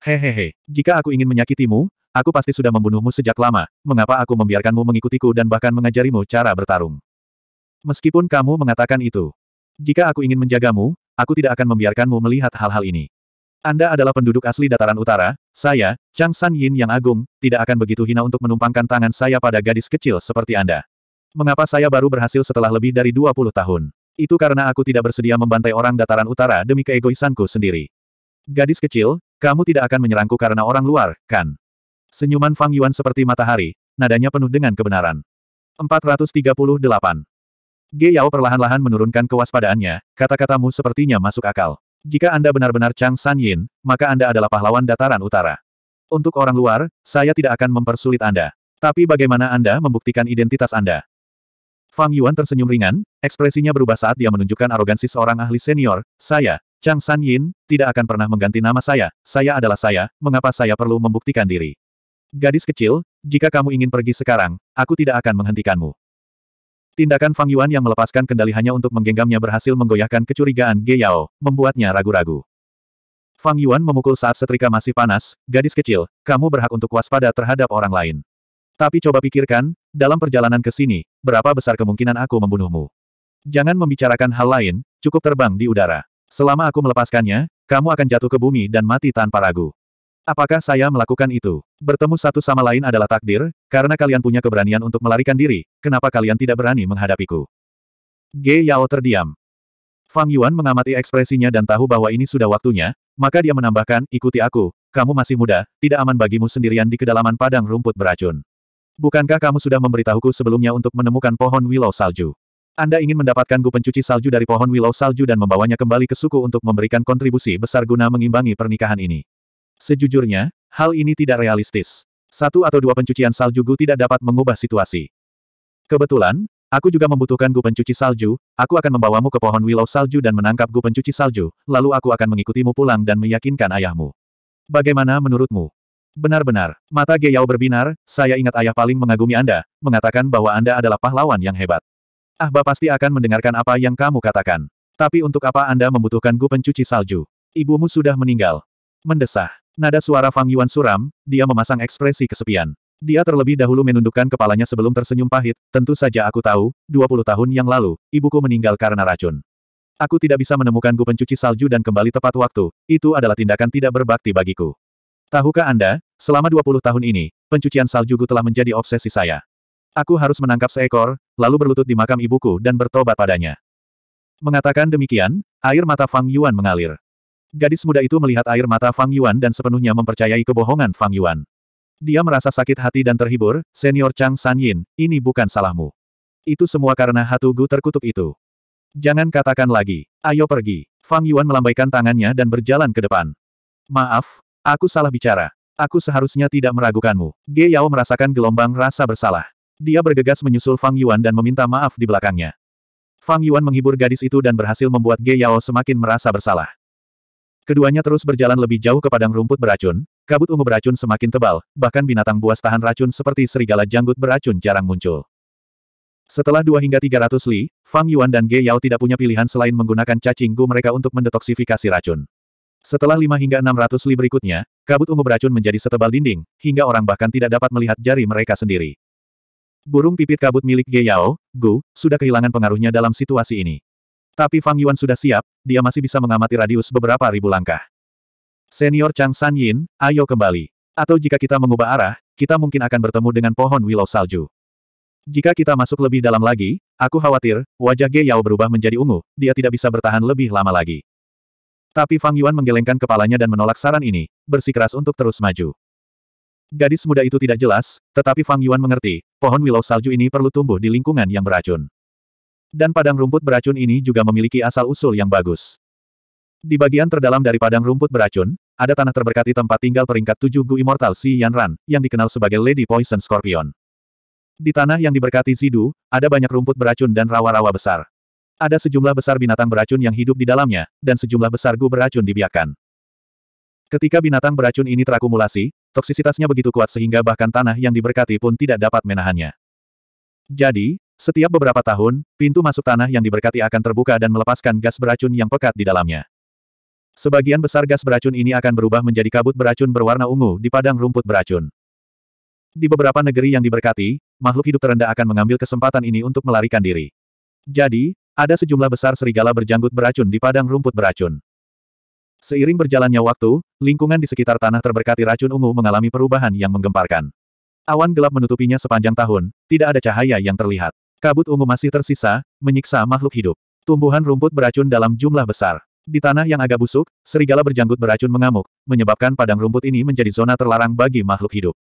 Hehehe, jika aku ingin menyakitimu, aku pasti sudah membunuhmu sejak lama, mengapa aku membiarkanmu mengikutiku dan bahkan mengajarimu cara bertarung? Meskipun kamu mengatakan itu, jika aku ingin menjagamu, aku tidak akan membiarkanmu melihat hal-hal ini. Anda adalah penduduk asli dataran utara, saya, Chang San Yin yang agung, tidak akan begitu hina untuk menumpangkan tangan saya pada gadis kecil seperti Anda. Mengapa saya baru berhasil setelah lebih dari 20 tahun? Itu karena aku tidak bersedia membantai orang dataran utara demi keegoisanku sendiri. Gadis kecil, kamu tidak akan menyerangku karena orang luar, kan? Senyuman Fang Yuan seperti matahari, nadanya penuh dengan kebenaran. 438. Ge Yao perlahan-lahan menurunkan kewaspadaannya, kata-katamu sepertinya masuk akal. Jika Anda benar-benar Chang San Yin, maka Anda adalah pahlawan dataran utara. Untuk orang luar, saya tidak akan mempersulit Anda. Tapi bagaimana Anda membuktikan identitas Anda? Fang Yuan tersenyum ringan, ekspresinya berubah saat dia menunjukkan arogansi seorang ahli senior, saya, Chang San Yin, tidak akan pernah mengganti nama saya, saya adalah saya, mengapa saya perlu membuktikan diri? Gadis kecil, jika kamu ingin pergi sekarang, aku tidak akan menghentikanmu. Tindakan Fang Yuan yang melepaskan kendali hanya untuk menggenggamnya berhasil menggoyahkan kecurigaan Ge Yao, membuatnya ragu-ragu. Fang Yuan memukul saat setrika masih panas, gadis kecil, kamu berhak untuk waspada terhadap orang lain. Tapi coba pikirkan, dalam perjalanan ke sini, berapa besar kemungkinan aku membunuhmu? Jangan membicarakan hal lain, cukup terbang di udara. Selama aku melepaskannya, kamu akan jatuh ke bumi dan mati tanpa ragu. Apakah saya melakukan itu? Bertemu satu sama lain adalah takdir, karena kalian punya keberanian untuk melarikan diri, kenapa kalian tidak berani menghadapiku? Ge Yao terdiam. Fang Yuan mengamati ekspresinya dan tahu bahwa ini sudah waktunya, maka dia menambahkan, ikuti aku, kamu masih muda, tidak aman bagimu sendirian di kedalaman padang rumput beracun. Bukankah kamu sudah memberitahuku sebelumnya untuk menemukan pohon willow salju? Anda ingin mendapatkan gu pencuci salju dari pohon willow salju dan membawanya kembali ke suku untuk memberikan kontribusi besar guna mengimbangi pernikahan ini. Sejujurnya, hal ini tidak realistis. Satu atau dua pencucian salju gu tidak dapat mengubah situasi. Kebetulan, aku juga membutuhkan gu pencuci salju, aku akan membawamu ke pohon willow salju dan menangkap gu pencuci salju, lalu aku akan mengikutimu pulang dan meyakinkan ayahmu. Bagaimana menurutmu? Benar-benar, mata Geyao berbinar, saya ingat ayah paling mengagumi Anda, mengatakan bahwa Anda adalah pahlawan yang hebat. Ahba pasti akan mendengarkan apa yang kamu katakan. Tapi untuk apa Anda membutuhkan gu pencuci salju? Ibumu sudah meninggal. Mendesah. Nada suara Fang Yuan suram, dia memasang ekspresi kesepian. Dia terlebih dahulu menundukkan kepalanya sebelum tersenyum pahit, tentu saja aku tahu, 20 tahun yang lalu, ibuku meninggal karena racun. Aku tidak bisa menemukan gu pencuci salju dan kembali tepat waktu, itu adalah tindakan tidak berbakti bagiku. Tahukah Anda, selama 20 tahun ini, pencucian salju telah menjadi obsesi saya. Aku harus menangkap seekor, lalu berlutut di makam ibuku dan bertobat padanya. Mengatakan demikian, air mata Fang Yuan mengalir. Gadis muda itu melihat air mata Fang Yuan dan sepenuhnya mempercayai kebohongan Fang Yuan. Dia merasa sakit hati dan terhibur, Senior Chang San Yin, ini bukan salahmu. Itu semua karena Hatu Gu terkutuk itu. Jangan katakan lagi, ayo pergi. Fang Yuan melambaikan tangannya dan berjalan ke depan. Maaf, aku salah bicara. Aku seharusnya tidak meragukanmu. Ge Yao merasakan gelombang rasa bersalah. Dia bergegas menyusul Fang Yuan dan meminta maaf di belakangnya. Fang Yuan menghibur gadis itu dan berhasil membuat Ge Yao semakin merasa bersalah. Keduanya terus berjalan lebih jauh ke padang rumput beracun, kabut ungu beracun semakin tebal, bahkan binatang buas tahan racun seperti serigala janggut beracun jarang muncul. Setelah 2 hingga 300 li, Fang Yuan dan Ge Yao tidak punya pilihan selain menggunakan cacing gu mereka untuk mendetoksifikasi racun. Setelah lima hingga 600 li berikutnya, kabut ungu beracun menjadi setebal dinding, hingga orang bahkan tidak dapat melihat jari mereka sendiri. Burung pipit kabut milik Ge Yao, Gu, sudah kehilangan pengaruhnya dalam situasi ini. Tapi Fang Yuan sudah siap, dia masih bisa mengamati radius beberapa ribu langkah. Senior Chang San Yin, ayo kembali. Atau jika kita mengubah arah, kita mungkin akan bertemu dengan pohon willow salju. Jika kita masuk lebih dalam lagi, aku khawatir, wajah Ge Yao berubah menjadi ungu, dia tidak bisa bertahan lebih lama lagi. Tapi Fang Yuan menggelengkan kepalanya dan menolak saran ini, bersikeras untuk terus maju. Gadis muda itu tidak jelas, tetapi Fang Yuan mengerti, pohon willow salju ini perlu tumbuh di lingkungan yang beracun. Dan padang rumput beracun ini juga memiliki asal-usul yang bagus. Di bagian terdalam dari padang rumput beracun, ada tanah terberkati tempat tinggal peringkat tujuh Gu Immortal Si Yanran, yang dikenal sebagai Lady Poison Scorpion. Di tanah yang diberkati Zidu, ada banyak rumput beracun dan rawa-rawa besar. Ada sejumlah besar binatang beracun yang hidup di dalamnya, dan sejumlah besar gu beracun dibiarkan. Ketika binatang beracun ini terakumulasi, toksisitasnya begitu kuat sehingga bahkan tanah yang diberkati pun tidak dapat menahannya. Jadi, setiap beberapa tahun, pintu masuk tanah yang diberkati akan terbuka dan melepaskan gas beracun yang pekat di dalamnya. Sebagian besar gas beracun ini akan berubah menjadi kabut beracun berwarna ungu di padang rumput beracun. Di beberapa negeri yang diberkati, makhluk hidup terendah akan mengambil kesempatan ini untuk melarikan diri. Jadi, ada sejumlah besar serigala berjanggut beracun di padang rumput beracun. Seiring berjalannya waktu, lingkungan di sekitar tanah terberkati racun ungu mengalami perubahan yang menggemparkan. Awan gelap menutupinya sepanjang tahun, tidak ada cahaya yang terlihat. Kabut ungu masih tersisa, menyiksa makhluk hidup. Tumbuhan rumput beracun dalam jumlah besar. Di tanah yang agak busuk, serigala berjanggut beracun mengamuk, menyebabkan padang rumput ini menjadi zona terlarang bagi makhluk hidup.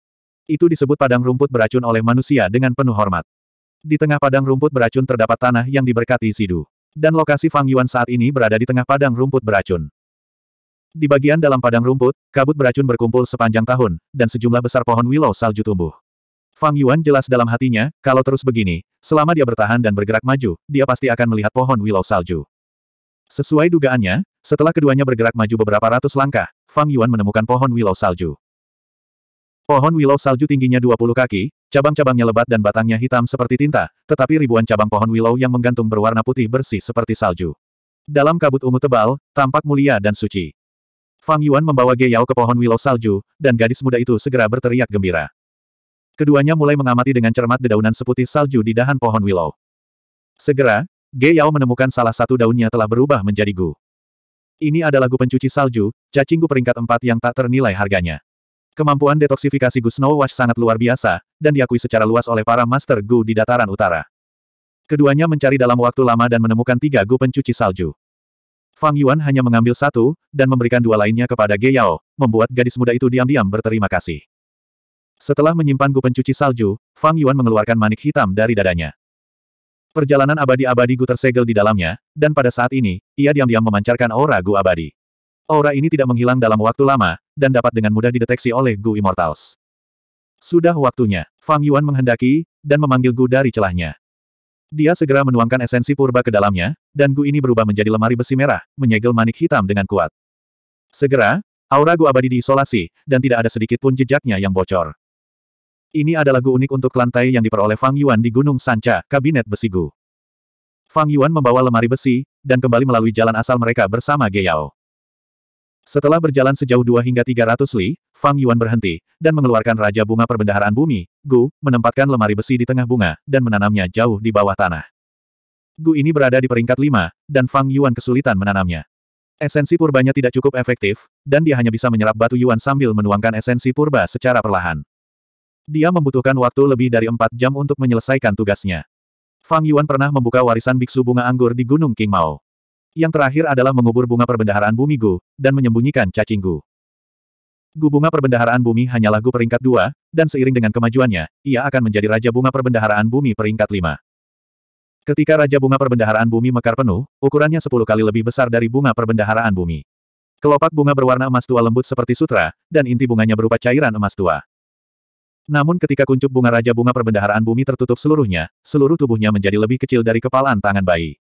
Itu disebut padang rumput beracun oleh manusia dengan penuh hormat. Di tengah padang rumput beracun terdapat tanah yang diberkati Sidu. Dan lokasi Fang Yuan saat ini berada di tengah padang rumput beracun. Di bagian dalam padang rumput, kabut beracun berkumpul sepanjang tahun, dan sejumlah besar pohon willow salju tumbuh. Fang Yuan jelas dalam hatinya, kalau terus begini, selama dia bertahan dan bergerak maju, dia pasti akan melihat pohon willow salju. Sesuai dugaannya, setelah keduanya bergerak maju beberapa ratus langkah, Fang Yuan menemukan pohon willow salju. Pohon willow salju tingginya 20 kaki, cabang-cabangnya lebat dan batangnya hitam seperti tinta, tetapi ribuan cabang pohon willow yang menggantung berwarna putih bersih seperti salju. Dalam kabut ungu tebal, tampak mulia dan suci. Fang Yuan membawa Ge Yao ke pohon willow salju, dan gadis muda itu segera berteriak gembira. Keduanya mulai mengamati dengan cermat dedaunan seputih salju di dahan pohon willow. Segera, Ge Yao menemukan salah satu daunnya telah berubah menjadi gu. Ini adalah gu pencuci salju, cacing gu peringkat empat yang tak ternilai harganya. Kemampuan detoksifikasi gu Snow Wash sangat luar biasa, dan diakui secara luas oleh para master gu di dataran utara. Keduanya mencari dalam waktu lama dan menemukan tiga gu pencuci salju. Fang Yuan hanya mengambil satu, dan memberikan dua lainnya kepada Ge Yao, membuat gadis muda itu diam-diam berterima kasih. Setelah menyimpan gu pencuci salju, Fang Yuan mengeluarkan manik hitam dari dadanya. Perjalanan abadi-abadi gu tersegel di dalamnya, dan pada saat ini, ia diam-diam memancarkan aura gu abadi. Aura ini tidak menghilang dalam waktu lama, dan dapat dengan mudah dideteksi oleh gu immortals. Sudah waktunya, Fang Yuan menghendaki, dan memanggil gu dari celahnya. Dia segera menuangkan esensi purba ke dalamnya, dan gu ini berubah menjadi lemari besi merah, menyegel manik hitam dengan kuat. Segera, aura gu abadi diisolasi, dan tidak ada sedikit pun jejaknya yang bocor. Ini adalah gu unik untuk lantai yang diperoleh Fang Yuan di Gunung Sanca, Kabinet Besi Gu. Fang Yuan membawa lemari besi, dan kembali melalui jalan asal mereka bersama Ge Yao. Setelah berjalan sejauh 2 hingga 300 li, Fang Yuan berhenti, dan mengeluarkan Raja Bunga Perbendaharaan Bumi, Gu, menempatkan lemari besi di tengah bunga, dan menanamnya jauh di bawah tanah. Gu ini berada di peringkat 5, dan Fang Yuan kesulitan menanamnya. Esensi purbanya tidak cukup efektif, dan dia hanya bisa menyerap batu Yuan sambil menuangkan esensi purba secara perlahan. Dia membutuhkan waktu lebih dari 4 jam untuk menyelesaikan tugasnya. Fang Yuan pernah membuka warisan biksu bunga anggur di Gunung King Mao. Yang terakhir adalah mengubur bunga perbendaharaan bumi Gu, dan menyembunyikan cacing Gu. Gu bunga perbendaharaan bumi hanyalah Gu peringkat dua, dan seiring dengan kemajuannya, ia akan menjadi Raja Bunga Perbendaharaan Bumi peringkat lima. Ketika Raja Bunga Perbendaharaan Bumi mekar penuh, ukurannya sepuluh kali lebih besar dari bunga perbendaharaan bumi. Kelopak bunga berwarna emas tua lembut seperti sutra, dan inti bunganya berupa cairan emas tua. Namun ketika kuncup bunga Raja Bunga Perbendaharaan Bumi tertutup seluruhnya, seluruh tubuhnya menjadi lebih kecil dari kepalaan tangan bayi.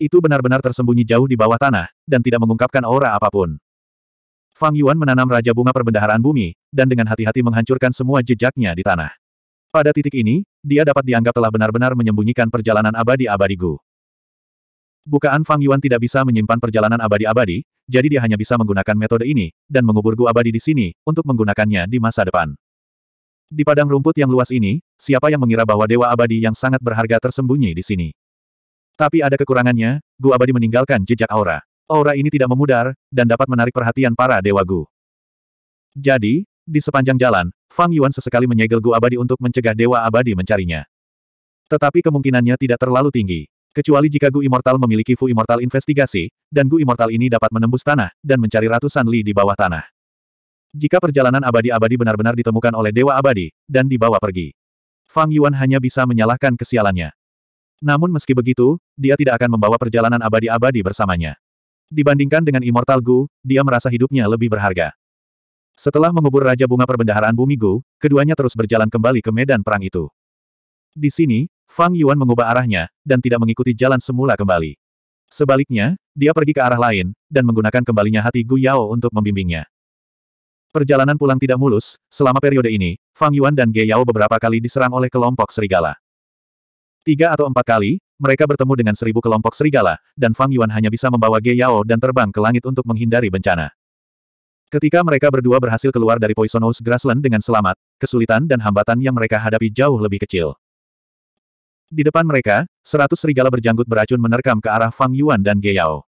Itu benar-benar tersembunyi jauh di bawah tanah, dan tidak mengungkapkan aura apapun. Fang Yuan menanam Raja Bunga Perbendaharaan Bumi, dan dengan hati-hati menghancurkan semua jejaknya di tanah. Pada titik ini, dia dapat dianggap telah benar-benar menyembunyikan perjalanan abadi-abadi Gu. Bukaan Fang Yuan tidak bisa menyimpan perjalanan abadi-abadi, jadi dia hanya bisa menggunakan metode ini, dan mengubur Gu abadi di sini, untuk menggunakannya di masa depan. Di padang rumput yang luas ini, siapa yang mengira bahwa dewa abadi yang sangat berharga tersembunyi di sini? Tapi ada kekurangannya, Gu abadi meninggalkan jejak aura. Aura ini tidak memudar, dan dapat menarik perhatian para Dewa Gu. Jadi, di sepanjang jalan, Fang Yuan sesekali menyegel Gu abadi untuk mencegah Dewa abadi mencarinya. Tetapi kemungkinannya tidak terlalu tinggi. Kecuali jika Gu Immortal memiliki Fu Immortal Investigasi, dan Gu Immortal ini dapat menembus tanah, dan mencari ratusan li di bawah tanah. Jika perjalanan abadi-abadi benar-benar ditemukan oleh Dewa Abadi, dan dibawa pergi. Fang Yuan hanya bisa menyalahkan kesialannya. Namun meski begitu, dia tidak akan membawa perjalanan abadi-abadi bersamanya. Dibandingkan dengan Immortal Gu, dia merasa hidupnya lebih berharga. Setelah mengubur Raja Bunga Perbendaharaan Bumi Gu, keduanya terus berjalan kembali ke medan perang itu. Di sini, Fang Yuan mengubah arahnya, dan tidak mengikuti jalan semula kembali. Sebaliknya, dia pergi ke arah lain, dan menggunakan kembalinya hati Gu Yao untuk membimbingnya. Perjalanan pulang tidak mulus, selama periode ini, Fang Yuan dan Ge Yao beberapa kali diserang oleh kelompok serigala. Tiga atau empat kali, mereka bertemu dengan seribu kelompok serigala, dan Fang Yuan hanya bisa membawa Ge Yao dan terbang ke langit untuk menghindari bencana. Ketika mereka berdua berhasil keluar dari Poisonous Grassland dengan selamat, kesulitan dan hambatan yang mereka hadapi jauh lebih kecil. Di depan mereka, seratus serigala berjanggut beracun menerkam ke arah Fang Yuan dan Ge Yao.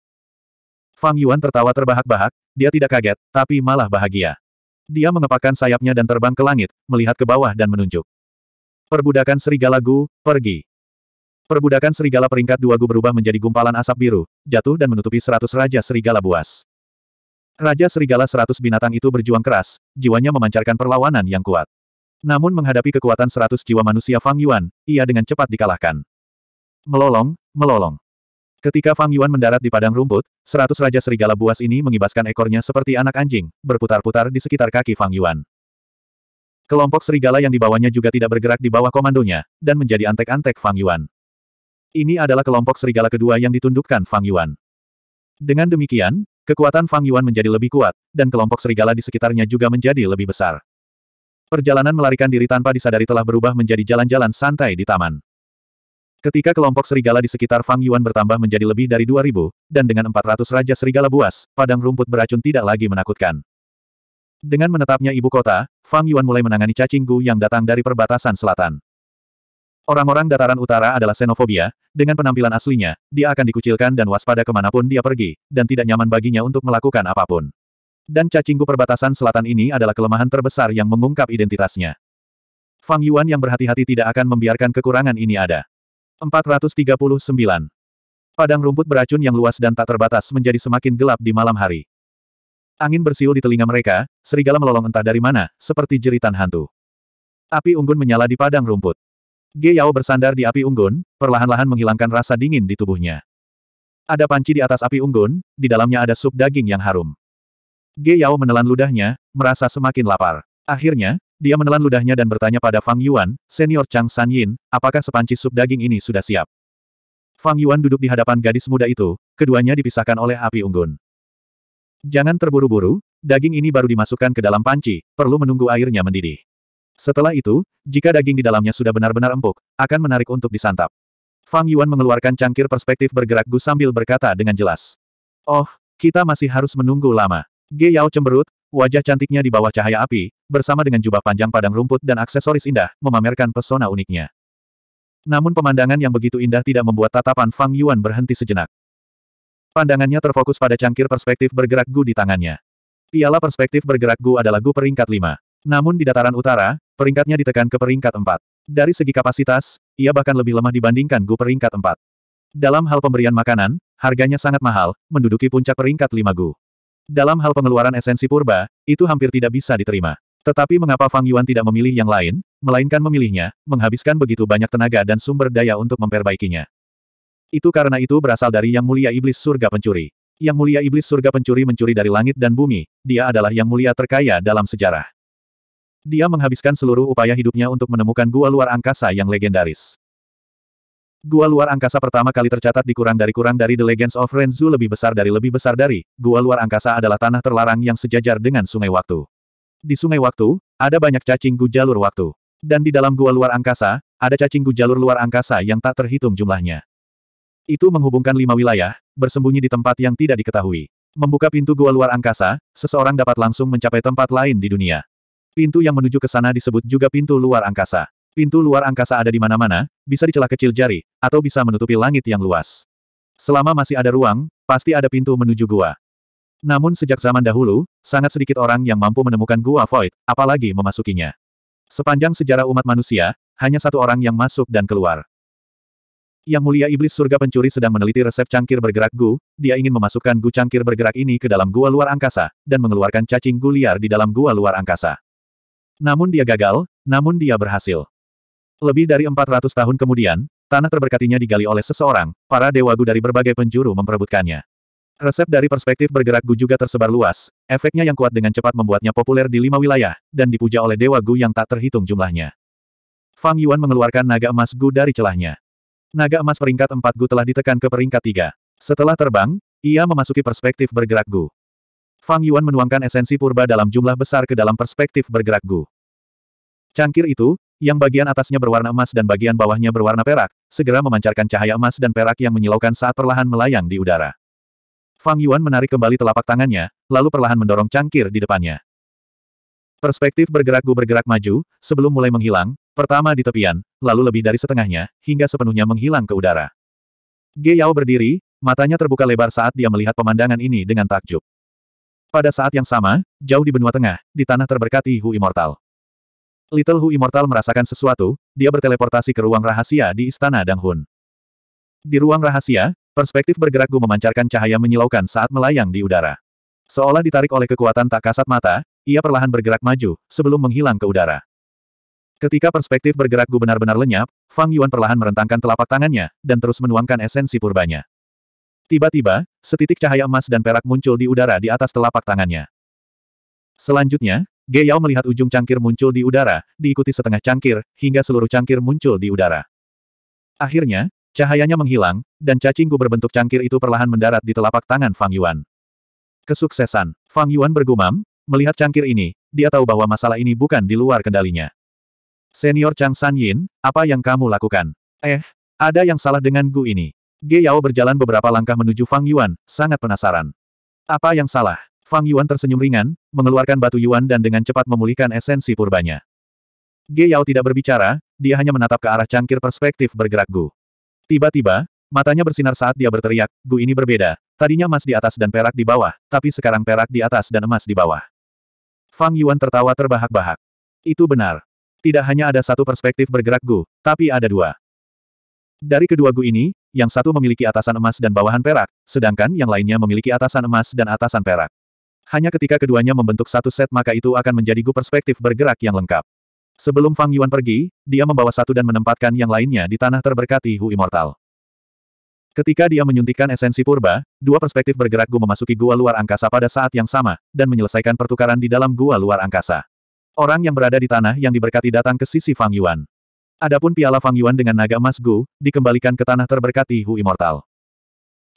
Fang Yuan tertawa terbahak-bahak, dia tidak kaget, tapi malah bahagia. Dia mengepakkan sayapnya dan terbang ke langit, melihat ke bawah dan menunjuk. Perbudakan serigala Gu, pergi. Perbudakan serigala peringkat dua Gu berubah menjadi gumpalan asap biru, jatuh dan menutupi seratus raja serigala buas. Raja serigala seratus binatang itu berjuang keras, jiwanya memancarkan perlawanan yang kuat. Namun menghadapi kekuatan seratus jiwa manusia Fang Yuan, ia dengan cepat dikalahkan. Melolong, melolong. Ketika Fang Yuan mendarat di padang rumput, seratus raja serigala buas ini mengibaskan ekornya seperti anak anjing, berputar-putar di sekitar kaki Fang Yuan. Kelompok serigala yang dibawanya juga tidak bergerak di bawah komandonya, dan menjadi antek-antek Fang Yuan. Ini adalah kelompok serigala kedua yang ditundukkan Fang Yuan. Dengan demikian, kekuatan Fang Yuan menjadi lebih kuat, dan kelompok serigala di sekitarnya juga menjadi lebih besar. Perjalanan melarikan diri tanpa disadari telah berubah menjadi jalan-jalan santai di taman. Ketika kelompok serigala di sekitar Fang Yuan bertambah menjadi lebih dari 2000, dan dengan 400 raja serigala buas, padang rumput beracun tidak lagi menakutkan. Dengan menetapnya ibu kota, Fang Yuan mulai menangani cacing Gu yang datang dari perbatasan selatan. Orang-orang dataran utara adalah xenofobia, dengan penampilan aslinya, dia akan dikucilkan dan waspada kemanapun dia pergi, dan tidak nyaman baginya untuk melakukan apapun. Dan cacingku perbatasan selatan ini adalah kelemahan terbesar yang mengungkap identitasnya. Fang Yuan yang berhati-hati tidak akan membiarkan kekurangan ini ada. 439. Padang rumput beracun yang luas dan tak terbatas menjadi semakin gelap di malam hari. Angin bersiul di telinga mereka, serigala melolong entah dari mana, seperti jeritan hantu. Api unggun menyala di padang rumput. Ge Yao bersandar di api unggun, perlahan-lahan menghilangkan rasa dingin di tubuhnya. Ada panci di atas api unggun, di dalamnya ada sup daging yang harum. Ge Yao menelan ludahnya, merasa semakin lapar. Akhirnya, dia menelan ludahnya dan bertanya pada Fang Yuan, senior Chang San Yin, apakah sepanci sup daging ini sudah siap? Fang Yuan duduk di hadapan gadis muda itu, keduanya dipisahkan oleh api unggun. Jangan terburu-buru, daging ini baru dimasukkan ke dalam panci, perlu menunggu airnya mendidih. Setelah itu, jika daging di dalamnya sudah benar-benar empuk, akan menarik untuk disantap. Fang Yuan mengeluarkan cangkir perspektif bergerak Gu sambil berkata dengan jelas. Oh, kita masih harus menunggu lama. Ge Yao cemberut, wajah cantiknya di bawah cahaya api, bersama dengan jubah panjang padang rumput dan aksesoris indah, memamerkan pesona uniknya. Namun pemandangan yang begitu indah tidak membuat tatapan Fang Yuan berhenti sejenak. Pandangannya terfokus pada cangkir perspektif bergerak Gu di tangannya. Piala perspektif bergerak Gu adalah Gu peringkat lima. Namun di dataran utara, peringkatnya ditekan ke peringkat 4. Dari segi kapasitas, ia bahkan lebih lemah dibandingkan Gu peringkat 4. Dalam hal pemberian makanan, harganya sangat mahal, menduduki puncak peringkat 5 Gu. Dalam hal pengeluaran esensi purba, itu hampir tidak bisa diterima. Tetapi mengapa Fang Yuan tidak memilih yang lain, melainkan memilihnya, menghabiskan begitu banyak tenaga dan sumber daya untuk memperbaikinya. Itu karena itu berasal dari Yang Mulia Iblis Surga Pencuri. Yang Mulia Iblis Surga Pencuri mencuri dari langit dan bumi, dia adalah yang mulia terkaya dalam sejarah. Dia menghabiskan seluruh upaya hidupnya untuk menemukan gua luar angkasa yang legendaris. Gua luar angkasa pertama kali tercatat di kurang dari kurang dari The Legends of Renzu lebih besar dari lebih besar dari, gua luar angkasa adalah tanah terlarang yang sejajar dengan sungai waktu. Di sungai waktu, ada banyak cacing gu jalur waktu. Dan di dalam gua luar angkasa, ada cacing gu jalur luar angkasa yang tak terhitung jumlahnya. Itu menghubungkan lima wilayah, bersembunyi di tempat yang tidak diketahui. Membuka pintu gua luar angkasa, seseorang dapat langsung mencapai tempat lain di dunia. Pintu yang menuju ke sana disebut juga pintu luar angkasa. Pintu luar angkasa ada di mana-mana, bisa dicelah kecil jari, atau bisa menutupi langit yang luas. Selama masih ada ruang, pasti ada pintu menuju gua. Namun sejak zaman dahulu, sangat sedikit orang yang mampu menemukan gua void, apalagi memasukinya. Sepanjang sejarah umat manusia, hanya satu orang yang masuk dan keluar. Yang mulia iblis surga pencuri sedang meneliti resep cangkir bergerak Gu, dia ingin memasukkan Gu cangkir bergerak ini ke dalam gua luar angkasa, dan mengeluarkan cacing Gu liar di dalam gua luar angkasa. Namun dia gagal, namun dia berhasil. Lebih dari 400 tahun kemudian, tanah terberkatinya digali oleh seseorang, para dewa gu dari berbagai penjuru memperebutkannya. Resep dari perspektif bergerak gu juga tersebar luas, efeknya yang kuat dengan cepat membuatnya populer di lima wilayah, dan dipuja oleh dewa gu yang tak terhitung jumlahnya. Fang Yuan mengeluarkan naga emas gu dari celahnya. Naga emas peringkat 4 gu telah ditekan ke peringkat 3. Setelah terbang, ia memasuki perspektif bergerak gu. Fang Yuan menuangkan esensi purba dalam jumlah besar ke dalam perspektif bergerak Gu. Cangkir itu, yang bagian atasnya berwarna emas dan bagian bawahnya berwarna perak, segera memancarkan cahaya emas dan perak yang menyilaukan saat perlahan melayang di udara. Fang Yuan menarik kembali telapak tangannya, lalu perlahan mendorong cangkir di depannya. Perspektif bergerak Gu bergerak maju, sebelum mulai menghilang, pertama di tepian, lalu lebih dari setengahnya, hingga sepenuhnya menghilang ke udara. Ge Yao berdiri, matanya terbuka lebar saat dia melihat pemandangan ini dengan takjub. Pada saat yang sama, jauh di benua tengah, di tanah terberkati Hu Immortal. Little Hu Immortal merasakan sesuatu, dia berteleportasi ke ruang rahasia di Istana Dang Hun. Di ruang rahasia, perspektif bergerak Gu memancarkan cahaya menyilaukan saat melayang di udara. Seolah ditarik oleh kekuatan tak kasat mata, ia perlahan bergerak maju, sebelum menghilang ke udara. Ketika perspektif bergerak Gu benar-benar lenyap, Fang Yuan perlahan merentangkan telapak tangannya, dan terus menuangkan esensi purbanya. Tiba-tiba, setitik cahaya emas dan perak muncul di udara di atas telapak tangannya. Selanjutnya, Ge Yao melihat ujung cangkir muncul di udara, diikuti setengah cangkir, hingga seluruh cangkir muncul di udara. Akhirnya, cahayanya menghilang, dan cacingku berbentuk cangkir itu perlahan mendarat di telapak tangan Fang Yuan. Kesuksesan, Fang Yuan bergumam, melihat cangkir ini, dia tahu bahwa masalah ini bukan di luar kendalinya. Senior Chang San Yin, apa yang kamu lakukan? Eh, ada yang salah dengan Gu ini. Ge Yao berjalan beberapa langkah menuju Fang Yuan, sangat penasaran. Apa yang salah? Fang Yuan tersenyum ringan, mengeluarkan batu Yuan dan dengan cepat memulihkan esensi purbanya. Ge Yao tidak berbicara, dia hanya menatap ke arah cangkir perspektif bergerak Gu. Tiba-tiba, matanya bersinar saat dia berteriak, Gu ini berbeda, tadinya emas di atas dan perak di bawah, tapi sekarang perak di atas dan emas di bawah. Fang Yuan tertawa terbahak-bahak. Itu benar. Tidak hanya ada satu perspektif bergerak Gu, tapi ada dua. Dari kedua gu ini, yang satu memiliki atasan emas dan bawahan perak, sedangkan yang lainnya memiliki atasan emas dan atasan perak. Hanya ketika keduanya membentuk satu set maka itu akan menjadi gu perspektif bergerak yang lengkap. Sebelum Fang Yuan pergi, dia membawa satu dan menempatkan yang lainnya di tanah terberkati Hu Immortal. Ketika dia menyuntikkan esensi purba, dua perspektif bergerak gu memasuki gua luar angkasa pada saat yang sama, dan menyelesaikan pertukaran di dalam gua luar angkasa. Orang yang berada di tanah yang diberkati datang ke sisi Fang Yuan. Adapun piala Fang Yuan dengan naga emas Gu, dikembalikan ke tanah terberkati Hu Immortal.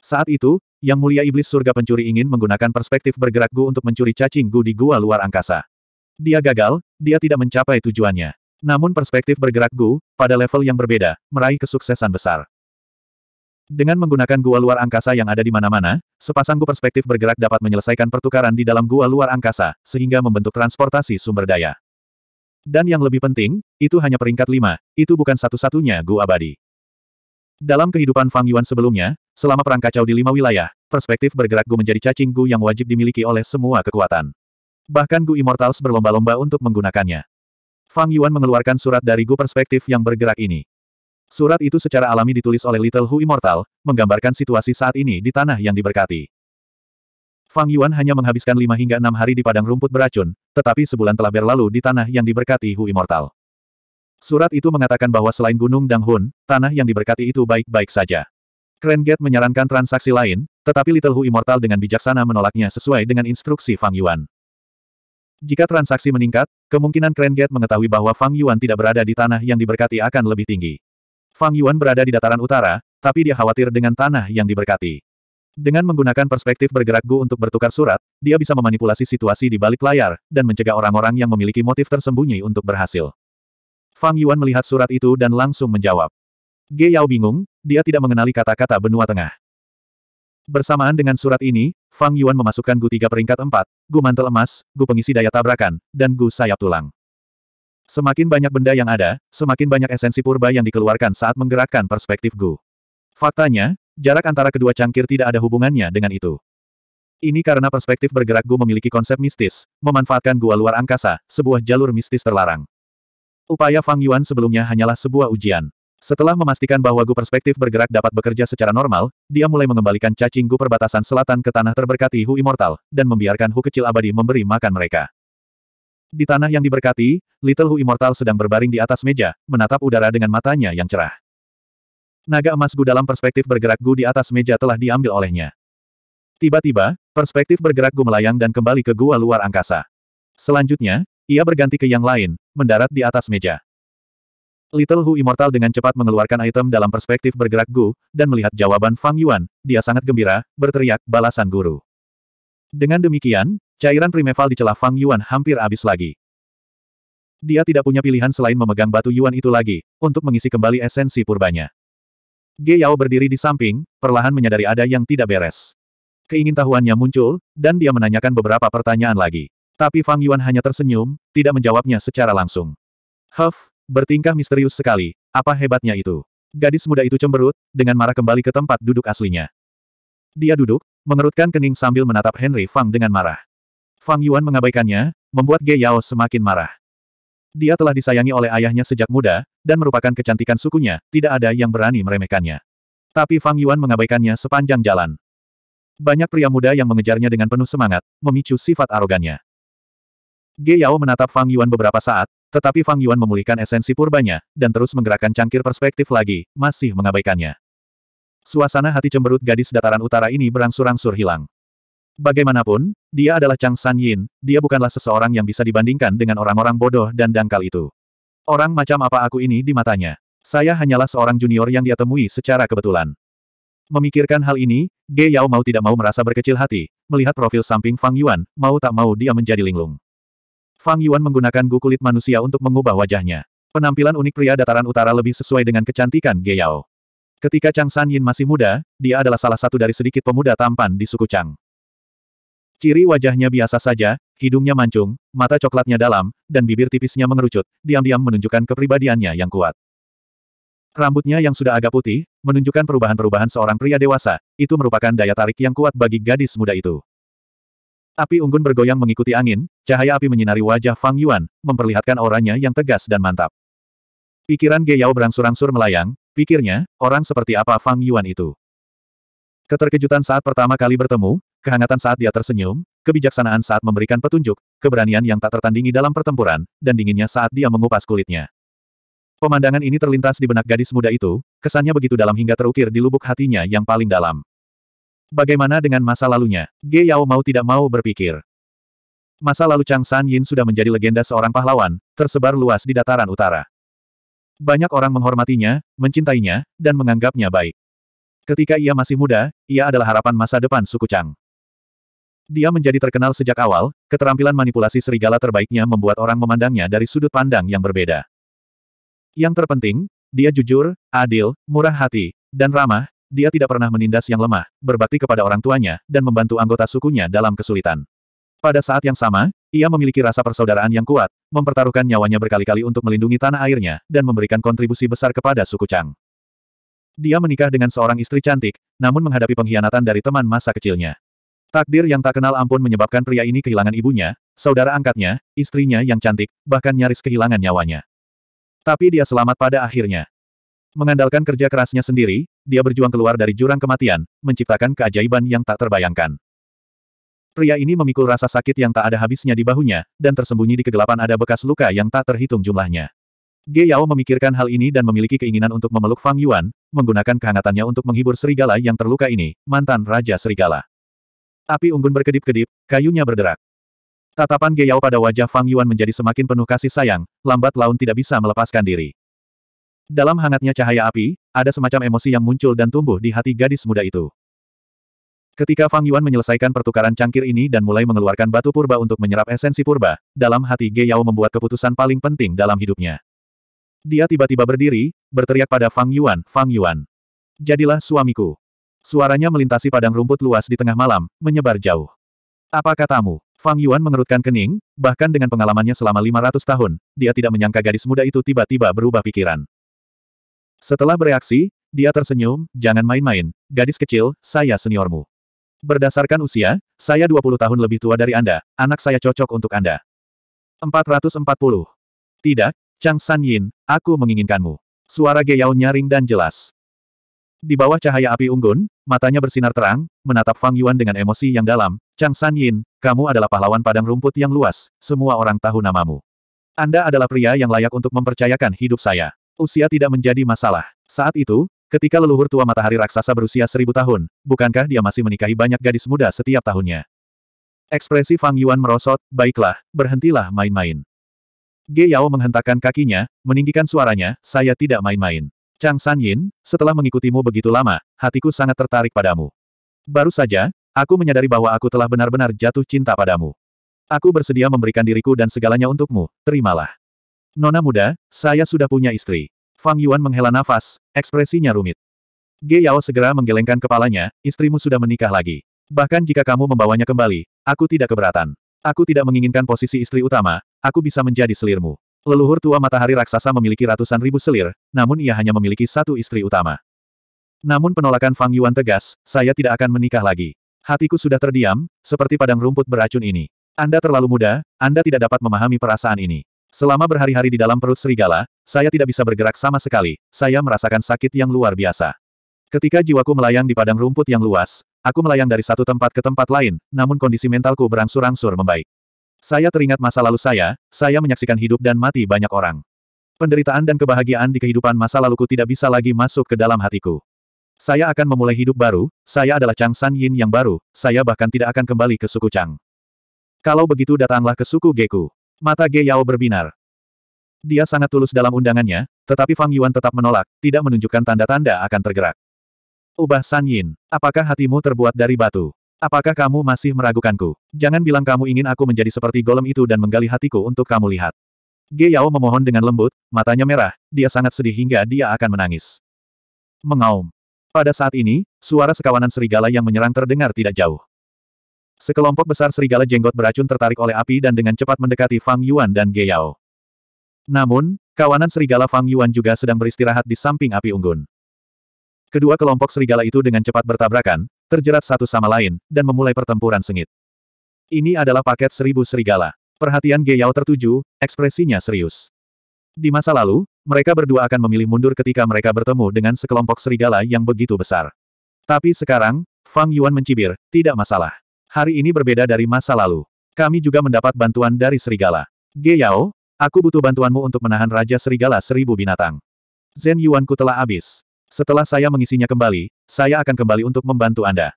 Saat itu, Yang Mulia Iblis Surga Pencuri ingin menggunakan perspektif bergerak Gu untuk mencuri cacing Gu di gua luar angkasa. Dia gagal, dia tidak mencapai tujuannya. Namun perspektif bergerak Gu, pada level yang berbeda, meraih kesuksesan besar. Dengan menggunakan gua luar angkasa yang ada di mana-mana, sepasang Gu perspektif bergerak dapat menyelesaikan pertukaran di dalam gua luar angkasa, sehingga membentuk transportasi sumber daya. Dan yang lebih penting, itu hanya peringkat lima, itu bukan satu-satunya Gu Abadi. Dalam kehidupan Fang Yuan sebelumnya, selama perang kacau di lima wilayah, perspektif bergerak Gu menjadi cacing Gu yang wajib dimiliki oleh semua kekuatan. Bahkan Gu Immortals berlomba-lomba untuk menggunakannya. Fang Yuan mengeluarkan surat dari Gu perspektif yang bergerak ini. Surat itu secara alami ditulis oleh Little Hu Immortal, menggambarkan situasi saat ini di tanah yang diberkati. Fang Yuan hanya menghabiskan lima hingga enam hari di padang rumput beracun, tetapi sebulan telah berlalu di tanah yang diberkati Hu Immortal. Surat itu mengatakan bahwa selain Gunung Dang Hun, tanah yang diberkati itu baik-baik saja. Kren Gate menyarankan transaksi lain, tetapi Little Hu Immortal dengan bijaksana menolaknya sesuai dengan instruksi Fang Yuan. Jika transaksi meningkat, kemungkinan Kren Gate mengetahui bahwa Fang Yuan tidak berada di tanah yang diberkati akan lebih tinggi. Fang Yuan berada di dataran utara, tapi dia khawatir dengan tanah yang diberkati. Dengan menggunakan perspektif bergerak Gu untuk bertukar surat, dia bisa memanipulasi situasi di balik layar, dan mencegah orang-orang yang memiliki motif tersembunyi untuk berhasil. Fang Yuan melihat surat itu dan langsung menjawab. Ge Yao bingung, dia tidak mengenali kata-kata benua tengah. Bersamaan dengan surat ini, Fang Yuan memasukkan Gu tiga peringkat empat, Gu mantel emas, Gu pengisi daya tabrakan, dan Gu sayap tulang. Semakin banyak benda yang ada, semakin banyak esensi purba yang dikeluarkan saat menggerakkan perspektif Gu. Faktanya, Jarak antara kedua cangkir tidak ada hubungannya dengan itu. Ini karena perspektif bergerak Gu memiliki konsep mistis, memanfaatkan gua luar angkasa, sebuah jalur mistis terlarang. Upaya Fang Yuan sebelumnya hanyalah sebuah ujian. Setelah memastikan bahwa Gu perspektif bergerak dapat bekerja secara normal, dia mulai mengembalikan cacing Gu perbatasan selatan ke tanah terberkati Hu Immortal, dan membiarkan Hu kecil abadi memberi makan mereka. Di tanah yang diberkati, Little Hu Immortal sedang berbaring di atas meja, menatap udara dengan matanya yang cerah. Naga emas Gu dalam perspektif bergerak Gu di atas meja telah diambil olehnya. Tiba-tiba, perspektif bergerak Gu melayang dan kembali ke gua luar angkasa. Selanjutnya, ia berganti ke yang lain, mendarat di atas meja. Little Hu Immortal dengan cepat mengeluarkan item dalam perspektif bergerak Gu, dan melihat jawaban Fang Yuan, dia sangat gembira, berteriak, balasan guru. Dengan demikian, cairan primeval di celah Fang Yuan hampir habis lagi. Dia tidak punya pilihan selain memegang batu Yuan itu lagi, untuk mengisi kembali esensi purbanya. Ge Yao berdiri di samping, perlahan menyadari ada yang tidak beres. Keingintahuannya muncul, dan dia menanyakan beberapa pertanyaan lagi. Tapi Fang Yuan hanya tersenyum, tidak menjawabnya secara langsung. Huff, bertingkah misterius sekali, apa hebatnya itu? Gadis muda itu cemberut, dengan marah kembali ke tempat duduk aslinya. Dia duduk, mengerutkan kening sambil menatap Henry Fang dengan marah. Fang Yuan mengabaikannya, membuat Ge Yao semakin marah. Dia telah disayangi oleh ayahnya sejak muda, dan merupakan kecantikan sukunya, tidak ada yang berani meremehkannya. Tapi Fang Yuan mengabaikannya sepanjang jalan. Banyak pria muda yang mengejarnya dengan penuh semangat, memicu sifat arogannya. Ge Yao menatap Fang Yuan beberapa saat, tetapi Fang Yuan memulihkan esensi purbanya, dan terus menggerakkan cangkir perspektif lagi, masih mengabaikannya. Suasana hati cemberut gadis dataran utara ini berangsur-angsur hilang. Bagaimanapun, dia adalah Chang San Yin, dia bukanlah seseorang yang bisa dibandingkan dengan orang-orang bodoh dan dangkal itu. Orang macam apa aku ini di matanya. Saya hanyalah seorang junior yang dia temui secara kebetulan. Memikirkan hal ini, Ge Yao mau tidak mau merasa berkecil hati, melihat profil samping Fang Yuan, mau tak mau dia menjadi linglung. Fang Yuan menggunakan gu kulit manusia untuk mengubah wajahnya. Penampilan unik pria dataran utara lebih sesuai dengan kecantikan Ge Yao. Ketika Chang San Yin masih muda, dia adalah salah satu dari sedikit pemuda tampan di suku Chang. Ciri wajahnya biasa saja, hidungnya mancung, mata coklatnya dalam, dan bibir tipisnya mengerucut, diam-diam menunjukkan kepribadiannya yang kuat. Rambutnya yang sudah agak putih, menunjukkan perubahan-perubahan seorang pria dewasa, itu merupakan daya tarik yang kuat bagi gadis muda itu. Api unggun bergoyang mengikuti angin, cahaya api menyinari wajah Fang Yuan, memperlihatkan orangnya yang tegas dan mantap. Pikiran Ge Yao berangsur-angsur melayang, pikirnya, orang seperti apa Fang Yuan itu. Keterkejutan saat pertama kali bertemu, kehangatan saat dia tersenyum, kebijaksanaan saat memberikan petunjuk, keberanian yang tak tertandingi dalam pertempuran, dan dinginnya saat dia mengupas kulitnya. Pemandangan ini terlintas di benak gadis muda itu, kesannya begitu dalam hingga terukir di lubuk hatinya yang paling dalam. Bagaimana dengan masa lalunya? Ge Yao mau tidak mau berpikir. Masa lalu Chang San Yin sudah menjadi legenda seorang pahlawan, tersebar luas di dataran utara. Banyak orang menghormatinya, mencintainya, dan menganggapnya baik. Ketika ia masih muda, ia adalah harapan masa depan suku Chang. Dia menjadi terkenal sejak awal, keterampilan manipulasi serigala terbaiknya membuat orang memandangnya dari sudut pandang yang berbeda. Yang terpenting, dia jujur, adil, murah hati, dan ramah, dia tidak pernah menindas yang lemah, berbakti kepada orang tuanya, dan membantu anggota sukunya dalam kesulitan. Pada saat yang sama, ia memiliki rasa persaudaraan yang kuat, mempertaruhkan nyawanya berkali-kali untuk melindungi tanah airnya, dan memberikan kontribusi besar kepada suku Chang. Dia menikah dengan seorang istri cantik, namun menghadapi pengkhianatan dari teman masa kecilnya. Takdir yang tak kenal ampun menyebabkan pria ini kehilangan ibunya, saudara angkatnya, istrinya yang cantik, bahkan nyaris kehilangan nyawanya. Tapi dia selamat pada akhirnya. Mengandalkan kerja kerasnya sendiri, dia berjuang keluar dari jurang kematian, menciptakan keajaiban yang tak terbayangkan. Pria ini memikul rasa sakit yang tak ada habisnya di bahunya, dan tersembunyi di kegelapan ada bekas luka yang tak terhitung jumlahnya. Ge Yao memikirkan hal ini dan memiliki keinginan untuk memeluk Fang Yuan, menggunakan kehangatannya untuk menghibur serigala yang terluka ini, mantan Raja Serigala. Api unggun berkedip-kedip, kayunya berderak. Tatapan Geyao pada wajah Fang Yuan menjadi semakin penuh kasih sayang, lambat laun tidak bisa melepaskan diri. Dalam hangatnya cahaya api, ada semacam emosi yang muncul dan tumbuh di hati gadis muda itu. Ketika Fang Yuan menyelesaikan pertukaran cangkir ini dan mulai mengeluarkan batu purba untuk menyerap esensi purba, dalam hati Ge membuat keputusan paling penting dalam hidupnya. Dia tiba-tiba berdiri, berteriak pada Fang Yuan, Fang Yuan. Jadilah suamiku. Suaranya melintasi padang rumput luas di tengah malam, menyebar jauh. Apa katamu? Fang Yuan mengerutkan kening, bahkan dengan pengalamannya selama 500 tahun, dia tidak menyangka gadis muda itu tiba-tiba berubah pikiran. Setelah bereaksi, dia tersenyum, jangan main-main, gadis kecil, saya seniormu. Berdasarkan usia, saya 20 tahun lebih tua dari Anda, anak saya cocok untuk Anda. 440. Tidak, Chang San Yin, aku menginginkanmu. Suara Ge nyaring dan jelas. Di bawah cahaya api unggun, matanya bersinar terang, menatap Fang Yuan dengan emosi yang dalam, Chang San Yin, kamu adalah pahlawan padang rumput yang luas, semua orang tahu namamu. Anda adalah pria yang layak untuk mempercayakan hidup saya. Usia tidak menjadi masalah. Saat itu, ketika leluhur tua matahari raksasa berusia seribu tahun, bukankah dia masih menikahi banyak gadis muda setiap tahunnya? Ekspresi Fang Yuan merosot, baiklah, berhentilah main-main. Ge Yao menghentakkan kakinya, meninggikan suaranya, saya tidak main-main. Chang San Yin, setelah mengikutimu begitu lama, hatiku sangat tertarik padamu. Baru saja, aku menyadari bahwa aku telah benar-benar jatuh cinta padamu. Aku bersedia memberikan diriku dan segalanya untukmu, terimalah. Nona muda, saya sudah punya istri. Fang Yuan menghela nafas, ekspresinya rumit. Ge Yao segera menggelengkan kepalanya, istrimu sudah menikah lagi. Bahkan jika kamu membawanya kembali, aku tidak keberatan. Aku tidak menginginkan posisi istri utama, aku bisa menjadi selirmu. Leluhur tua matahari raksasa memiliki ratusan ribu selir, namun ia hanya memiliki satu istri utama. Namun penolakan Fang Yuan tegas, saya tidak akan menikah lagi. Hatiku sudah terdiam, seperti padang rumput beracun ini. Anda terlalu muda, Anda tidak dapat memahami perasaan ini. Selama berhari-hari di dalam perut serigala, saya tidak bisa bergerak sama sekali, saya merasakan sakit yang luar biasa. Ketika jiwaku melayang di padang rumput yang luas, aku melayang dari satu tempat ke tempat lain, namun kondisi mentalku berangsur-angsur membaik. Saya teringat masa lalu saya, saya menyaksikan hidup dan mati banyak orang. Penderitaan dan kebahagiaan di kehidupan masa laluku tidak bisa lagi masuk ke dalam hatiku. Saya akan memulai hidup baru, saya adalah Chang San Yin yang baru, saya bahkan tidak akan kembali ke suku Chang. Kalau begitu datanglah ke suku Geku. Mata Ge Yao berbinar. Dia sangat tulus dalam undangannya, tetapi Fang Yuan tetap menolak, tidak menunjukkan tanda-tanda akan tergerak. Ubah San Yin, apakah hatimu terbuat dari batu? Apakah kamu masih meragukanku? Jangan bilang kamu ingin aku menjadi seperti golem itu dan menggali hatiku untuk kamu lihat. Ge Yao memohon dengan lembut, matanya merah, dia sangat sedih hingga dia akan menangis. Mengaum. Pada saat ini, suara sekawanan serigala yang menyerang terdengar tidak jauh. Sekelompok besar serigala jenggot beracun tertarik oleh api dan dengan cepat mendekati Fang Yuan dan Ge Yao. Namun, kawanan serigala Fang Yuan juga sedang beristirahat di samping api unggun. Kedua kelompok serigala itu dengan cepat bertabrakan, terjerat satu sama lain, dan memulai pertempuran sengit. Ini adalah paket seribu serigala. Perhatian Ge tertuju, ekspresinya serius. Di masa lalu, mereka berdua akan memilih mundur ketika mereka bertemu dengan sekelompok serigala yang begitu besar. Tapi sekarang, Fang Yuan mencibir, tidak masalah. Hari ini berbeda dari masa lalu. Kami juga mendapat bantuan dari serigala. Ge aku butuh bantuanmu untuk menahan Raja Serigala Seribu Binatang. Zen Yuan ku telah habis. Setelah saya mengisinya kembali, saya akan kembali untuk membantu Anda.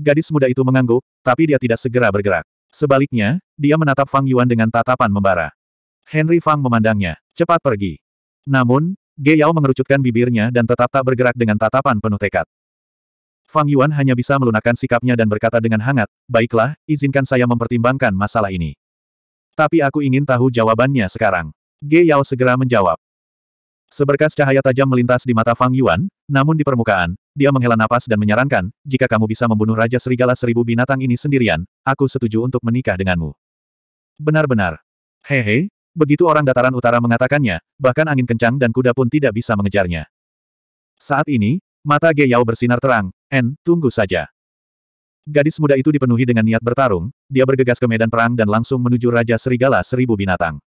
Gadis muda itu mengangguk, tapi dia tidak segera bergerak. Sebaliknya, dia menatap Fang Yuan dengan tatapan membara. Henry Fang memandangnya, cepat pergi. Namun, Ge Yao mengerucutkan bibirnya dan tetap tak bergerak dengan tatapan penuh tekad. Fang Yuan hanya bisa melunakkan sikapnya dan berkata dengan hangat, baiklah, izinkan saya mempertimbangkan masalah ini. Tapi aku ingin tahu jawabannya sekarang. Ge Yao segera menjawab. Seberkas cahaya tajam melintas di mata Fang Yuan, namun di permukaan, dia menghela napas dan menyarankan, jika kamu bisa membunuh Raja Serigala Seribu Binatang ini sendirian, aku setuju untuk menikah denganmu. Benar-benar. Hehe, begitu orang dataran utara mengatakannya, bahkan angin kencang dan kuda pun tidak bisa mengejarnya. Saat ini, mata Ge Yao bersinar terang, En, tunggu saja. Gadis muda itu dipenuhi dengan niat bertarung, dia bergegas ke medan perang dan langsung menuju Raja Serigala Seribu Binatang.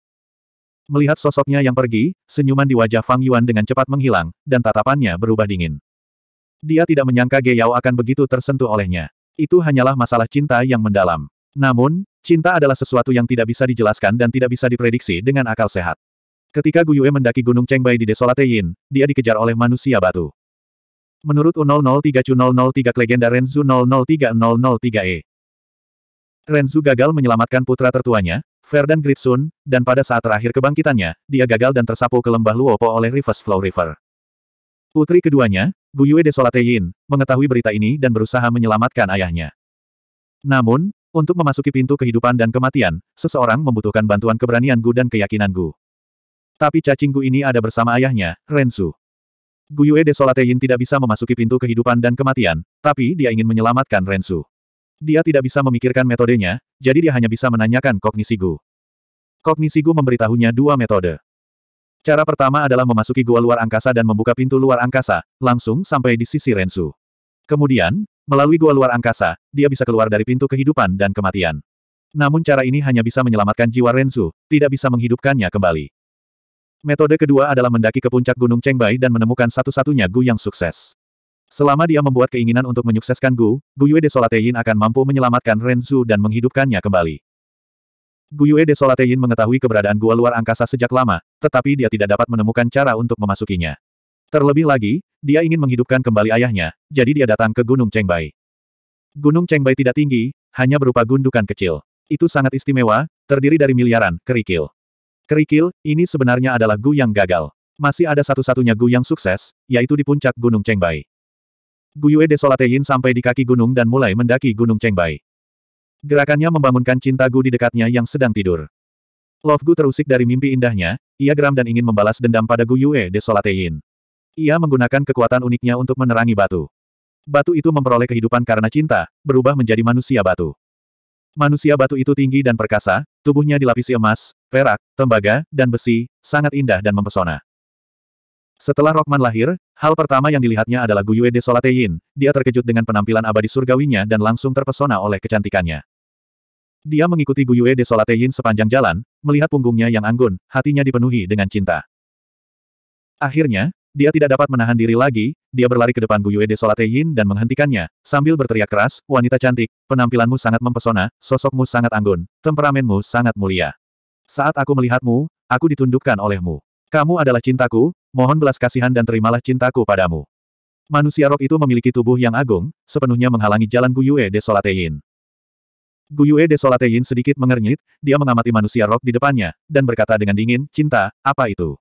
Melihat sosoknya yang pergi, senyuman di wajah Fang Yuan dengan cepat menghilang, dan tatapannya berubah dingin. Dia tidak menyangka Ge Yao akan begitu tersentuh olehnya. Itu hanyalah masalah cinta yang mendalam. Namun, cinta adalah sesuatu yang tidak bisa dijelaskan dan tidak bisa diprediksi dengan akal sehat. Ketika Gu Yue mendaki Gunung Chengbai di Desolate Yin, dia dikejar oleh manusia batu. Menurut U003 Chu 003 legenda Renzu 003003E. Renzu gagal menyelamatkan putra tertuanya, Verdan Gritsun, dan pada saat terakhir kebangkitannya, dia gagal dan tersapu ke lembah Luopo oleh Rivers Flow River. Putri keduanya, Guyue Desolate Yin, mengetahui berita ini dan berusaha menyelamatkan ayahnya. Namun, untuk memasuki pintu kehidupan dan kematian, seseorang membutuhkan bantuan keberanian Gu dan keyakinan Gu. Tapi cacing Gu ini ada bersama ayahnya, Rensu. Guyue Desolate Yin tidak bisa memasuki pintu kehidupan dan kematian, tapi dia ingin menyelamatkan Rensu. Dia tidak bisa memikirkan metodenya, jadi dia hanya bisa menanyakan kognisi Gu. Kognisi Gu memberitahunya dua metode. Cara pertama adalah memasuki gua luar angkasa dan membuka pintu luar angkasa, langsung sampai di sisi Rensu. Kemudian, melalui gua luar angkasa, dia bisa keluar dari pintu kehidupan dan kematian. Namun cara ini hanya bisa menyelamatkan jiwa Rensu, tidak bisa menghidupkannya kembali. Metode kedua adalah mendaki ke puncak Gunung Chengbai dan menemukan satu-satunya Gu yang sukses. Selama dia membuat keinginan untuk menyukseskan Gu, Gu Yue Desolatein akan mampu menyelamatkan Renzu dan menghidupkannya kembali. Gu Yue Desolatein mengetahui keberadaan gua luar angkasa sejak lama, tetapi dia tidak dapat menemukan cara untuk memasukinya. Terlebih lagi, dia ingin menghidupkan kembali ayahnya, jadi dia datang ke Gunung Chengbai. Gunung Chengbai tidak tinggi, hanya berupa gundukan kecil. Itu sangat istimewa, terdiri dari miliaran kerikil. Kerikil, ini sebenarnya adalah Gu yang gagal. Masih ada satu-satunya Gu yang sukses, yaitu di puncak Gunung Chengbai. Guyue Yin sampai di kaki gunung dan mulai mendaki Gunung Chengbai. Gerakannya membangunkan cinta Gu di dekatnya yang sedang tidur. Love Gu terusik dari mimpi indahnya, ia geram dan ingin membalas dendam pada Guyue Yin. Ia menggunakan kekuatan uniknya untuk menerangi batu. Batu itu memperoleh kehidupan karena cinta, berubah menjadi manusia batu. Manusia batu itu tinggi dan perkasa, tubuhnya dilapisi emas, perak, tembaga, dan besi, sangat indah dan mempesona. Setelah Rockman lahir, hal pertama yang dilihatnya adalah Guyue de Yin. dia terkejut dengan penampilan abadi surgawinya dan langsung terpesona oleh kecantikannya. Dia mengikuti Guyue de Yin sepanjang jalan, melihat punggungnya yang anggun, hatinya dipenuhi dengan cinta. Akhirnya, dia tidak dapat menahan diri lagi, dia berlari ke depan Guyue de Yin dan menghentikannya, sambil berteriak keras, wanita cantik, penampilanmu sangat mempesona, sosokmu sangat anggun, temperamenmu sangat mulia. Saat aku melihatmu, aku ditundukkan olehmu. Kamu adalah cintaku, mohon belas kasihan dan terimalah cintaku padamu. Manusia rok itu memiliki tubuh yang agung, sepenuhnya menghalangi jalan Guyue Desolatein. Guyue Desolatein sedikit mengernyit, dia mengamati manusia rok di depannya, dan berkata dengan dingin, cinta, apa itu?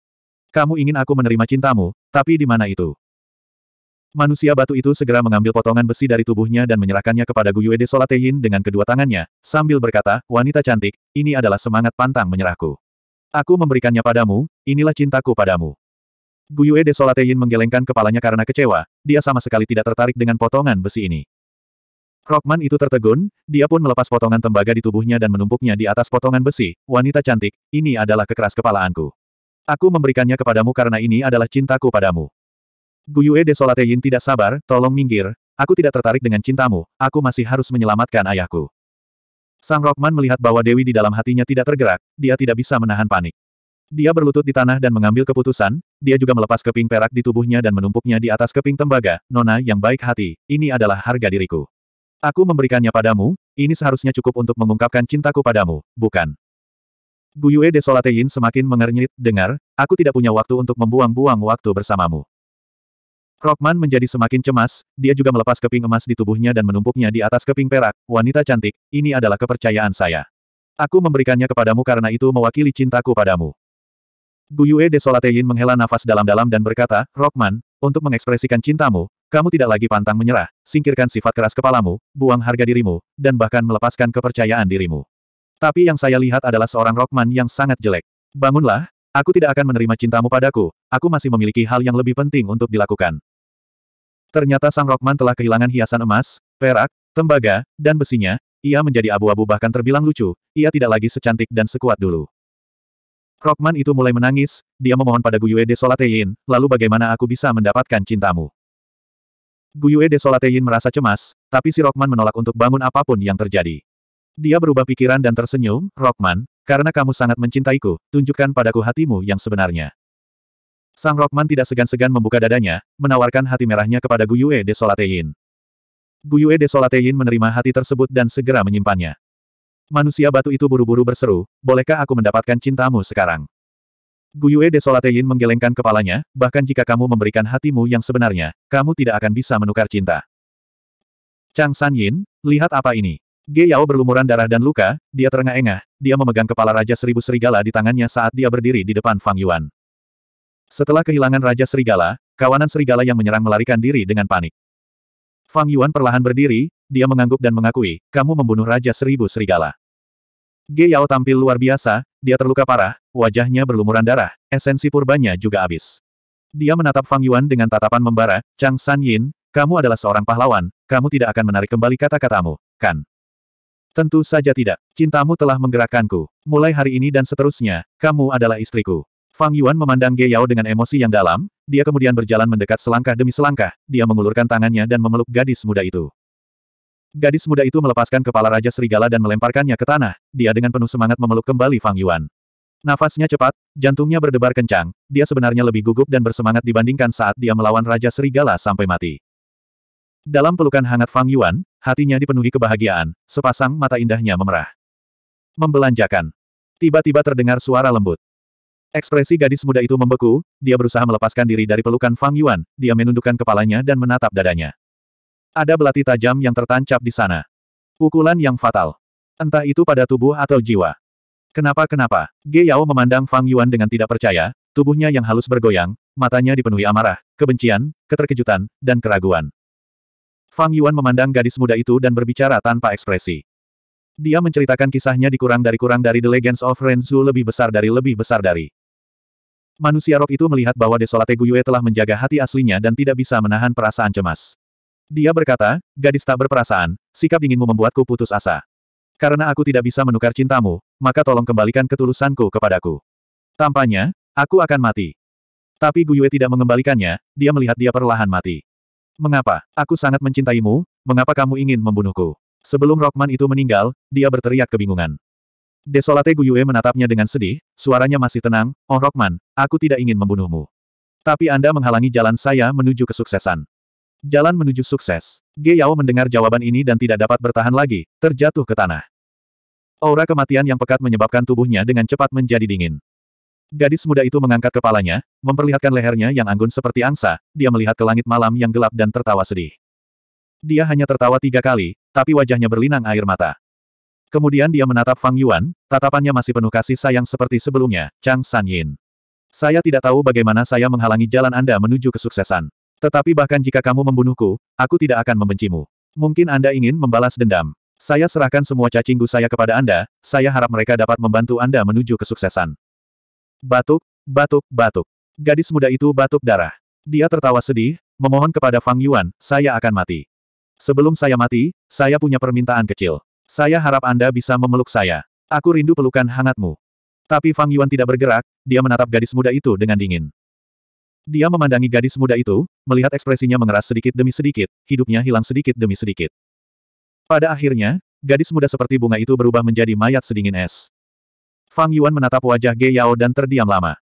Kamu ingin aku menerima cintamu, tapi di mana itu? Manusia batu itu segera mengambil potongan besi dari tubuhnya dan menyerahkannya kepada Guyue Desolatein dengan kedua tangannya, sambil berkata, wanita cantik, ini adalah semangat pantang menyerahku. Aku memberikannya padamu, inilah cintaku padamu. Guyue Yin menggelengkan kepalanya karena kecewa, dia sama sekali tidak tertarik dengan potongan besi ini. Rockman itu tertegun, dia pun melepas potongan tembaga di tubuhnya dan menumpuknya di atas potongan besi. Wanita cantik, ini adalah kekeras kepalaanku. Aku memberikannya kepadamu karena ini adalah cintaku padamu. Guyue Yin tidak sabar, tolong minggir, aku tidak tertarik dengan cintamu, aku masih harus menyelamatkan ayahku. Sang Rockman melihat bahwa Dewi di dalam hatinya tidak tergerak, dia tidak bisa menahan panik. Dia berlutut di tanah dan mengambil keputusan, dia juga melepas keping perak di tubuhnya dan menumpuknya di atas keping tembaga, Nona yang baik hati, ini adalah harga diriku. Aku memberikannya padamu, ini seharusnya cukup untuk mengungkapkan cintaku padamu, bukan? Guyue Desolatein semakin mengernyit, dengar, aku tidak punya waktu untuk membuang-buang waktu bersamamu. Rockman menjadi semakin cemas, dia juga melepas keping emas di tubuhnya dan menumpuknya di atas keping perak. Wanita cantik, ini adalah kepercayaan saya. Aku memberikannya kepadamu karena itu mewakili cintaku padamu. Guyue Solatayin menghela nafas dalam-dalam dan berkata, Rockman, untuk mengekspresikan cintamu, kamu tidak lagi pantang menyerah, singkirkan sifat keras kepalamu, buang harga dirimu, dan bahkan melepaskan kepercayaan dirimu. Tapi yang saya lihat adalah seorang Rockman yang sangat jelek. Bangunlah, aku tidak akan menerima cintamu padaku, aku masih memiliki hal yang lebih penting untuk dilakukan. Ternyata Sang Rokman telah kehilangan hiasan emas, perak, tembaga, dan besinya, ia menjadi abu-abu bahkan terbilang lucu, ia tidak lagi secantik dan sekuat dulu. Rokman itu mulai menangis, dia memohon pada Guyue de lalu bagaimana aku bisa mendapatkan cintamu? Guyue de merasa cemas, tapi si Rokman menolak untuk bangun apapun yang terjadi. Dia berubah pikiran dan tersenyum, Rokman, karena kamu sangat mencintaiku, tunjukkan padaku hatimu yang sebenarnya. Sang Rokman tidak segan-segan membuka dadanya, menawarkan hati merahnya kepada Guyue Desolatein. Guyue Desolatein menerima hati tersebut dan segera menyimpannya. Manusia batu itu buru-buru berseru, bolehkah aku mendapatkan cintamu sekarang? Guyue Desolatein menggelengkan kepalanya, bahkan jika kamu memberikan hatimu yang sebenarnya, kamu tidak akan bisa menukar cinta. Chang San Yin, lihat apa ini. Ge Yao berlumuran darah dan luka, dia terengah-engah, dia memegang kepala Raja Seribu Serigala di tangannya saat dia berdiri di depan Fang Yuan. Setelah kehilangan Raja Serigala, kawanan serigala yang menyerang melarikan diri dengan panik. Fang Yuan perlahan berdiri, dia mengangguk dan mengakui, kamu membunuh Raja Seribu Serigala. Ge Yao tampil luar biasa, dia terluka parah, wajahnya berlumuran darah, esensi purbanya juga habis. Dia menatap Fang Yuan dengan tatapan membara, Chang San Yin, kamu adalah seorang pahlawan, kamu tidak akan menarik kembali kata-katamu, kan? Tentu saja tidak, cintamu telah menggerakkanku. Mulai hari ini dan seterusnya, kamu adalah istriku. Fang Yuan memandang Ge Yao dengan emosi yang dalam, dia kemudian berjalan mendekat selangkah demi selangkah, dia mengulurkan tangannya dan memeluk gadis muda itu. Gadis muda itu melepaskan kepala Raja Serigala dan melemparkannya ke tanah, dia dengan penuh semangat memeluk kembali Fang Yuan. Nafasnya cepat, jantungnya berdebar kencang, dia sebenarnya lebih gugup dan bersemangat dibandingkan saat dia melawan Raja Serigala sampai mati. Dalam pelukan hangat Fang Yuan, hatinya dipenuhi kebahagiaan, sepasang mata indahnya memerah. Membelanjakan. Tiba-tiba terdengar suara lembut. Ekspresi gadis muda itu membeku, dia berusaha melepaskan diri dari pelukan Fang Yuan, dia menundukkan kepalanya dan menatap dadanya. Ada belati tajam yang tertancap di sana. Pukulan yang fatal. Entah itu pada tubuh atau jiwa. Kenapa-kenapa? Ge Yao memandang Fang Yuan dengan tidak percaya, tubuhnya yang halus bergoyang, matanya dipenuhi amarah, kebencian, keterkejutan, dan keraguan. Fang Yuan memandang gadis muda itu dan berbicara tanpa ekspresi. Dia menceritakan kisahnya dikurang dari kurang dari The Legends of Renzu lebih besar dari lebih besar dari. Manusia rok itu melihat bahwa Desolate Guyue telah menjaga hati aslinya dan tidak bisa menahan perasaan cemas. Dia berkata, gadis tak berperasaan, sikap dinginmu membuatku putus asa. Karena aku tidak bisa menukar cintamu, maka tolong kembalikan ketulusanku kepadaku. Tampaknya, aku akan mati. Tapi Guyue tidak mengembalikannya, dia melihat dia perlahan mati. Mengapa? Aku sangat mencintaimu, mengapa kamu ingin membunuhku? Sebelum Rockman itu meninggal, dia berteriak kebingungan. Desolate Guyue menatapnya dengan sedih, suaranya masih tenang, Oh Rockman, aku tidak ingin membunuhmu. Tapi Anda menghalangi jalan saya menuju kesuksesan. Jalan menuju sukses. Ge Yao mendengar jawaban ini dan tidak dapat bertahan lagi, terjatuh ke tanah. Aura kematian yang pekat menyebabkan tubuhnya dengan cepat menjadi dingin. Gadis muda itu mengangkat kepalanya, memperlihatkan lehernya yang anggun seperti angsa, dia melihat ke langit malam yang gelap dan tertawa sedih. Dia hanya tertawa tiga kali, tapi wajahnya berlinang air mata. Kemudian dia menatap Fang Yuan, tatapannya masih penuh kasih sayang seperti sebelumnya, Chang San Yin. Saya tidak tahu bagaimana saya menghalangi jalan Anda menuju kesuksesan. Tetapi bahkan jika kamu membunuhku, aku tidak akan membencimu. Mungkin Anda ingin membalas dendam. Saya serahkan semua cacingku saya kepada Anda, saya harap mereka dapat membantu Anda menuju kesuksesan. Batuk, batuk, batuk. Gadis muda itu batuk darah. Dia tertawa sedih, memohon kepada Fang Yuan, saya akan mati. Sebelum saya mati, saya punya permintaan kecil. Saya harap Anda bisa memeluk saya. Aku rindu pelukan hangatmu. Tapi Fang Yuan tidak bergerak, dia menatap gadis muda itu dengan dingin. Dia memandangi gadis muda itu, melihat ekspresinya mengeras sedikit demi sedikit, hidupnya hilang sedikit demi sedikit. Pada akhirnya, gadis muda seperti bunga itu berubah menjadi mayat sedingin es. Fang Yuan menatap wajah Ge Yao dan terdiam lama.